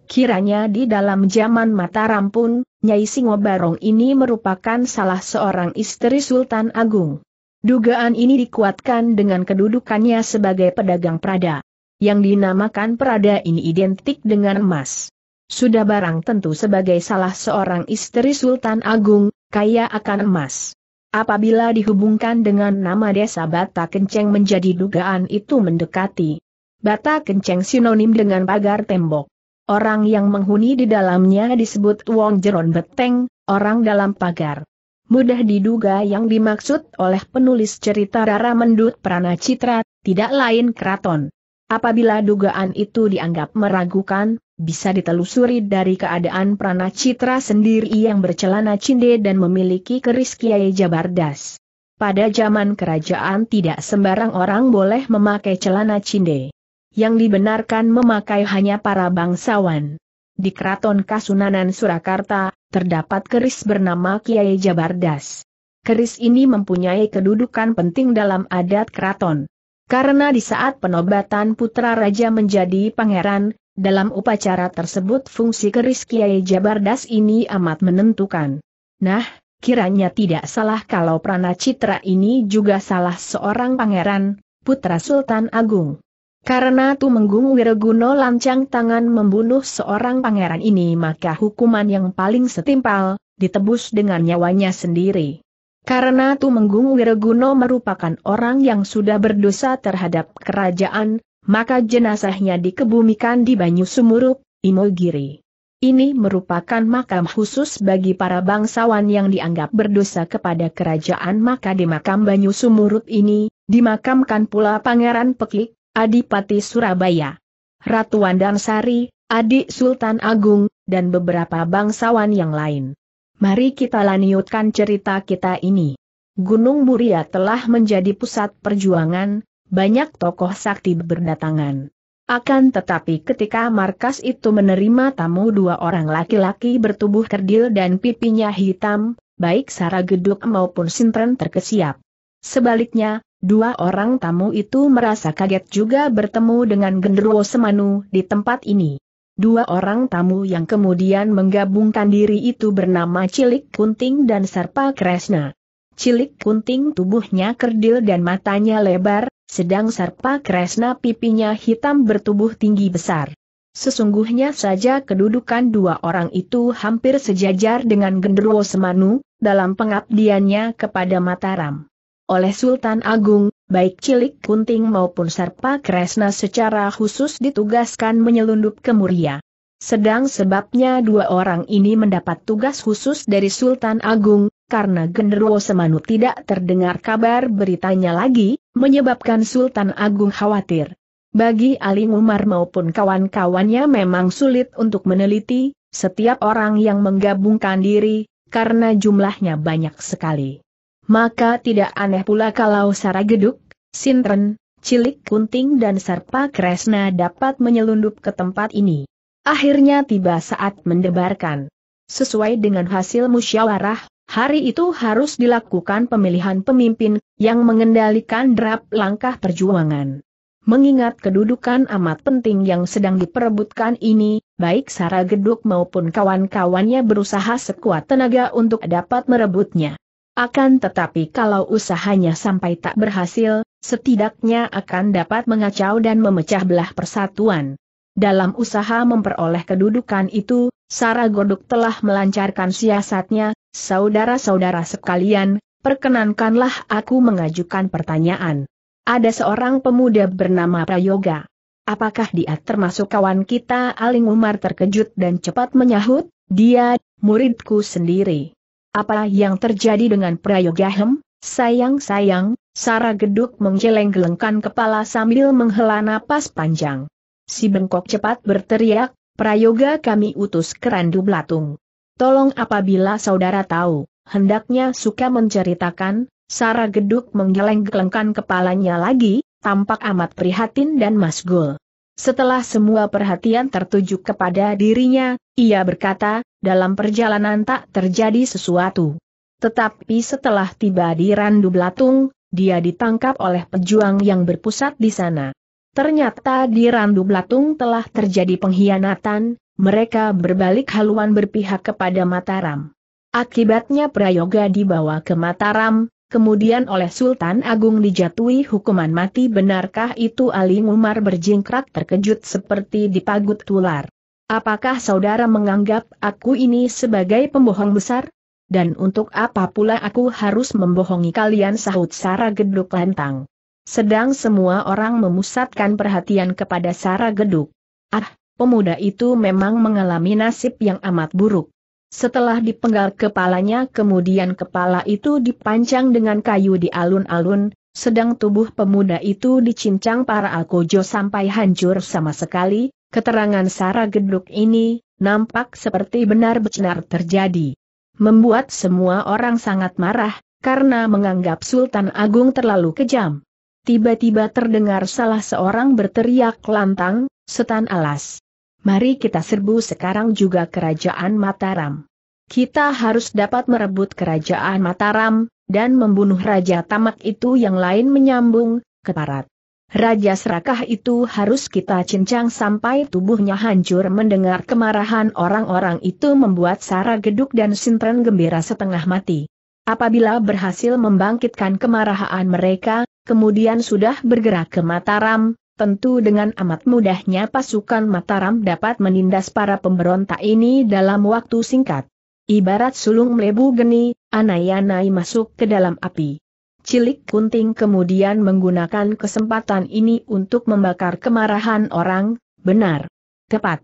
Kiranya di dalam zaman Mataram pun, Nyai Singobarong ini merupakan salah seorang istri Sultan Agung. Dugaan ini dikuatkan dengan kedudukannya sebagai pedagang Prada. Yang dinamakan Prada ini identik dengan emas. Sudah barang tentu sebagai salah seorang istri Sultan Agung, kaya akan emas. Apabila dihubungkan dengan nama desa Bata Kenceng menjadi dugaan itu mendekati. Bata Kenceng sinonim dengan pagar tembok. Orang yang menghuni di dalamnya disebut Wong Jeron Beteng, orang dalam pagar. Mudah diduga yang dimaksud oleh penulis cerita Rara Mendut Prana Citra, tidak lain keraton. Apabila dugaan itu dianggap meragukan, bisa ditelusuri dari keadaan Prana Citra sendiri yang bercelana cinde dan memiliki keris Kiai Jabardas. Pada zaman kerajaan tidak sembarang orang boleh memakai celana cinde yang dibenarkan memakai hanya para bangsawan. Di Keraton Kasunanan Surakarta, terdapat keris bernama Kiai Jabardas. Keris ini mempunyai kedudukan penting dalam adat keraton. Karena di saat penobatan putra raja menjadi pangeran, dalam upacara tersebut fungsi keris Kiai Jabardas ini amat menentukan. Nah, kiranya tidak salah kalau Pranacitra ini juga salah seorang pangeran, putra Sultan Agung. Karena Tumenggung Wiraguno lancang tangan membunuh seorang pangeran ini maka hukuman yang paling setimpal, ditebus dengan nyawanya sendiri. Karena Tumenggung Wiraguno merupakan orang yang sudah berdosa terhadap kerajaan, maka jenazahnya dikebumikan di Banyu Sumurup, Imogiri. Ini merupakan makam khusus bagi para bangsawan yang dianggap berdosa kepada kerajaan maka di makam Banyu Sumurup ini, dimakamkan pula Pangeran Pekik, Adipati Surabaya, Ratu Sari, adik Sultan Agung, dan beberapa bangsawan yang lain. Mari kita lanjutkan cerita kita ini. Gunung Muria telah menjadi pusat perjuangan, banyak tokoh sakti berdatangan. Akan tetapi ketika markas itu menerima tamu dua orang laki-laki bertubuh kerdil dan pipinya hitam, baik Sara Geduk maupun Sintren terkesiap. Sebaliknya, Dua orang tamu itu merasa kaget juga bertemu dengan Gendruwo Semanu di tempat ini. Dua orang tamu yang kemudian menggabungkan diri itu bernama Cilik Kunting dan Sarpa Kresna. Cilik Kunting tubuhnya kerdil dan matanya lebar, sedang Sarpa Kresna pipinya hitam bertubuh tinggi besar. Sesungguhnya saja kedudukan dua orang itu hampir sejajar dengan Gendruwo Semanu, dalam pengabdiannya kepada Mataram oleh Sultan Agung, baik Cilik Kunting maupun Sarpa Kresna secara khusus ditugaskan menyelundup ke Muria. Sedang sebabnya dua orang ini mendapat tugas khusus dari Sultan Agung, karena Genderuwo Semanu tidak terdengar kabar beritanya lagi, menyebabkan Sultan Agung khawatir. Bagi Ali Umar maupun kawan-kawannya memang sulit untuk meneliti, setiap orang yang menggabungkan diri, karena jumlahnya banyak sekali. Maka tidak aneh pula kalau Geduk, Sintren, Cilik Kunting dan Sarpa Kresna dapat menyelundup ke tempat ini. Akhirnya tiba saat mendebarkan. Sesuai dengan hasil musyawarah, hari itu harus dilakukan pemilihan pemimpin yang mengendalikan drap langkah perjuangan. Mengingat kedudukan amat penting yang sedang diperebutkan ini, baik Sarah Geduk maupun kawan-kawannya berusaha sekuat tenaga untuk dapat merebutnya. Akan tetapi kalau usahanya sampai tak berhasil, setidaknya akan dapat mengacau dan memecah belah persatuan. Dalam usaha memperoleh kedudukan itu, Sarah Goduk telah melancarkan siasatnya, saudara-saudara sekalian, perkenankanlah aku mengajukan pertanyaan. Ada seorang pemuda bernama Prayoga. Apakah dia termasuk kawan kita? Aling Umar terkejut dan cepat menyahut, dia, muridku sendiri. Apa yang terjadi dengan Prayoga Hem? Sayang-sayang, Sara Geduk menggeleng-gelengkan kepala sambil menghela napas panjang. Si bengkok cepat berteriak, Prayoga kami utus kerandu belatung. Tolong apabila saudara tahu, hendaknya suka menceritakan, Sara Geduk menggeleng-gelengkan kepalanya lagi, tampak amat prihatin dan masgul. Setelah semua perhatian tertuju kepada dirinya, ia berkata, dalam perjalanan tak terjadi sesuatu. Tetapi setelah tiba di Randu Belatung, dia ditangkap oleh pejuang yang berpusat di sana. Ternyata di Randu Belatung telah terjadi pengkhianatan, mereka berbalik haluan berpihak kepada Mataram. Akibatnya Prayoga dibawa ke Mataram, kemudian oleh Sultan Agung dijatuhi hukuman mati benarkah itu Ali Umar berjingkrak terkejut seperti dipagut tular. Apakah saudara menganggap aku ini sebagai pembohong besar? Dan untuk apa pula aku harus membohongi kalian sahut Sara Geduk lantang. Sedang semua orang memusatkan perhatian kepada Sara Geduk. Ah, pemuda itu memang mengalami nasib yang amat buruk. Setelah dipenggal kepalanya kemudian kepala itu dipancang dengan kayu di alun-alun, sedang tubuh pemuda itu dicincang para alkojo sampai hancur sama sekali, keterangan Sara Geduk ini, nampak seperti benar-benar terjadi. Membuat semua orang sangat marah, karena menganggap Sultan Agung terlalu kejam. Tiba-tiba terdengar salah seorang berteriak lantang, setan alas. Mari kita serbu sekarang juga kerajaan Mataram. Kita harus dapat merebut kerajaan Mataram, dan membunuh Raja Tamak itu yang lain menyambung, keparat. Raja Serakah itu harus kita cincang sampai tubuhnya hancur mendengar kemarahan orang-orang itu membuat Sara Geduk dan Sintren gembira setengah mati. Apabila berhasil membangkitkan kemarahan mereka, kemudian sudah bergerak ke Mataram, tentu dengan amat mudahnya pasukan Mataram dapat menindas para pemberontak ini dalam waktu singkat. Ibarat sulung melebu geni, anayanai masuk ke dalam api. Cilik Kunting kemudian menggunakan kesempatan ini untuk membakar kemarahan orang, benar. Tepat.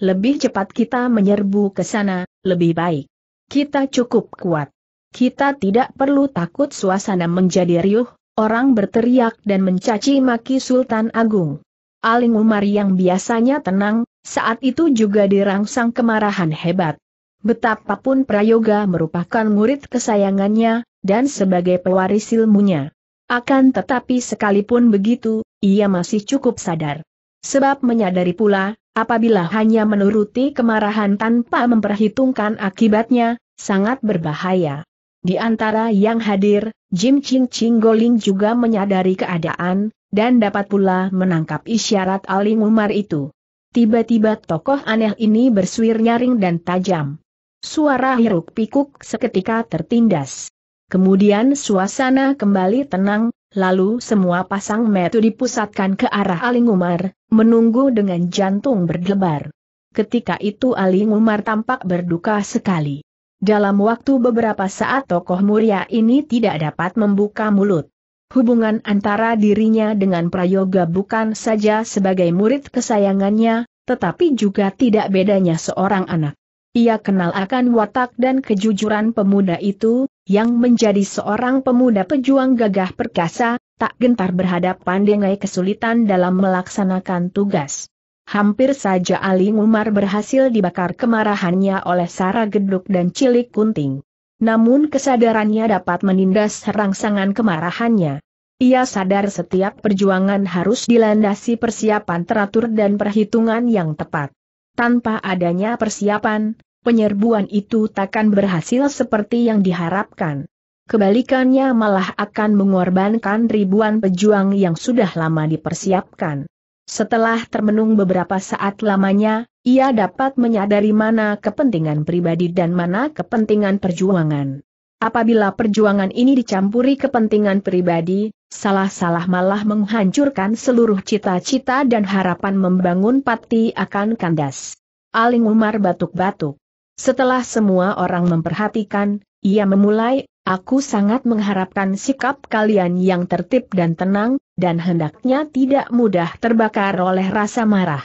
Lebih cepat kita menyerbu ke sana, lebih baik. Kita cukup kuat. Kita tidak perlu takut suasana menjadi riuh, Orang berteriak dan mencaci maki Sultan Agung. Aling Umar yang biasanya tenang, saat itu juga dirangsang kemarahan hebat. Betapapun Prayoga merupakan murid kesayangannya, dan sebagai pewaris ilmunya. Akan tetapi sekalipun begitu, ia masih cukup sadar. Sebab menyadari pula, apabila hanya menuruti kemarahan tanpa memperhitungkan akibatnya, sangat berbahaya. Di antara yang hadir, Jim Ching Ching Goling juga menyadari keadaan, dan dapat pula menangkap isyarat aling Umar itu. Tiba-tiba tokoh aneh ini bersuir nyaring dan tajam. Suara hiruk pikuk seketika tertindas. Kemudian suasana kembali tenang, lalu semua pasang metu dipusatkan ke arah Aling Umar, menunggu dengan jantung berdebar. Ketika itu Aling Umar tampak berduka sekali. Dalam waktu beberapa saat tokoh muria ini tidak dapat membuka mulut. Hubungan antara dirinya dengan Prayoga bukan saja sebagai murid kesayangannya, tetapi juga tidak bedanya seorang anak. Ia kenal akan watak dan kejujuran pemuda itu, yang menjadi seorang pemuda pejuang gagah perkasa, tak gentar berhadapan dengan kesulitan dalam melaksanakan tugas. Hampir saja Ali Umar berhasil dibakar kemarahannya oleh Sara Geduk dan Cilik Kunting. Namun kesadarannya dapat menindas rangsangan kemarahannya. Ia sadar setiap perjuangan harus dilandasi persiapan teratur dan perhitungan yang tepat. Tanpa adanya persiapan, penyerbuan itu takkan berhasil seperti yang diharapkan. Kebalikannya malah akan mengorbankan ribuan pejuang yang sudah lama dipersiapkan. Setelah termenung beberapa saat lamanya, ia dapat menyadari mana kepentingan pribadi dan mana kepentingan perjuangan. Apabila perjuangan ini dicampuri kepentingan pribadi, salah-salah malah menghancurkan seluruh cita-cita dan harapan membangun pati akan kandas. Aling Umar batuk-batuk. Setelah semua orang memperhatikan, ia memulai, aku sangat mengharapkan sikap kalian yang tertib dan tenang, dan hendaknya tidak mudah terbakar oleh rasa marah.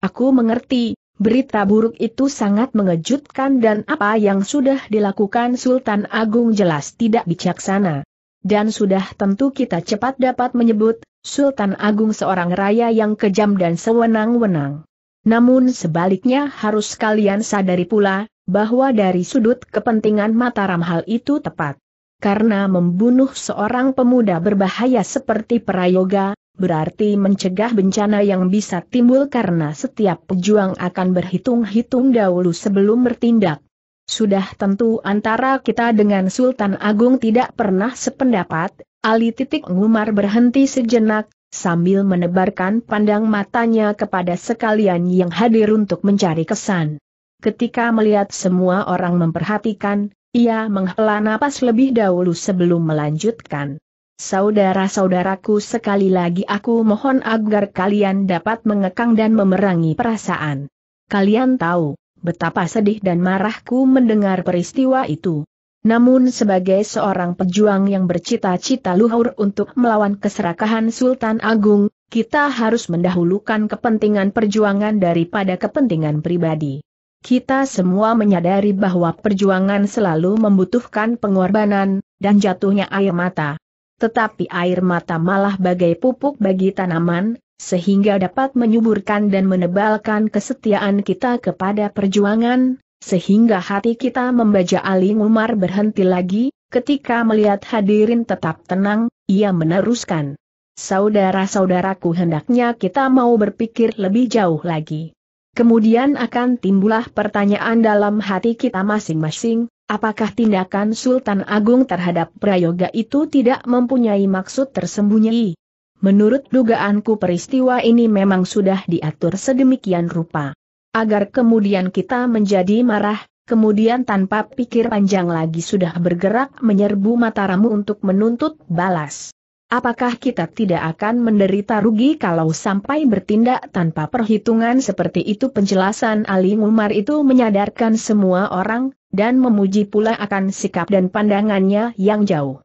Aku mengerti, berita buruk itu sangat mengejutkan dan apa yang sudah dilakukan Sultan Agung jelas tidak bijaksana. Dan sudah tentu kita cepat dapat menyebut, Sultan Agung seorang raya yang kejam dan sewenang-wenang. Namun sebaliknya harus kalian sadari pula, bahwa dari sudut kepentingan Mataram hal itu tepat karena membunuh seorang pemuda berbahaya seperti Prayoga, berarti mencegah bencana yang bisa timbul karena setiap pejuang akan berhitung-hitung dahulu sebelum bertindak. Sudah tentu antara kita dengan Sultan Agung tidak pernah sependapat, Ali titik Ngumar berhenti sejenak, sambil menebarkan pandang matanya kepada sekalian yang hadir untuk mencari kesan. Ketika melihat semua orang memperhatikan, ia menghela napas lebih dahulu sebelum melanjutkan. Saudara-saudaraku sekali lagi aku mohon agar kalian dapat mengekang dan memerangi perasaan. Kalian tahu, betapa sedih dan marahku mendengar peristiwa itu. Namun sebagai seorang pejuang yang bercita-cita luhur untuk melawan keserakahan Sultan Agung, kita harus mendahulukan kepentingan perjuangan daripada kepentingan pribadi. Kita semua menyadari bahwa perjuangan selalu membutuhkan pengorbanan, dan jatuhnya air mata. Tetapi air mata malah bagai pupuk bagi tanaman, sehingga dapat menyuburkan dan menebalkan kesetiaan kita kepada perjuangan, sehingga hati kita membaca Ali Umar berhenti lagi, ketika melihat hadirin tetap tenang, ia meneruskan. Saudara-saudaraku hendaknya kita mau berpikir lebih jauh lagi. Kemudian akan timbullah pertanyaan dalam hati kita masing-masing, apakah tindakan Sultan Agung terhadap prayoga itu tidak mempunyai maksud tersembunyi? Menurut dugaanku peristiwa ini memang sudah diatur sedemikian rupa. Agar kemudian kita menjadi marah, kemudian tanpa pikir panjang lagi sudah bergerak menyerbu Mataramu untuk menuntut balas. Apakah kita tidak akan menderita rugi kalau sampai bertindak tanpa perhitungan seperti itu penjelasan Ali Umar itu menyadarkan semua orang, dan memuji pula akan sikap dan pandangannya yang jauh.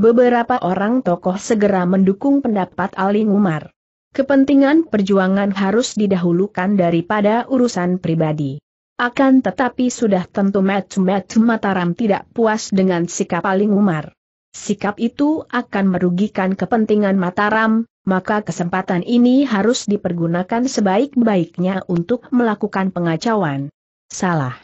Beberapa orang tokoh segera mendukung pendapat Ali Umar. Kepentingan perjuangan harus didahulukan daripada urusan pribadi. Akan tetapi sudah tentu Metu Mataram tidak puas dengan sikap Ali Umar sikap itu akan merugikan kepentingan Mataram, maka kesempatan ini harus dipergunakan sebaik-baiknya untuk melakukan pengacauan. Salah.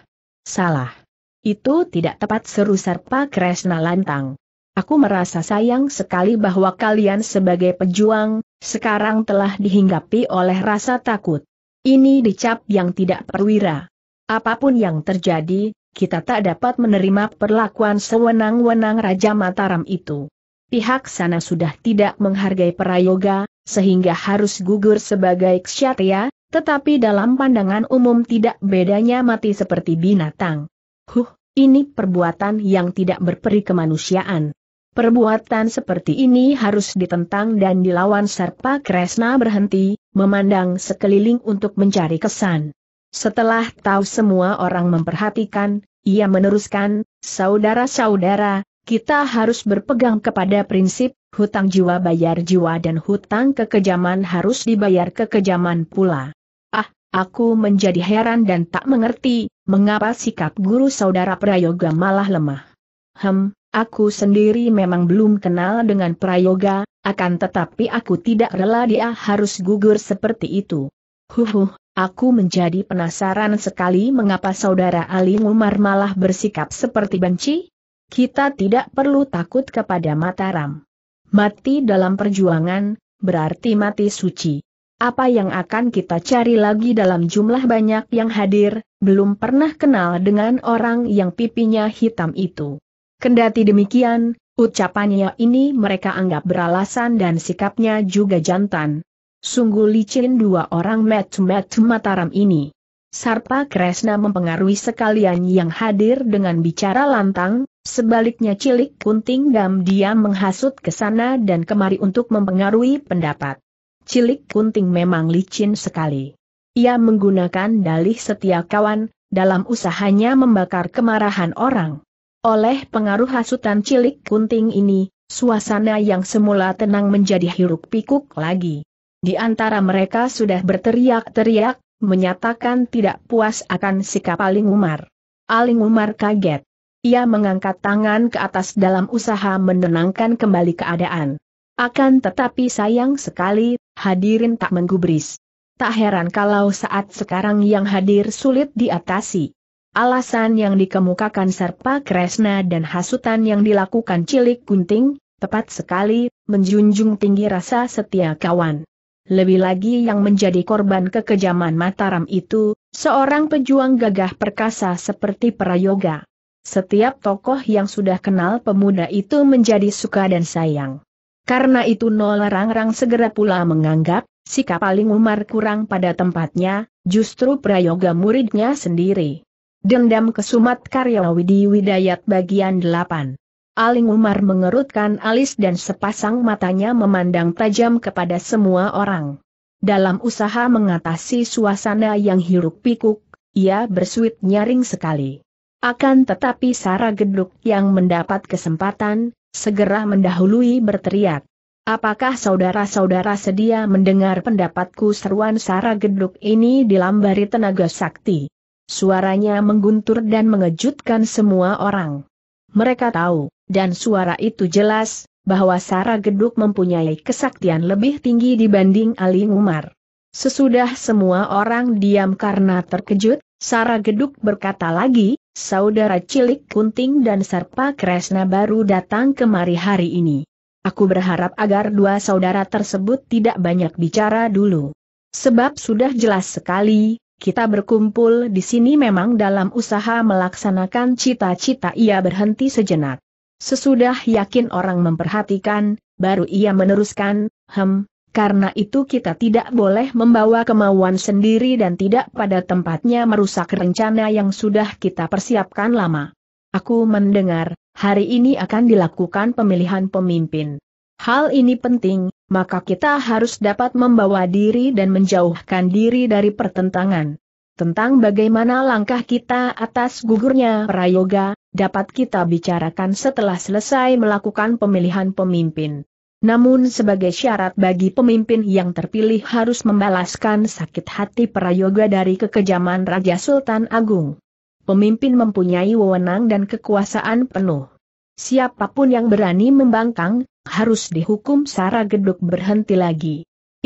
Salah. Itu tidak tepat seru Serpa Kresna lantang. Aku merasa sayang sekali bahwa kalian sebagai pejuang, sekarang telah dihinggapi oleh rasa takut. Ini dicap yang tidak perwira. Apapun yang terjadi, kita tak dapat menerima perlakuan sewenang-wenang Raja Mataram itu. Pihak sana sudah tidak menghargai Prayoga, sehingga harus gugur sebagai ksatria, tetapi dalam pandangan umum tidak bedanya mati seperti binatang. Huh, ini perbuatan yang tidak berperi kemanusiaan. Perbuatan seperti ini harus ditentang dan dilawan serpa Kresna berhenti, memandang sekeliling untuk mencari kesan. Setelah tahu semua orang memperhatikan, ia meneruskan, saudara-saudara, kita harus berpegang kepada prinsip, hutang jiwa bayar jiwa dan hutang kekejaman harus dibayar kekejaman pula. Ah, aku menjadi heran dan tak mengerti, mengapa sikap guru saudara Prayoga malah lemah. Hem, aku sendiri memang belum kenal dengan Prayoga, akan tetapi aku tidak rela dia harus gugur seperti itu. Huhuh, Aku menjadi penasaran sekali mengapa saudara Ali Umar malah bersikap seperti benci? Kita tidak perlu takut kepada Mataram. Mati dalam perjuangan, berarti mati suci. Apa yang akan kita cari lagi dalam jumlah banyak yang hadir, belum pernah kenal dengan orang yang pipinya hitam itu. Kendati demikian, ucapannya ini mereka anggap beralasan dan sikapnya juga jantan. Sungguh licin dua orang metu-metu Mataram ini. Sarpa Kresna mempengaruhi sekalian yang hadir dengan bicara lantang, sebaliknya cilik kunting gam dia menghasut ke sana dan kemari untuk mempengaruhi pendapat. Cilik kunting memang licin sekali. Ia menggunakan dalih setia kawan, dalam usahanya membakar kemarahan orang. Oleh pengaruh hasutan cilik kunting ini, suasana yang semula tenang menjadi hiruk pikuk lagi. Di antara mereka sudah berteriak-teriak, menyatakan tidak puas akan sikap Aling Umar. Aling Umar kaget. Ia mengangkat tangan ke atas dalam usaha menenangkan kembali keadaan. Akan tetapi sayang sekali, hadirin tak menggubris. Tak heran kalau saat sekarang yang hadir sulit diatasi. Alasan yang dikemukakan Serpa Kresna dan hasutan yang dilakukan Cilik Gunting, tepat sekali, menjunjung tinggi rasa setia kawan. Lebih lagi yang menjadi korban kekejaman Mataram itu, seorang pejuang gagah perkasa seperti Prayoga. Setiap tokoh yang sudah kenal pemuda itu menjadi suka dan sayang. Karena itu Nola Rangrang segera pula menganggap, sikap paling Umar kurang pada tempatnya, justru Prayoga muridnya sendiri. Dendam Kesumat Karya Widi Widayat bagian 8 Aling Umar mengerutkan alis dan sepasang matanya memandang tajam kepada semua orang. Dalam usaha mengatasi suasana yang hiruk pikuk, ia bersuit nyaring sekali. Akan tetapi Sara Geduk yang mendapat kesempatan, segera mendahului berteriak. Apakah saudara-saudara sedia mendengar pendapatku seruan Sara Geduk ini dilambari tenaga sakti? Suaranya mengguntur dan mengejutkan semua orang. Mereka tahu, dan suara itu jelas, bahwa Sara Geduk mempunyai kesaktian lebih tinggi dibanding Ali Umar. Sesudah semua orang diam karena terkejut, Sara Geduk berkata lagi, saudara cilik Kunting dan Sarpa Kresna baru datang kemari hari ini. Aku berharap agar dua saudara tersebut tidak banyak bicara dulu. Sebab sudah jelas sekali, kita berkumpul di sini memang dalam usaha melaksanakan cita-cita ia berhenti sejenak. Sesudah yakin orang memperhatikan, baru ia meneruskan, hem, karena itu kita tidak boleh membawa kemauan sendiri dan tidak pada tempatnya merusak rencana yang sudah kita persiapkan lama. Aku mendengar, hari ini akan dilakukan pemilihan pemimpin. Hal ini penting, maka kita harus dapat membawa diri dan menjauhkan diri dari pertentangan. Tentang bagaimana langkah kita atas gugurnya Prayoga, dapat kita bicarakan setelah selesai melakukan pemilihan pemimpin. Namun sebagai syarat bagi pemimpin yang terpilih harus membalaskan sakit hati Prayoga dari kekejaman Raja Sultan Agung. Pemimpin mempunyai wewenang dan kekuasaan penuh. Siapapun yang berani membangkang, harus dihukum secara Geduk berhenti lagi.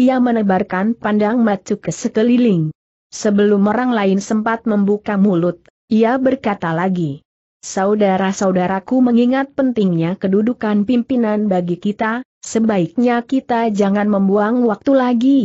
Ia menebarkan pandang matu ke sekeliling. Sebelum orang lain sempat membuka mulut, ia berkata lagi. Saudara-saudaraku mengingat pentingnya kedudukan pimpinan bagi kita, sebaiknya kita jangan membuang waktu lagi.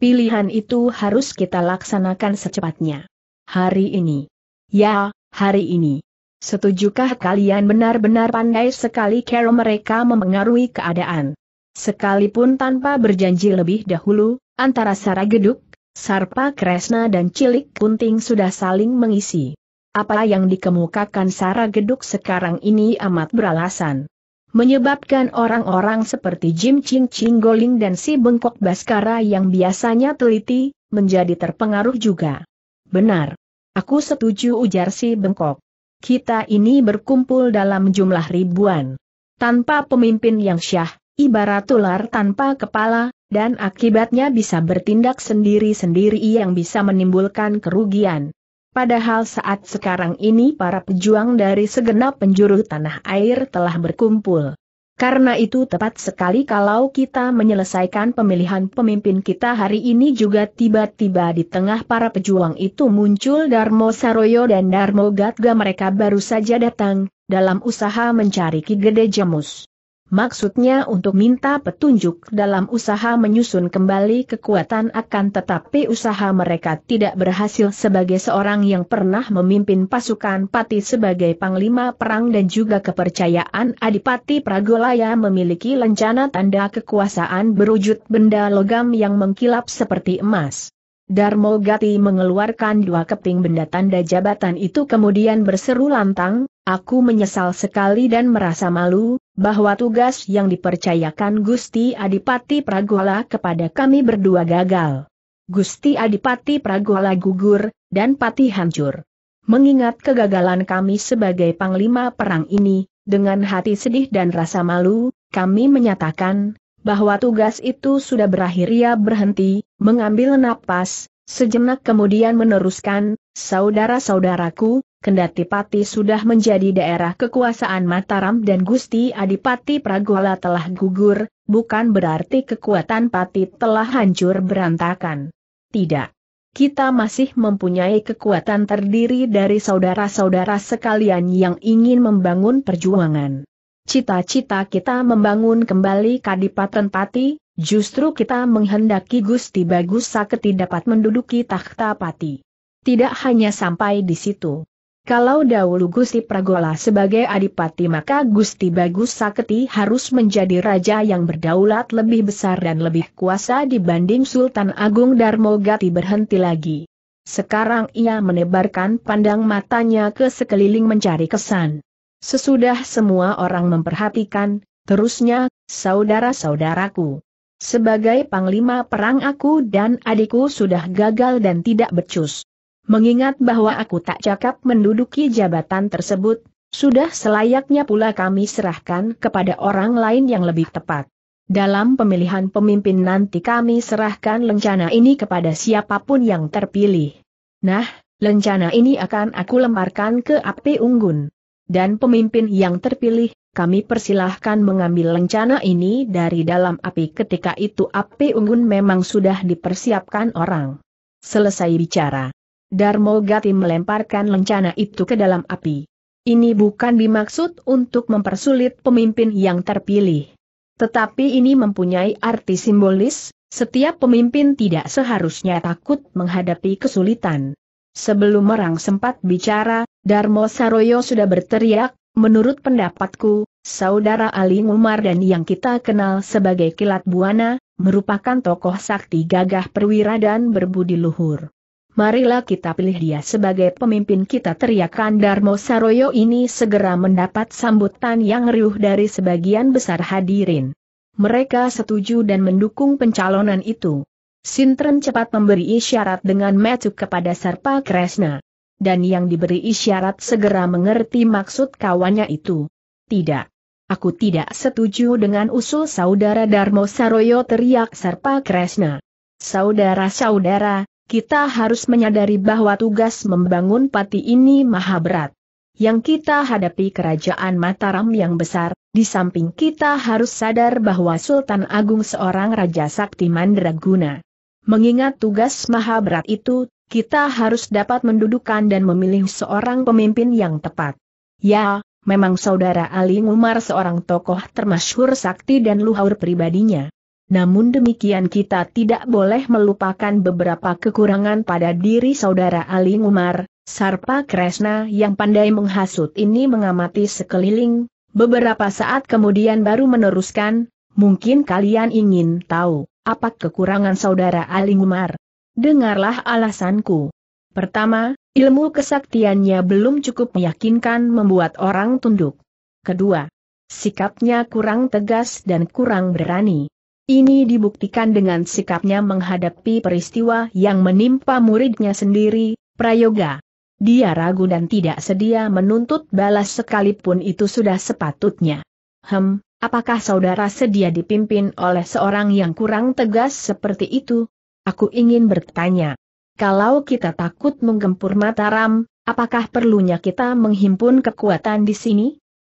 Pilihan itu harus kita laksanakan secepatnya. Hari ini. Ya, hari ini. Setujukah kalian benar-benar pandai sekali cara mereka memengaruhi keadaan? Sekalipun tanpa berjanji lebih dahulu, antara Sarageduk, Sarpa Kresna dan Cilik Kunting sudah saling mengisi apa yang dikemukakan Sara Geduk sekarang ini amat beralasan. Menyebabkan orang-orang seperti Jim Ching Ching Goling dan si Bengkok Baskara yang biasanya teliti, menjadi terpengaruh juga. Benar. Aku setuju ujar si Bengkok. Kita ini berkumpul dalam jumlah ribuan. Tanpa pemimpin yang syah, ibarat ular tanpa kepala, dan akibatnya bisa bertindak sendiri-sendiri yang bisa menimbulkan kerugian. Padahal saat sekarang ini para pejuang dari segenap penjuru tanah air telah berkumpul. Karena itu tepat sekali kalau kita menyelesaikan pemilihan pemimpin kita hari ini juga tiba-tiba di tengah para pejuang itu muncul Darmo Saroyo dan Darmo Gatga mereka baru saja datang, dalam usaha mencari Ki Gede Jemus. Maksudnya untuk minta petunjuk dalam usaha menyusun kembali kekuatan akan tetapi usaha mereka tidak berhasil sebagai seorang yang pernah memimpin pasukan Pati sebagai Panglima Perang dan juga kepercayaan Adipati Pragolaya memiliki lencana tanda kekuasaan berwujud benda logam yang mengkilap seperti emas. Darmo Gati mengeluarkan dua keping benda tanda jabatan itu kemudian berseru lantang, aku menyesal sekali dan merasa malu, bahwa tugas yang dipercayakan Gusti Adipati Pragola kepada kami berdua gagal. Gusti Adipati Pragola gugur, dan pati hancur. Mengingat kegagalan kami sebagai Panglima Perang ini, dengan hati sedih dan rasa malu, kami menyatakan, bahwa tugas itu sudah berakhir ia berhenti, mengambil napas, sejenak kemudian meneruskan, saudara-saudaraku, kendati Pati sudah menjadi daerah kekuasaan Mataram dan Gusti Adipati Pragola telah gugur, bukan berarti kekuatan Pati telah hancur berantakan. Tidak. Kita masih mempunyai kekuatan terdiri dari saudara-saudara sekalian yang ingin membangun perjuangan cita-cita kita membangun kembali Kadipaten Pati, justru kita menghendaki Gusti Bagus Saketi dapat menduduki takhta Pati. Tidak hanya sampai di situ. Kalau dahulu Gusti Pragola sebagai adipati maka Gusti Bagus Saketi harus menjadi raja yang berdaulat lebih besar dan lebih kuasa dibanding Sultan Agung Darmogati berhenti lagi. Sekarang ia menebarkan pandang matanya ke sekeliling mencari kesan. Sesudah semua orang memperhatikan, terusnya, saudara-saudaraku. Sebagai panglima perang aku dan adikku sudah gagal dan tidak becus. Mengingat bahwa aku tak cakap menduduki jabatan tersebut, sudah selayaknya pula kami serahkan kepada orang lain yang lebih tepat. Dalam pemilihan pemimpin nanti kami serahkan lencana ini kepada siapapun yang terpilih. Nah, lencana ini akan aku lemparkan ke api unggun dan pemimpin yang terpilih, kami persilahkan mengambil lencana ini dari dalam api ketika itu api unggun memang sudah dipersiapkan orang. Selesai bicara. Darmo Gati melemparkan lencana itu ke dalam api. Ini bukan dimaksud untuk mempersulit pemimpin yang terpilih. Tetapi ini mempunyai arti simbolis, setiap pemimpin tidak seharusnya takut menghadapi kesulitan. Sebelum orang sempat bicara, Darmo Saroyo sudah berteriak, menurut pendapatku, saudara Ali Umar dan yang kita kenal sebagai Kilat Buana, merupakan tokoh sakti gagah perwira dan berbudi luhur. Marilah kita pilih dia sebagai pemimpin kita teriakan Darmo Saroyo ini segera mendapat sambutan yang riuh dari sebagian besar hadirin. Mereka setuju dan mendukung pencalonan itu. Sintren cepat memberi isyarat dengan metuk kepada Sarpa Kresna dan yang diberi isyarat segera mengerti maksud kawannya itu. Tidak. Aku tidak setuju dengan usul saudara Darmo Saroyo teriak Serpa Kresna. Saudara-saudara, kita harus menyadari bahwa tugas membangun pati ini maha berat yang kita hadapi kerajaan Mataram yang besar, di samping kita harus sadar bahwa Sultan Agung seorang Raja Sakti Mandraguna. Mengingat tugas maha berat itu, kita harus dapat mendudukan dan memilih seorang pemimpin yang tepat. Ya, memang saudara Ali Umar seorang tokoh termasyhur sakti dan luhur pribadinya. Namun demikian kita tidak boleh melupakan beberapa kekurangan pada diri saudara Ali Umar, Sarpa Kresna yang pandai menghasut ini mengamati sekeliling, beberapa saat kemudian baru meneruskan, mungkin kalian ingin tahu, apa kekurangan saudara Ali Umar? Dengarlah alasanku. Pertama, ilmu kesaktiannya belum cukup meyakinkan membuat orang tunduk. Kedua, sikapnya kurang tegas dan kurang berani. Ini dibuktikan dengan sikapnya menghadapi peristiwa yang menimpa muridnya sendiri, Prayoga. Dia ragu dan tidak sedia menuntut balas sekalipun itu sudah sepatutnya. Hem, apakah saudara sedia dipimpin oleh seorang yang kurang tegas seperti itu? Aku ingin bertanya. Kalau kita takut menggempur Mataram, apakah perlunya kita menghimpun kekuatan di sini?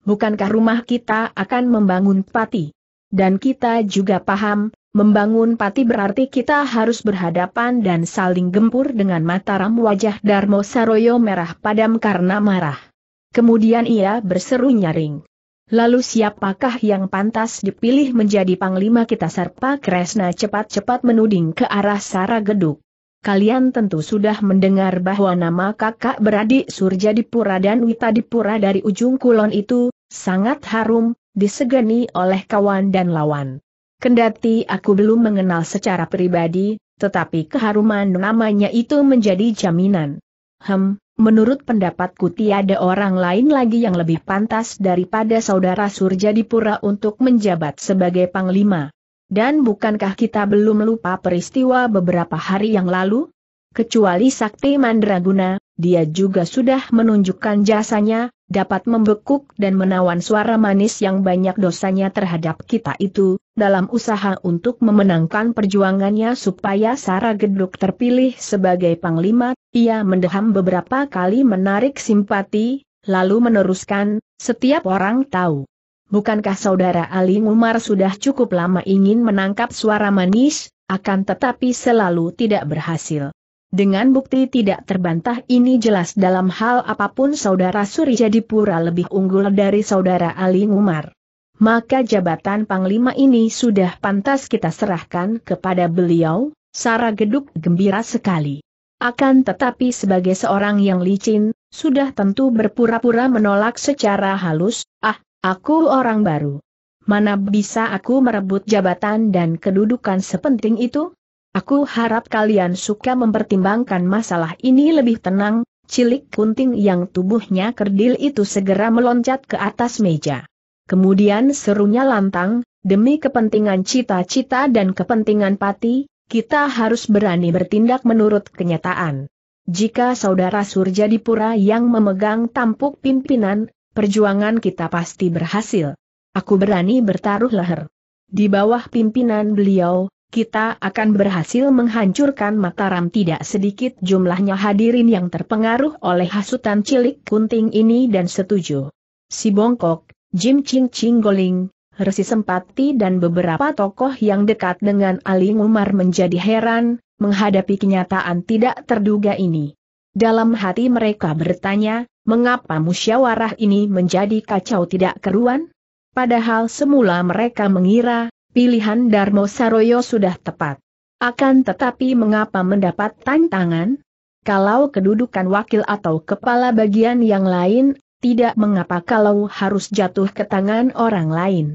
Bukankah rumah kita akan membangun pati? Dan kita juga paham, membangun pati berarti kita harus berhadapan dan saling gempur dengan Mataram wajah Darmo Saroyo merah padam karena marah. Kemudian ia berseru nyaring. Lalu siapakah yang pantas dipilih menjadi panglima kita Sarpa Kresna cepat-cepat menuding ke arah Sara Geduk. Kalian tentu sudah mendengar bahwa nama kakak beradik Surja Pura dan Wita Pura dari ujung kulon itu, sangat harum, disegani oleh kawan dan lawan. Kendati aku belum mengenal secara pribadi, tetapi keharuman namanya itu menjadi jaminan. Hem, Menurut pendapatku tiada orang lain lagi yang lebih pantas daripada saudara Surja pura untuk menjabat sebagai panglima. Dan bukankah kita belum lupa peristiwa beberapa hari yang lalu? Kecuali Sakti Mandraguna, dia juga sudah menunjukkan jasanya, dapat membekuk dan menawan suara manis yang banyak dosanya terhadap kita itu, dalam usaha untuk memenangkan perjuangannya supaya Sarah Geduk terpilih sebagai Panglima, ia mendeham beberapa kali menarik simpati, lalu meneruskan, setiap orang tahu. Bukankah saudara Ali Umar sudah cukup lama ingin menangkap suara manis, akan tetapi selalu tidak berhasil. Dengan bukti tidak terbantah ini jelas dalam hal apapun saudara Suri pura lebih unggul dari saudara Ali Umar. Maka jabatan Panglima ini sudah pantas kita serahkan kepada beliau, Sarah Geduk gembira sekali. Akan tetapi sebagai seorang yang licin, sudah tentu berpura-pura menolak secara halus, ah, aku orang baru. Mana bisa aku merebut jabatan dan kedudukan sepenting itu? Aku harap kalian suka mempertimbangkan masalah ini lebih tenang, cilik kunting yang tubuhnya kerdil itu segera meloncat ke atas meja. Kemudian serunya lantang, demi kepentingan cita-cita dan kepentingan pati, kita harus berani bertindak menurut kenyataan. Jika saudara Surja Dipura yang memegang tampuk pimpinan, perjuangan kita pasti berhasil. Aku berani bertaruh leher. Di bawah pimpinan beliau, kita akan berhasil menghancurkan Mataram tidak sedikit jumlahnya hadirin yang terpengaruh oleh hasutan cilik kunting ini dan setuju. Si Bongkok, Jim Ching Ching Goling, Resi Sempati dan beberapa tokoh yang dekat dengan Ali Umar menjadi heran, menghadapi kenyataan tidak terduga ini. Dalam hati mereka bertanya, mengapa musyawarah ini menjadi kacau tidak keruan? Padahal semula mereka mengira, Pilihan Darmo Saroyo sudah tepat. Akan tetapi mengapa mendapat tantangan? Kalau kedudukan wakil atau kepala bagian yang lain, tidak mengapa kalau harus jatuh ke tangan orang lain.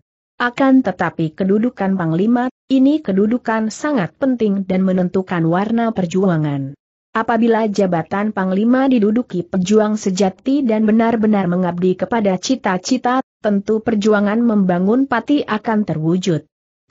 Akan tetapi kedudukan Panglima, ini kedudukan sangat penting dan menentukan warna perjuangan. Apabila jabatan Panglima diduduki pejuang sejati dan benar-benar mengabdi kepada cita-cita, tentu perjuangan membangun pati akan terwujud.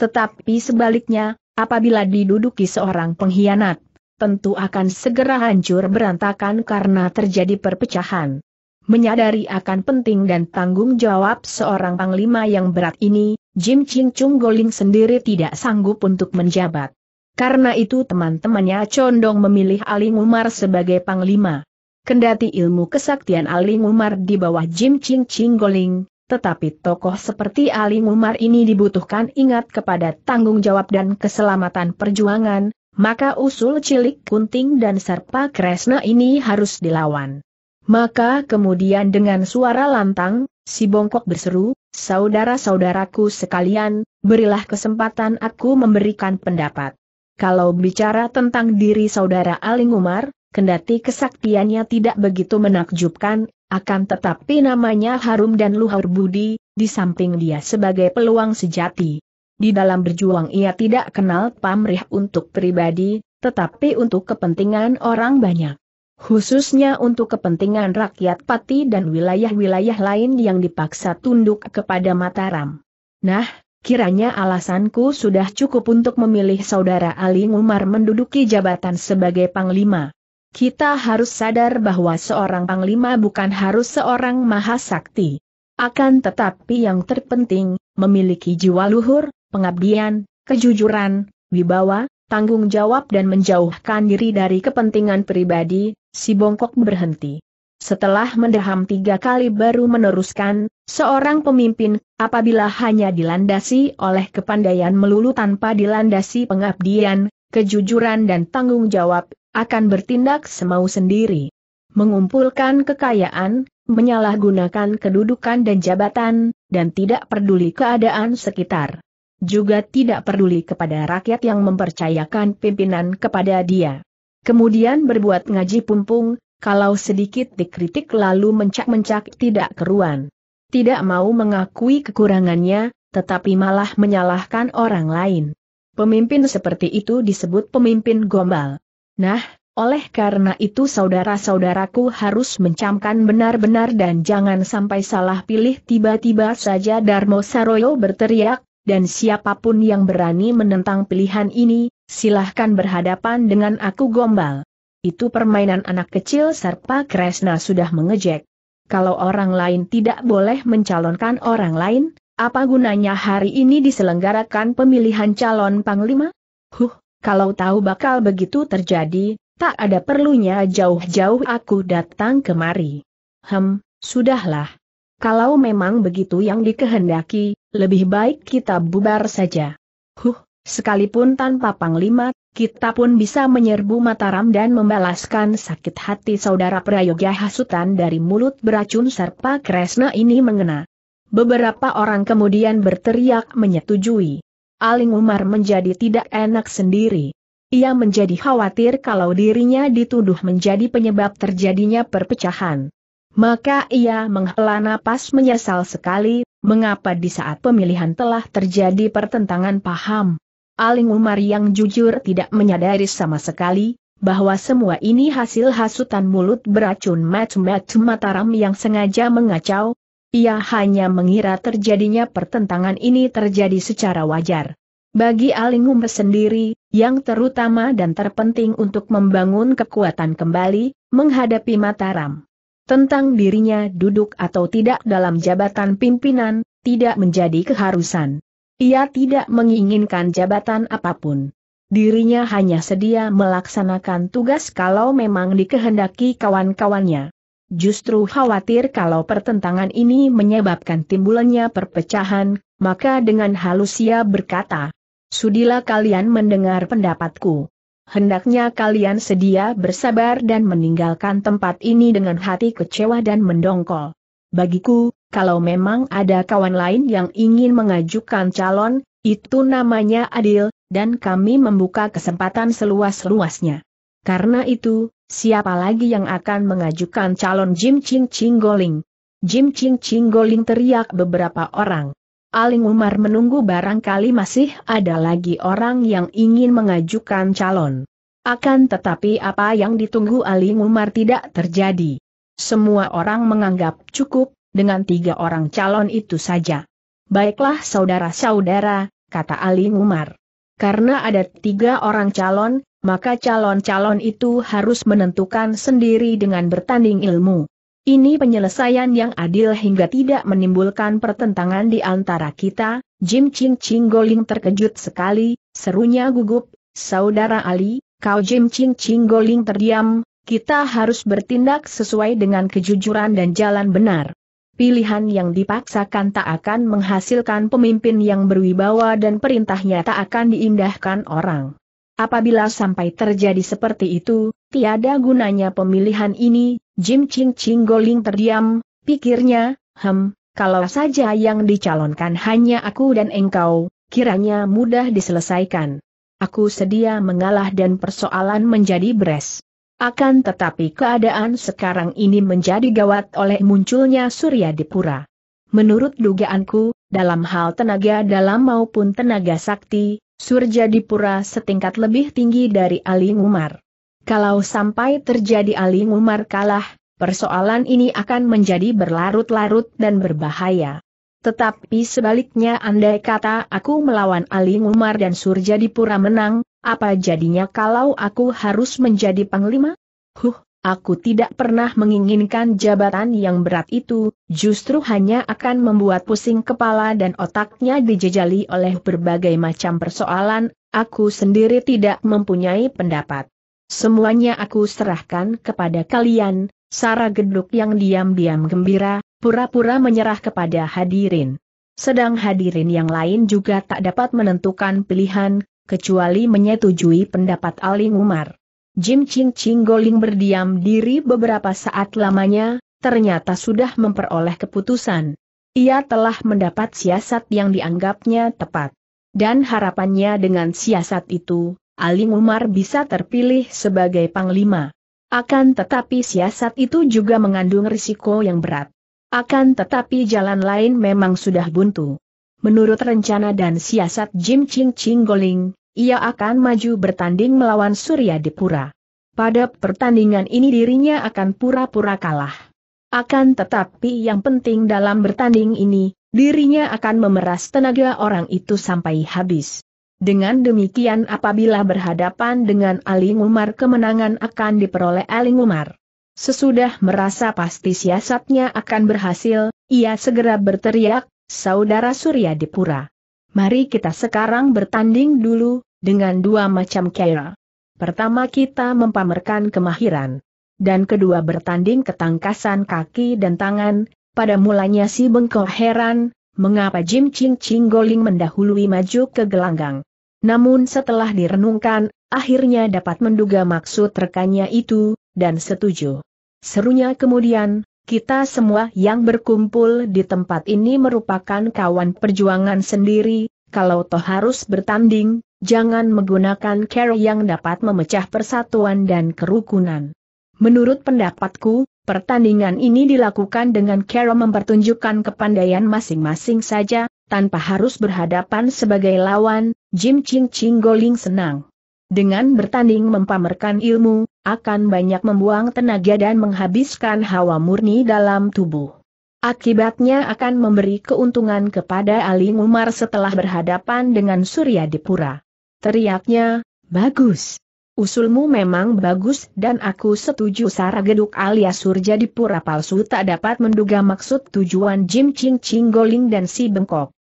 Tetapi sebaliknya, apabila diduduki seorang pengkhianat, tentu akan segera hancur berantakan karena terjadi perpecahan. Menyadari akan penting dan tanggung jawab seorang panglima yang berat ini, Jim Ching Chung Goling sendiri tidak sanggup untuk menjabat. Karena itu teman-temannya condong memilih Aling Umar sebagai panglima. Kendati ilmu kesaktian Aling Umar di bawah Jim Ching Ching Goling, tetapi tokoh seperti Ali Umar ini dibutuhkan ingat kepada tanggung jawab dan keselamatan perjuangan, maka usul cilik kunting dan serpa kresna ini harus dilawan. Maka kemudian dengan suara lantang, si bongkok berseru, saudara-saudaraku sekalian, berilah kesempatan aku memberikan pendapat. Kalau bicara tentang diri saudara Ali Umar, kendati kesaktiannya tidak begitu menakjubkan, akan tetapi namanya harum dan luhur budi, di samping dia sebagai peluang sejati. Di dalam berjuang ia tidak kenal pamrih untuk pribadi, tetapi untuk kepentingan orang banyak. Khususnya untuk kepentingan rakyat Pati dan wilayah-wilayah lain yang dipaksa tunduk kepada Mataram. Nah, kiranya alasanku sudah cukup untuk memilih saudara Ali Umar menduduki jabatan sebagai Panglima. Kita harus sadar bahwa seorang panglima bukan harus seorang mahasakti. Akan tetapi yang terpenting, memiliki jiwa luhur, pengabdian, kejujuran, wibawa, tanggung jawab dan menjauhkan diri dari kepentingan pribadi, si bongkok berhenti. Setelah mendaham tiga kali baru meneruskan, seorang pemimpin, apabila hanya dilandasi oleh kepandaian melulu tanpa dilandasi pengabdian, kejujuran dan tanggung jawab, akan bertindak semau sendiri. Mengumpulkan kekayaan, menyalahgunakan kedudukan dan jabatan, dan tidak peduli keadaan sekitar. Juga tidak peduli kepada rakyat yang mempercayakan pimpinan kepada dia. Kemudian berbuat ngaji pumpung, kalau sedikit dikritik lalu mencak-mencak tidak keruan. Tidak mau mengakui kekurangannya, tetapi malah menyalahkan orang lain. Pemimpin seperti itu disebut pemimpin gombal. Nah, oleh karena itu saudara-saudaraku harus mencamkan benar-benar dan jangan sampai salah pilih tiba-tiba saja Darmo Saroyo berteriak, dan siapapun yang berani menentang pilihan ini, silahkan berhadapan dengan aku gombal. Itu permainan anak kecil Serpa Kresna sudah mengejek. Kalau orang lain tidak boleh mencalonkan orang lain, apa gunanya hari ini diselenggarakan pemilihan calon panglima? Huh, kalau tahu bakal begitu terjadi, tak ada perlunya jauh-jauh aku datang kemari. Hem, sudahlah. Kalau memang begitu yang dikehendaki, lebih baik kita bubar saja. Huh, sekalipun tanpa Panglima, kita pun bisa menyerbu Mataram dan membalaskan sakit hati saudara Prayoga hasutan dari mulut beracun Serpa Kresna ini mengena. Beberapa orang kemudian berteriak menyetujui. Aling Umar menjadi tidak enak sendiri. Ia menjadi khawatir kalau dirinya dituduh menjadi penyebab terjadinya perpecahan. Maka ia menghela napas menyesal sekali, mengapa di saat pemilihan telah terjadi pertentangan paham. Aling Umar yang jujur tidak menyadari sama sekali, bahwa semua ini hasil hasutan mulut beracun Mat Mat Mataram yang sengaja mengacau, ia hanya mengira terjadinya pertentangan ini terjadi secara wajar. Bagi Aling sendiri, yang terutama dan terpenting untuk membangun kekuatan kembali, menghadapi Mataram. Tentang dirinya duduk atau tidak dalam jabatan pimpinan, tidak menjadi keharusan. Ia tidak menginginkan jabatan apapun. Dirinya hanya sedia melaksanakan tugas kalau memang dikehendaki kawan-kawannya. Justru khawatir kalau pertentangan ini menyebabkan timbulannya perpecahan, maka dengan halus ia berkata, Sudilah kalian mendengar pendapatku. Hendaknya kalian sedia bersabar dan meninggalkan tempat ini dengan hati kecewa dan mendongkol. Bagiku, kalau memang ada kawan lain yang ingin mengajukan calon, itu namanya adil, dan kami membuka kesempatan seluas-luasnya. Karena itu, Siapa lagi yang akan mengajukan calon Jim Ching Ching Goling? Jim Ching Ching Goling teriak beberapa orang. Aling Umar menunggu barangkali masih ada lagi orang yang ingin mengajukan calon. Akan tetapi apa yang ditunggu Aling Umar tidak terjadi. Semua orang menganggap cukup, dengan tiga orang calon itu saja. Baiklah saudara-saudara, kata Aling Umar. Karena ada tiga orang calon, maka calon-calon itu harus menentukan sendiri dengan bertanding ilmu. Ini penyelesaian yang adil hingga tidak menimbulkan pertentangan di antara kita, Jim Ching Ching Goling terkejut sekali, serunya gugup, Saudara Ali, kau Jim Ching Ching Goling terdiam, kita harus bertindak sesuai dengan kejujuran dan jalan benar. Pilihan yang dipaksakan tak akan menghasilkan pemimpin yang berwibawa dan perintahnya tak akan diindahkan orang. Apabila sampai terjadi seperti itu, tiada gunanya pemilihan ini, Jim Ching Ching Goling terdiam, pikirnya, hem, kalau saja yang dicalonkan hanya aku dan engkau, kiranya mudah diselesaikan. Aku sedia mengalah dan persoalan menjadi beres. Akan tetapi keadaan sekarang ini menjadi gawat oleh munculnya Surya Dipura. Menurut dugaanku, dalam hal tenaga dalam maupun tenaga sakti, Surja Dipura setingkat lebih tinggi dari Ali Umar. Kalau sampai terjadi Ali Umar kalah, persoalan ini akan menjadi berlarut-larut dan berbahaya. Tetapi sebaliknya andai kata aku melawan Ali Umar dan Surja Dipura menang, apa jadinya kalau aku harus menjadi panglima? Huh, Aku tidak pernah menginginkan jabatan yang berat itu, justru hanya akan membuat pusing kepala dan otaknya dijejali oleh berbagai macam persoalan, aku sendiri tidak mempunyai pendapat. Semuanya aku serahkan kepada kalian, Sarah Geduk yang diam-diam gembira, pura-pura menyerah kepada hadirin. Sedang hadirin yang lain juga tak dapat menentukan pilihan, kecuali menyetujui pendapat Aling Umar. Jim Ching Ching Goling berdiam diri beberapa saat lamanya, ternyata sudah memperoleh keputusan. Ia telah mendapat siasat yang dianggapnya tepat. Dan harapannya dengan siasat itu, Ali Umar bisa terpilih sebagai panglima. Akan tetapi siasat itu juga mengandung risiko yang berat. Akan tetapi jalan lain memang sudah buntu. Menurut rencana dan siasat Jim Ching Ching Goling, ia akan maju bertanding melawan Surya Dipura. Pada pertandingan ini dirinya akan pura-pura kalah. Akan tetapi yang penting dalam bertanding ini, dirinya akan memeras tenaga orang itu sampai habis. Dengan demikian apabila berhadapan dengan Ali Umar kemenangan akan diperoleh Ali Umar. Sesudah merasa pasti siasatnya akan berhasil, ia segera berteriak, Saudara Surya Dipura. Mari kita sekarang bertanding dulu, dengan dua macam cara. Pertama kita mempamerkan kemahiran. Dan kedua bertanding ketangkasan kaki dan tangan, pada mulanya si bengkok heran, mengapa Jim Ching Ching Goling mendahului maju ke gelanggang. Namun setelah direnungkan, akhirnya dapat menduga maksud rekannya itu, dan setuju. Serunya kemudian, kita semua yang berkumpul di tempat ini merupakan kawan perjuangan sendiri, kalau toh harus bertanding, jangan menggunakan cara yang dapat memecah persatuan dan kerukunan. Menurut pendapatku, pertandingan ini dilakukan dengan cara mempertunjukkan kepandaian masing-masing saja, tanpa harus berhadapan sebagai lawan, Jim Ching Ching Goling senang. Dengan bertanding mempamerkan ilmu, akan banyak membuang tenaga dan menghabiskan hawa murni dalam tubuh. Akibatnya akan memberi keuntungan kepada Ali Umar setelah berhadapan dengan Surya Dipura. Teriaknya, bagus. Usulmu memang bagus dan aku setuju Sara Geduk alias Surya Pura palsu tak dapat menduga maksud tujuan Jim Ching Ching Goling dan si Bengkok.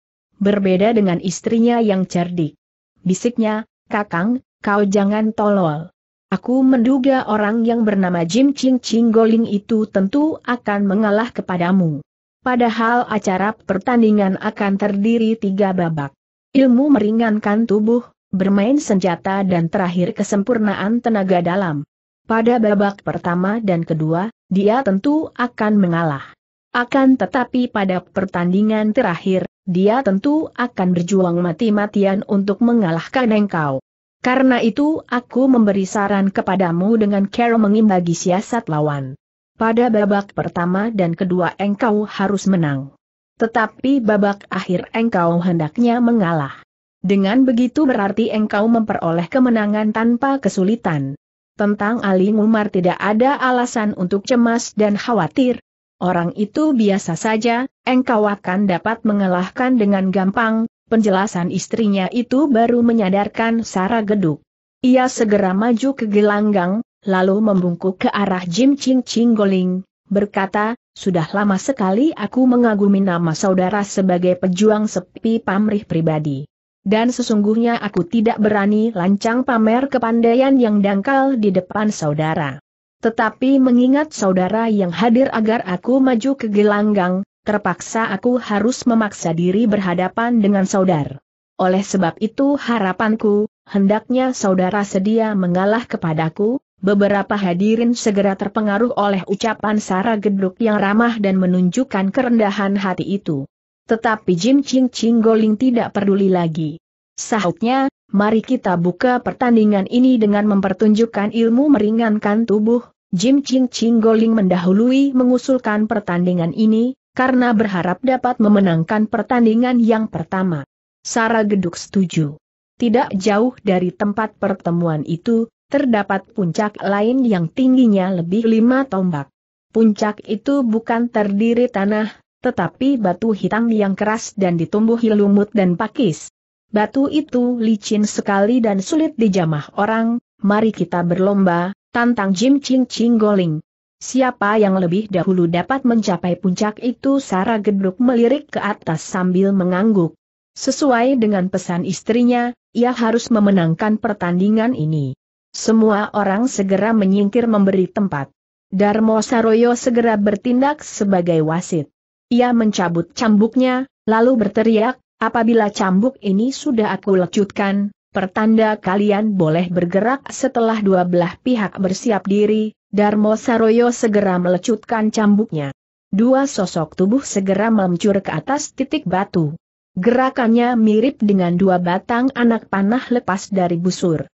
Berbeda dengan istrinya yang cerdik. Bisiknya, Kakang, kau jangan tolol. Aku menduga orang yang bernama Jim Ching Ching Goling itu tentu akan mengalah kepadamu. Padahal acara pertandingan akan terdiri tiga babak. Ilmu meringankan tubuh, bermain senjata dan terakhir kesempurnaan tenaga dalam. Pada babak pertama dan kedua, dia tentu akan mengalah. Akan tetapi pada pertandingan terakhir, dia tentu akan berjuang mati-matian untuk mengalahkan engkau. Karena itu aku memberi saran kepadamu dengan cara mengimbangi siasat lawan. Pada babak pertama dan kedua engkau harus menang. Tetapi babak akhir engkau hendaknya mengalah. Dengan begitu berarti engkau memperoleh kemenangan tanpa kesulitan. Tentang Ali Umar tidak ada alasan untuk cemas dan khawatir. Orang itu biasa saja, engkau akan dapat mengalahkan dengan gampang, Penjelasan istrinya itu baru menyadarkan Sara Geduk. Ia segera maju ke gelanggang, lalu membungkuk ke arah Jim Ching Ching Goling, berkata, sudah lama sekali aku mengagumi nama saudara sebagai pejuang sepi pamrih pribadi. Dan sesungguhnya aku tidak berani lancang pamer kepandaian yang dangkal di depan saudara. Tetapi mengingat saudara yang hadir agar aku maju ke gelanggang, terpaksa aku harus memaksa diri berhadapan dengan saudar. Oleh sebab itu harapanku, hendaknya saudara sedia mengalah kepadaku, beberapa hadirin segera terpengaruh oleh ucapan Sarah Gedruk yang ramah dan menunjukkan kerendahan hati itu. Tetapi Jim Ching Ching Goling tidak peduli lagi. Sahutnya, mari kita buka pertandingan ini dengan mempertunjukkan ilmu meringankan tubuh, Jim Ching Ching Goling mendahului mengusulkan pertandingan ini, karena berharap dapat memenangkan pertandingan yang pertama. Sara Geduk setuju. Tidak jauh dari tempat pertemuan itu, terdapat puncak lain yang tingginya lebih lima tombak. Puncak itu bukan terdiri tanah, tetapi batu hitam yang keras dan ditumbuhi lumut dan pakis. Batu itu licin sekali dan sulit dijamah orang, mari kita berlomba, tantang Jim Ching Ching Goling, Siapa yang lebih dahulu dapat mencapai puncak itu Sarah Gedruk melirik ke atas sambil mengangguk. Sesuai dengan pesan istrinya, ia harus memenangkan pertandingan ini. Semua orang segera menyingkir memberi tempat. Darmo Saroyo segera bertindak sebagai wasit. Ia mencabut cambuknya, lalu berteriak, apabila cambuk ini sudah aku lecutkan, pertanda kalian boleh bergerak setelah dua belah pihak bersiap diri, Darmo Saroyo segera melecutkan cambuknya. Dua sosok tubuh segera meluncur ke atas titik batu. Gerakannya mirip dengan dua batang anak panah lepas dari busur.